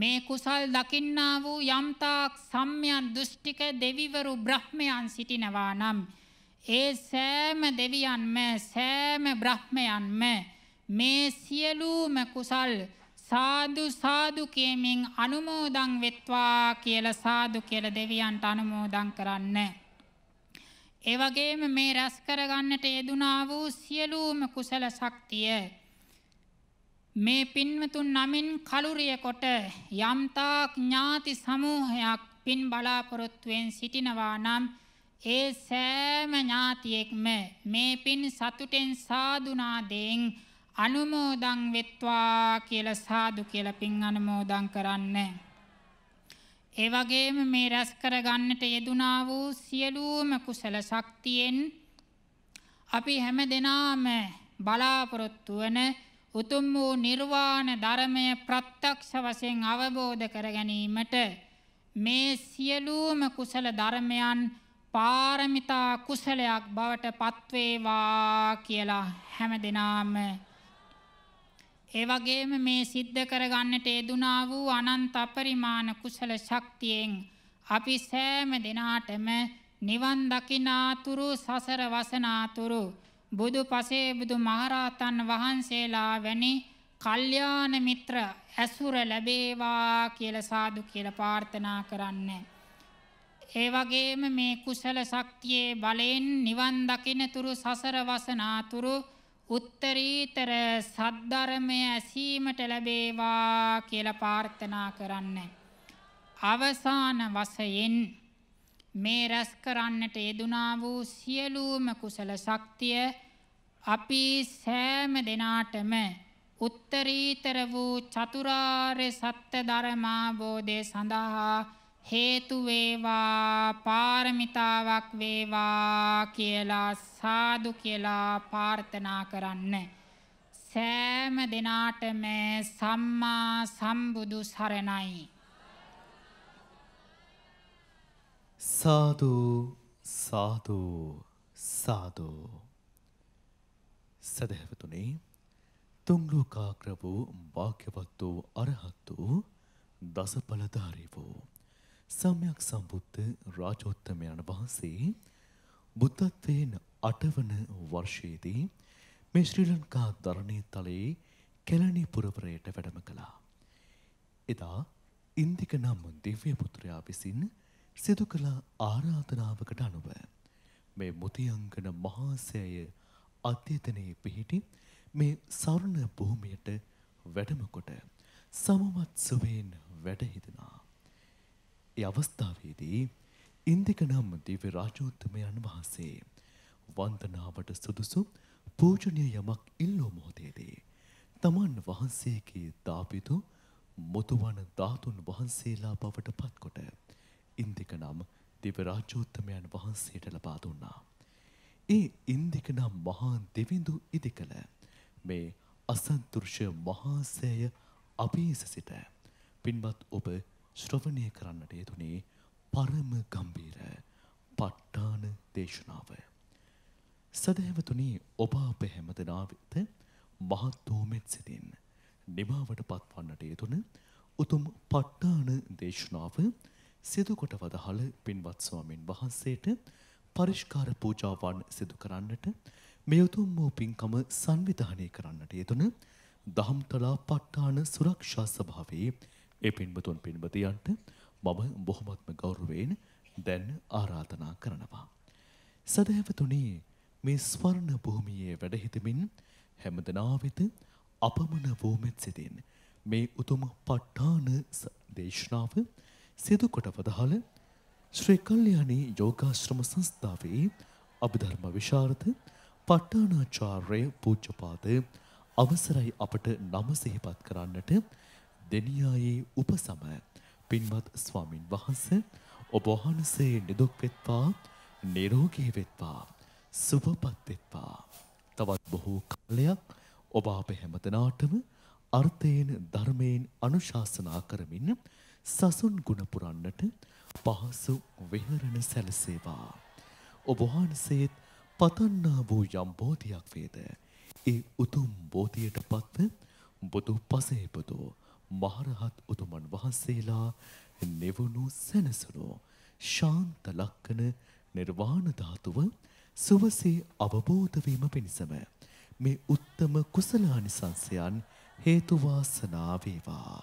මේ කුසල් දකින්නා වූ යම්තාක් සම්යන් දෘෂ්ටික දෙවිවරු බ්‍රහ්මයන් සිටිනවා නම් ඒ සෑම දෙවියන්ම සෑම බ්‍රහ්මයන්ම මේ සියලුම කුසල් සාදු සාදු කියමින් අනුමෝදන් වෙත්වා කියලා සාදු කියලා දෙවියන්ට අනුමෝදන් කරන්න. ඒ වගේම මේ රැස් කරගන්නට යෙදුනා වූ සියලුම කුසල ශක්තිය මේ පින්වතුන් නමින් කලුරිය කොට යම්තාක් ඥාති සමූහයක් පින් බලාපොරොත්තුෙන් සිටිනවා නම් ඒ සෑම ඥාතියෙක්ම මේ පින් සතුටෙන් සාදුනාදයෙන් අනුමෝදන් වෙත්වා කියලා සාදු කියලා පින් අනුමෝදන් කරන්න. ඒ වගේම මේ රැස් කරගන්නට යෙදුනා වූ සියලුම කුසල ශක්තියෙන් අපි හැම දෙනාම බලාපොරොත්තු වන උතුම් වූ නිර්වාණ ධර්මය ප්‍රත්‍යක්ෂ වශයෙන් අවබෝධ කර ගැනීමට මේ සියලුම කුසල ධර්මයන් පාරමිතා කුසලයක් බවට පත්වේවා කියලා හැම දෙනාම ඒ වගේම මේ සිද්ධ කරගන්නට යෙදුනා වූ අනන්ත අපරිමාණ කුසල ශක්තියෙන් අපි සෑම දිනාටම නිවන් දකිනාතුරු සසර වසනාතුරු බුදු පසේ බුදු මහරහතන් වහන්සේලා වැනි කල්යාණ මිත්‍ර ඇසුර ලැබේවා කියලා සාදු කියලා ප්‍රාර්ථනා කරන්නේ ඒ වගේම මේ කුසල ශක්තියේ බලයෙන් නිවන් දකිනතුරු සසර වසනාතුරු උත්තරීතර සද්ධර්මය ඇසීමට ලැබේවා කියලා ප්‍රාර්ථනා කරන්න. අවසාන වශයෙන් මේ රැස් කරන්නට යෙදුනා වූ සියලුම කුසල ශක්තිය අපි සෑම දිනාටම උත්තරීතර වූ චතුරාර්ය සත්‍ය ධර්මාබෝධය සඳහා හේතු වේවා පාරමිතාවක් වේවා කියලා සාදු කියලා ප්‍රාර්ථනා කරන්න සෑම දිනාටම සම්මා සම්බුදු සරණයි සාදු සාදු සාදු සදහැවතුනේ තුන් ලෝකාග්‍ර වූ වාක්‍යවත් වූ අරහත් වූ දසඵලධාරී වූ සම්යක් සම්බුද්ධ රාජෝත්තමයන් වහන්සේ බුද්ධත්වයෙන් අටවන වර්ෂයේදී මේ ශ්‍රී ලංකා ධරණී තලයේ කැලණි පුරවරයට වැඩම කළා. එදා ඉන්දික නම් දිව්‍ය පුත්‍රයා විසින් සිදු කළ ආරාධනාවකට අනුව මේ මුතියංගන මහාසෑය අධ්‍යතනයේ පිහිටි මේ සරණ භූමියට වැඩමකොට සමමත් සුවයෙන් වැඩ හිතනා. ඒ අවස්ථාවේදී ඉන්දික නම් දිව්‍ය රාජෝත්තමයන් වහන්සේ වන්දනාවට සුදුසු පූජනීය යමක් ඉල්ලෝ මොහොතේදී තමන් වහන්සේගේ දාපිතු මුතුවන ධාතුන් වහන්සේලා බවට පත්කොට ඉන්දික නම් දිව්‍ය රාජෝත්තමයන් වහන්සේට ලබා දුන්නා. ඒ ඉන්දික නම් මහා දෙවිඳු ඉදිකල මේ අසන්තුර්ෂ මහාසෑය අභීස සිට පින්වත් ඔබ ශ්‍රවණය කරන්නට යෙදුනේ පරම ගම්බීර පට්ටාන දේශනාව. සදහැවතුනි ඔබ අප හැමදෙනා වෙත මහත් වූ මෙත් සිතින් නිමාවට පත්වන්නට යෙදුන උතුම් පට්ටාන දේශනාව සිදු කොට වදහළ පින්වත් ස්වාමින් වහන්සේට පරිෂ්කාර පූජාවන් සිදු කරන්නට මේ උතුම් වූ පින්කම සංවිධානය කරන්නට යෙදුන දහම්තලා පට්ටාන සුරක්ෂා සභාවේ ඒ පින්බතුන් පින්බතියන්ට මම බොහොමත්ම ගෞරවයෙන් දැන් ආරාධනා කරනවා. සදහැවතුනි මේ ස්වර්ණ භූමියේ වැඩහිතමින් හැමදෙනා වෙත අපමණ වූ මෙත් සිතින් මේ උතුම් ප ဋ ාණ දේශනාව සිදු කොට වදාළ ශ්‍රී කල්යාණී යෝගාශ්‍රම සංස්ථාවේ අභිධර්ම විශාරද ප ဋ ාණාචාර්ය පූජ්‍යපාද අවසරයි අපට නම සිහිපත් කරන්නට දෙනියායේ උපසම පින්වත් ස්වාමින් වහන්සේ ඔබ වහන්සේ නිදුක් වෙත්වා නිරෝගී වෙත්වා සුවපත් වෙත්වා තවත් බොහෝ කාලයක් ඔබ අප හැමතෙනාටම අර්ථයෙන් ධර්මයෙන් අනුශාසනා කරමින් සසුන් ගුණ පුරන්නට පහසු විහරණ සැලසේවා ඔබ වහන්සේත් පතන්නා වූ යම් බෝධියක් වේද ඒ උතුම් බෝධියට පත්ව බුදු පසේබදෝ මහරහත් උතුමන් වහන්සේලා නිවුණු සැනසුණු ශාන්ත ලක්කන නිර්වාණ ධාතුව සුවසේ අවබෝධ වීම පිණිසම මේ උත්තම කුසලානිසංසයන් හේතු වාසනා වේවා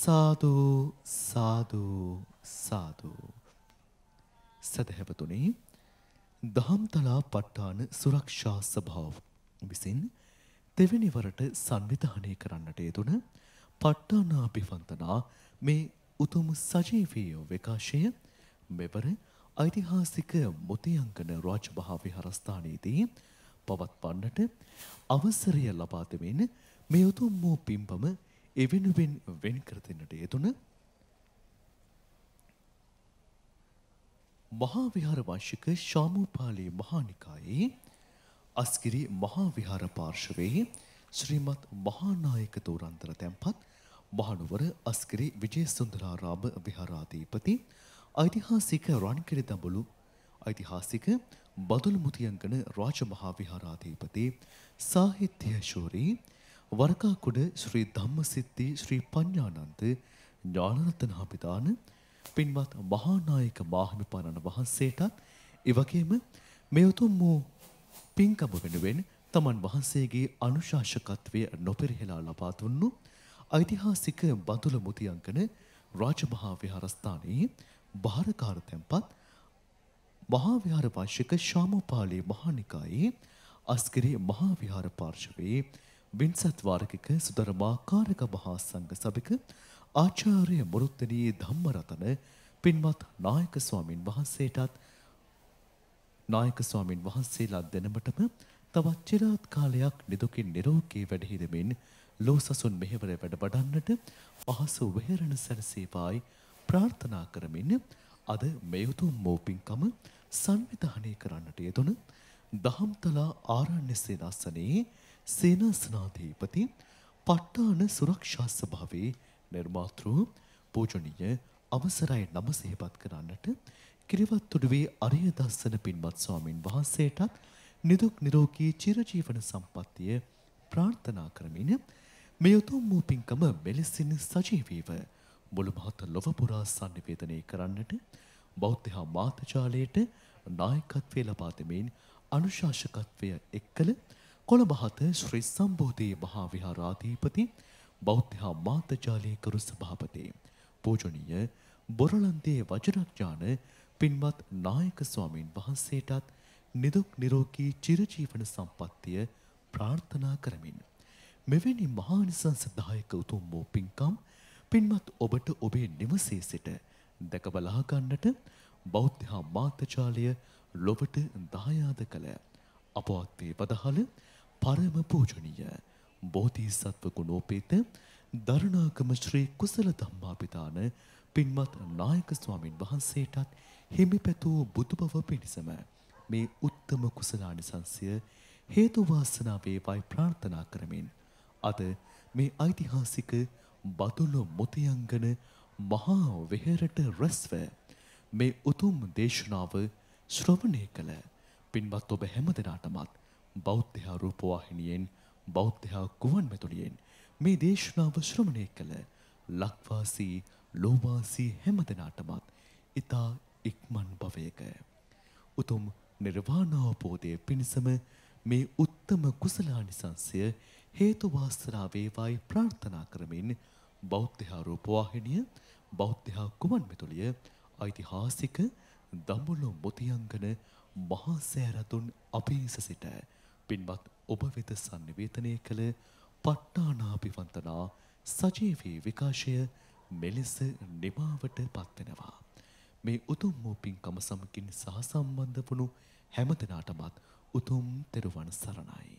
සාදු සාදු සාදු සදහැවතුනේ දහම්තලා ප ဋ ාණ සුරක්ෂා සභාව විසින් දෙවැනි වරට සංවිධානය කරන්නට යෙදුණා පට්ටානාභිවන්තනා මේ උතුම් සජීවී විකාශය මෙවර ඓතිහාසික මුතියංගන රාජභා විහාරස්ථානයේදී පවත්වන්නට අවසරය ලබා දෙමින් මේ උතුම් වූ පින්බම එවෙනුවෙන් වෙන් කර දෙන්නට යෙදුණ මහා විහාර වංශික ශාමූපාලි මහානිකායේ අස්ගිරි මහා විහාර පාර්ශවයේ ශ්‍රීමත් මහානායක තෝරන්තර තැන්පත් මහනුවර අස්කරි විජේසුන්දරාරාම විහාරාධිපති ඓතිහාසික රන්කිරි දඹුලු ඓතිහාසික බදුල්මුතියංගන රාජමහා විහාරාධිපති සාහිත්‍ය ශූරී වරකාකුඩ ශ්‍රී ධම්මසිද්ධි ශ්‍රී පඤ්ඤානන්ද ඥානරත්න හපිතාන පින්වත් මහානායක මාහිමිපාණන් වහන්සේටත් එවැගේම මේ උතුම් වූ පින්කම වෙනුවෙන් තමන් වහන්සේගේ අනුශාසකත්වය නොපෙරහෙලා ලබා දුන්නු ඓතිහාසික බඳුල මුතියංගන රාජමහා විහාරස්ථානයේ බාරකාර තැන්පත් මහා විහාර වාර්ෂික ශාමපාලේ මහානිකායේ අස්කිරේ මහා විහාර පාර්ශවයේ වින්සත් වාරකික සුදරමා කාරක මහා සංඝ සභික ආචාර්ය මුරුත්තනී ධම්මරතන පින්වත් නායක ස්වාමින් වහන්සේටත් නායක ස්වාමින් වහන්සේලා දෙනමටම තවත් චිරාත් කාලයක් නිදුකින් නිරෝගී වැඩහිඳමින් ලෝ සසුන් මෙහෙවර වැඩ වඩන්නට පහසු වෙහෙරණ සැරසේවායි ප්‍රාර්ථනා කරමින් අද මේ උතුම් මෝපින්කම සංවිධානය කරන්නට යෙදුණු දහම්තලා ආරණ්‍ය සේනාසනයේ සේනාසනාධිපති පට්ටාන සුරක්ෂා සභාවේ නිර්මාතෘ පූජනීය අවසරයි නම සිහිපත් කරන්නට කිරිවත්තුඩුවේ අරියදස්සන පින්වත් ස්වාමින් වහන්සේටත් නිදුක් නිරෝගී චිරජීවන සම්පත්තිය ප්‍රාර්ථනා කරමින් මේ උතුම් වූ පින්කම මෙලෙසින් සජීවීව මුළු මහත් ලොව පුරා sannivedanaya කරන්නට බෞද්ධ හා මාතජාලයට නායකත්වය ලබා දෙමින් අනුශාසකත්වය එක්කල කොළඹ හත ශ්‍රී සම්බෝධි මහා විහාරාධිපති බෞද්ධ හා මාතජාලයේ කරු සභාපති පූජනීය බොරලන්දේ වජිරඥාන පින්වත් නායක ස්වාමින් වහන්සේටත් නිදුක් නිරෝගී චිරජීවන සම්පත්තිය ප්‍රාර්ථනා කරමින් මෙවැනි මහානිසංසදායක උතුම් වූ පින්කම් පින්වත් ඔබට ඔබේ නිවසේ සිට දැක බලා ගන්නට බෞද්ධ මාතජාලය ලොවට දායාද කළ අපවත් වේ පදහල පරම පූජනීය බෝධිසත්ව ගුණෝපේත දරුණාගම ශ්‍රී කුසල ධම්මාපිතාන පින්වත් නායක ස්වාමින් වහන්සේටත් හිමිපැතූ බුදුබව පිණිසම මේ උත්තම කුසලානිසංසය හේතු වාසනා වේවායි ප්‍රාර්ථනා කරමින් අද මේ ඓතිහාසික බතුළු මුතියංගන මහා වෙහෙරට රැස්ව මේ උතුම් දේශනාව ශ්‍රවණය කළ පින්වත් ඔබ හැමදෙනාටමත් බෞද්ධ රූපවාහිනියෙන් බෞද්ධ ගුවන්මැදුලියෙන් මේ දේශනාව ශ්‍රවණය කළ ලක්වාසී ලෝවාසී හැමදෙනාටමත් ඊතා ඉක්මන් භවයක උතුම් නිර්වාණාවබෝධය පිණිසම මේ උත්තම කුසලානිසංසය හේතු වාස්තරා වේවායි ප්‍රාර්ථනා කරමින් බෞද්ධහා රූපවාහිනිය බෞද්ධහා කුමන්විදුලිය ඓතිහාසික දඹුලු මුතියංගන මහා සෑරතුන් අපේස සිට පින්වත් ඔබ වෙත sannivedanaya කළ පට්ටානාපිවන්තනා සජීවී විකාශය මෙලෙස නිමාවට පත්වෙනවා. මේ උතුම් වූ පින්කම සමගින් සහසම්බන්ධ වුණු හැම දෙනාටමත් උතුම් තෙරුවන් සරණයි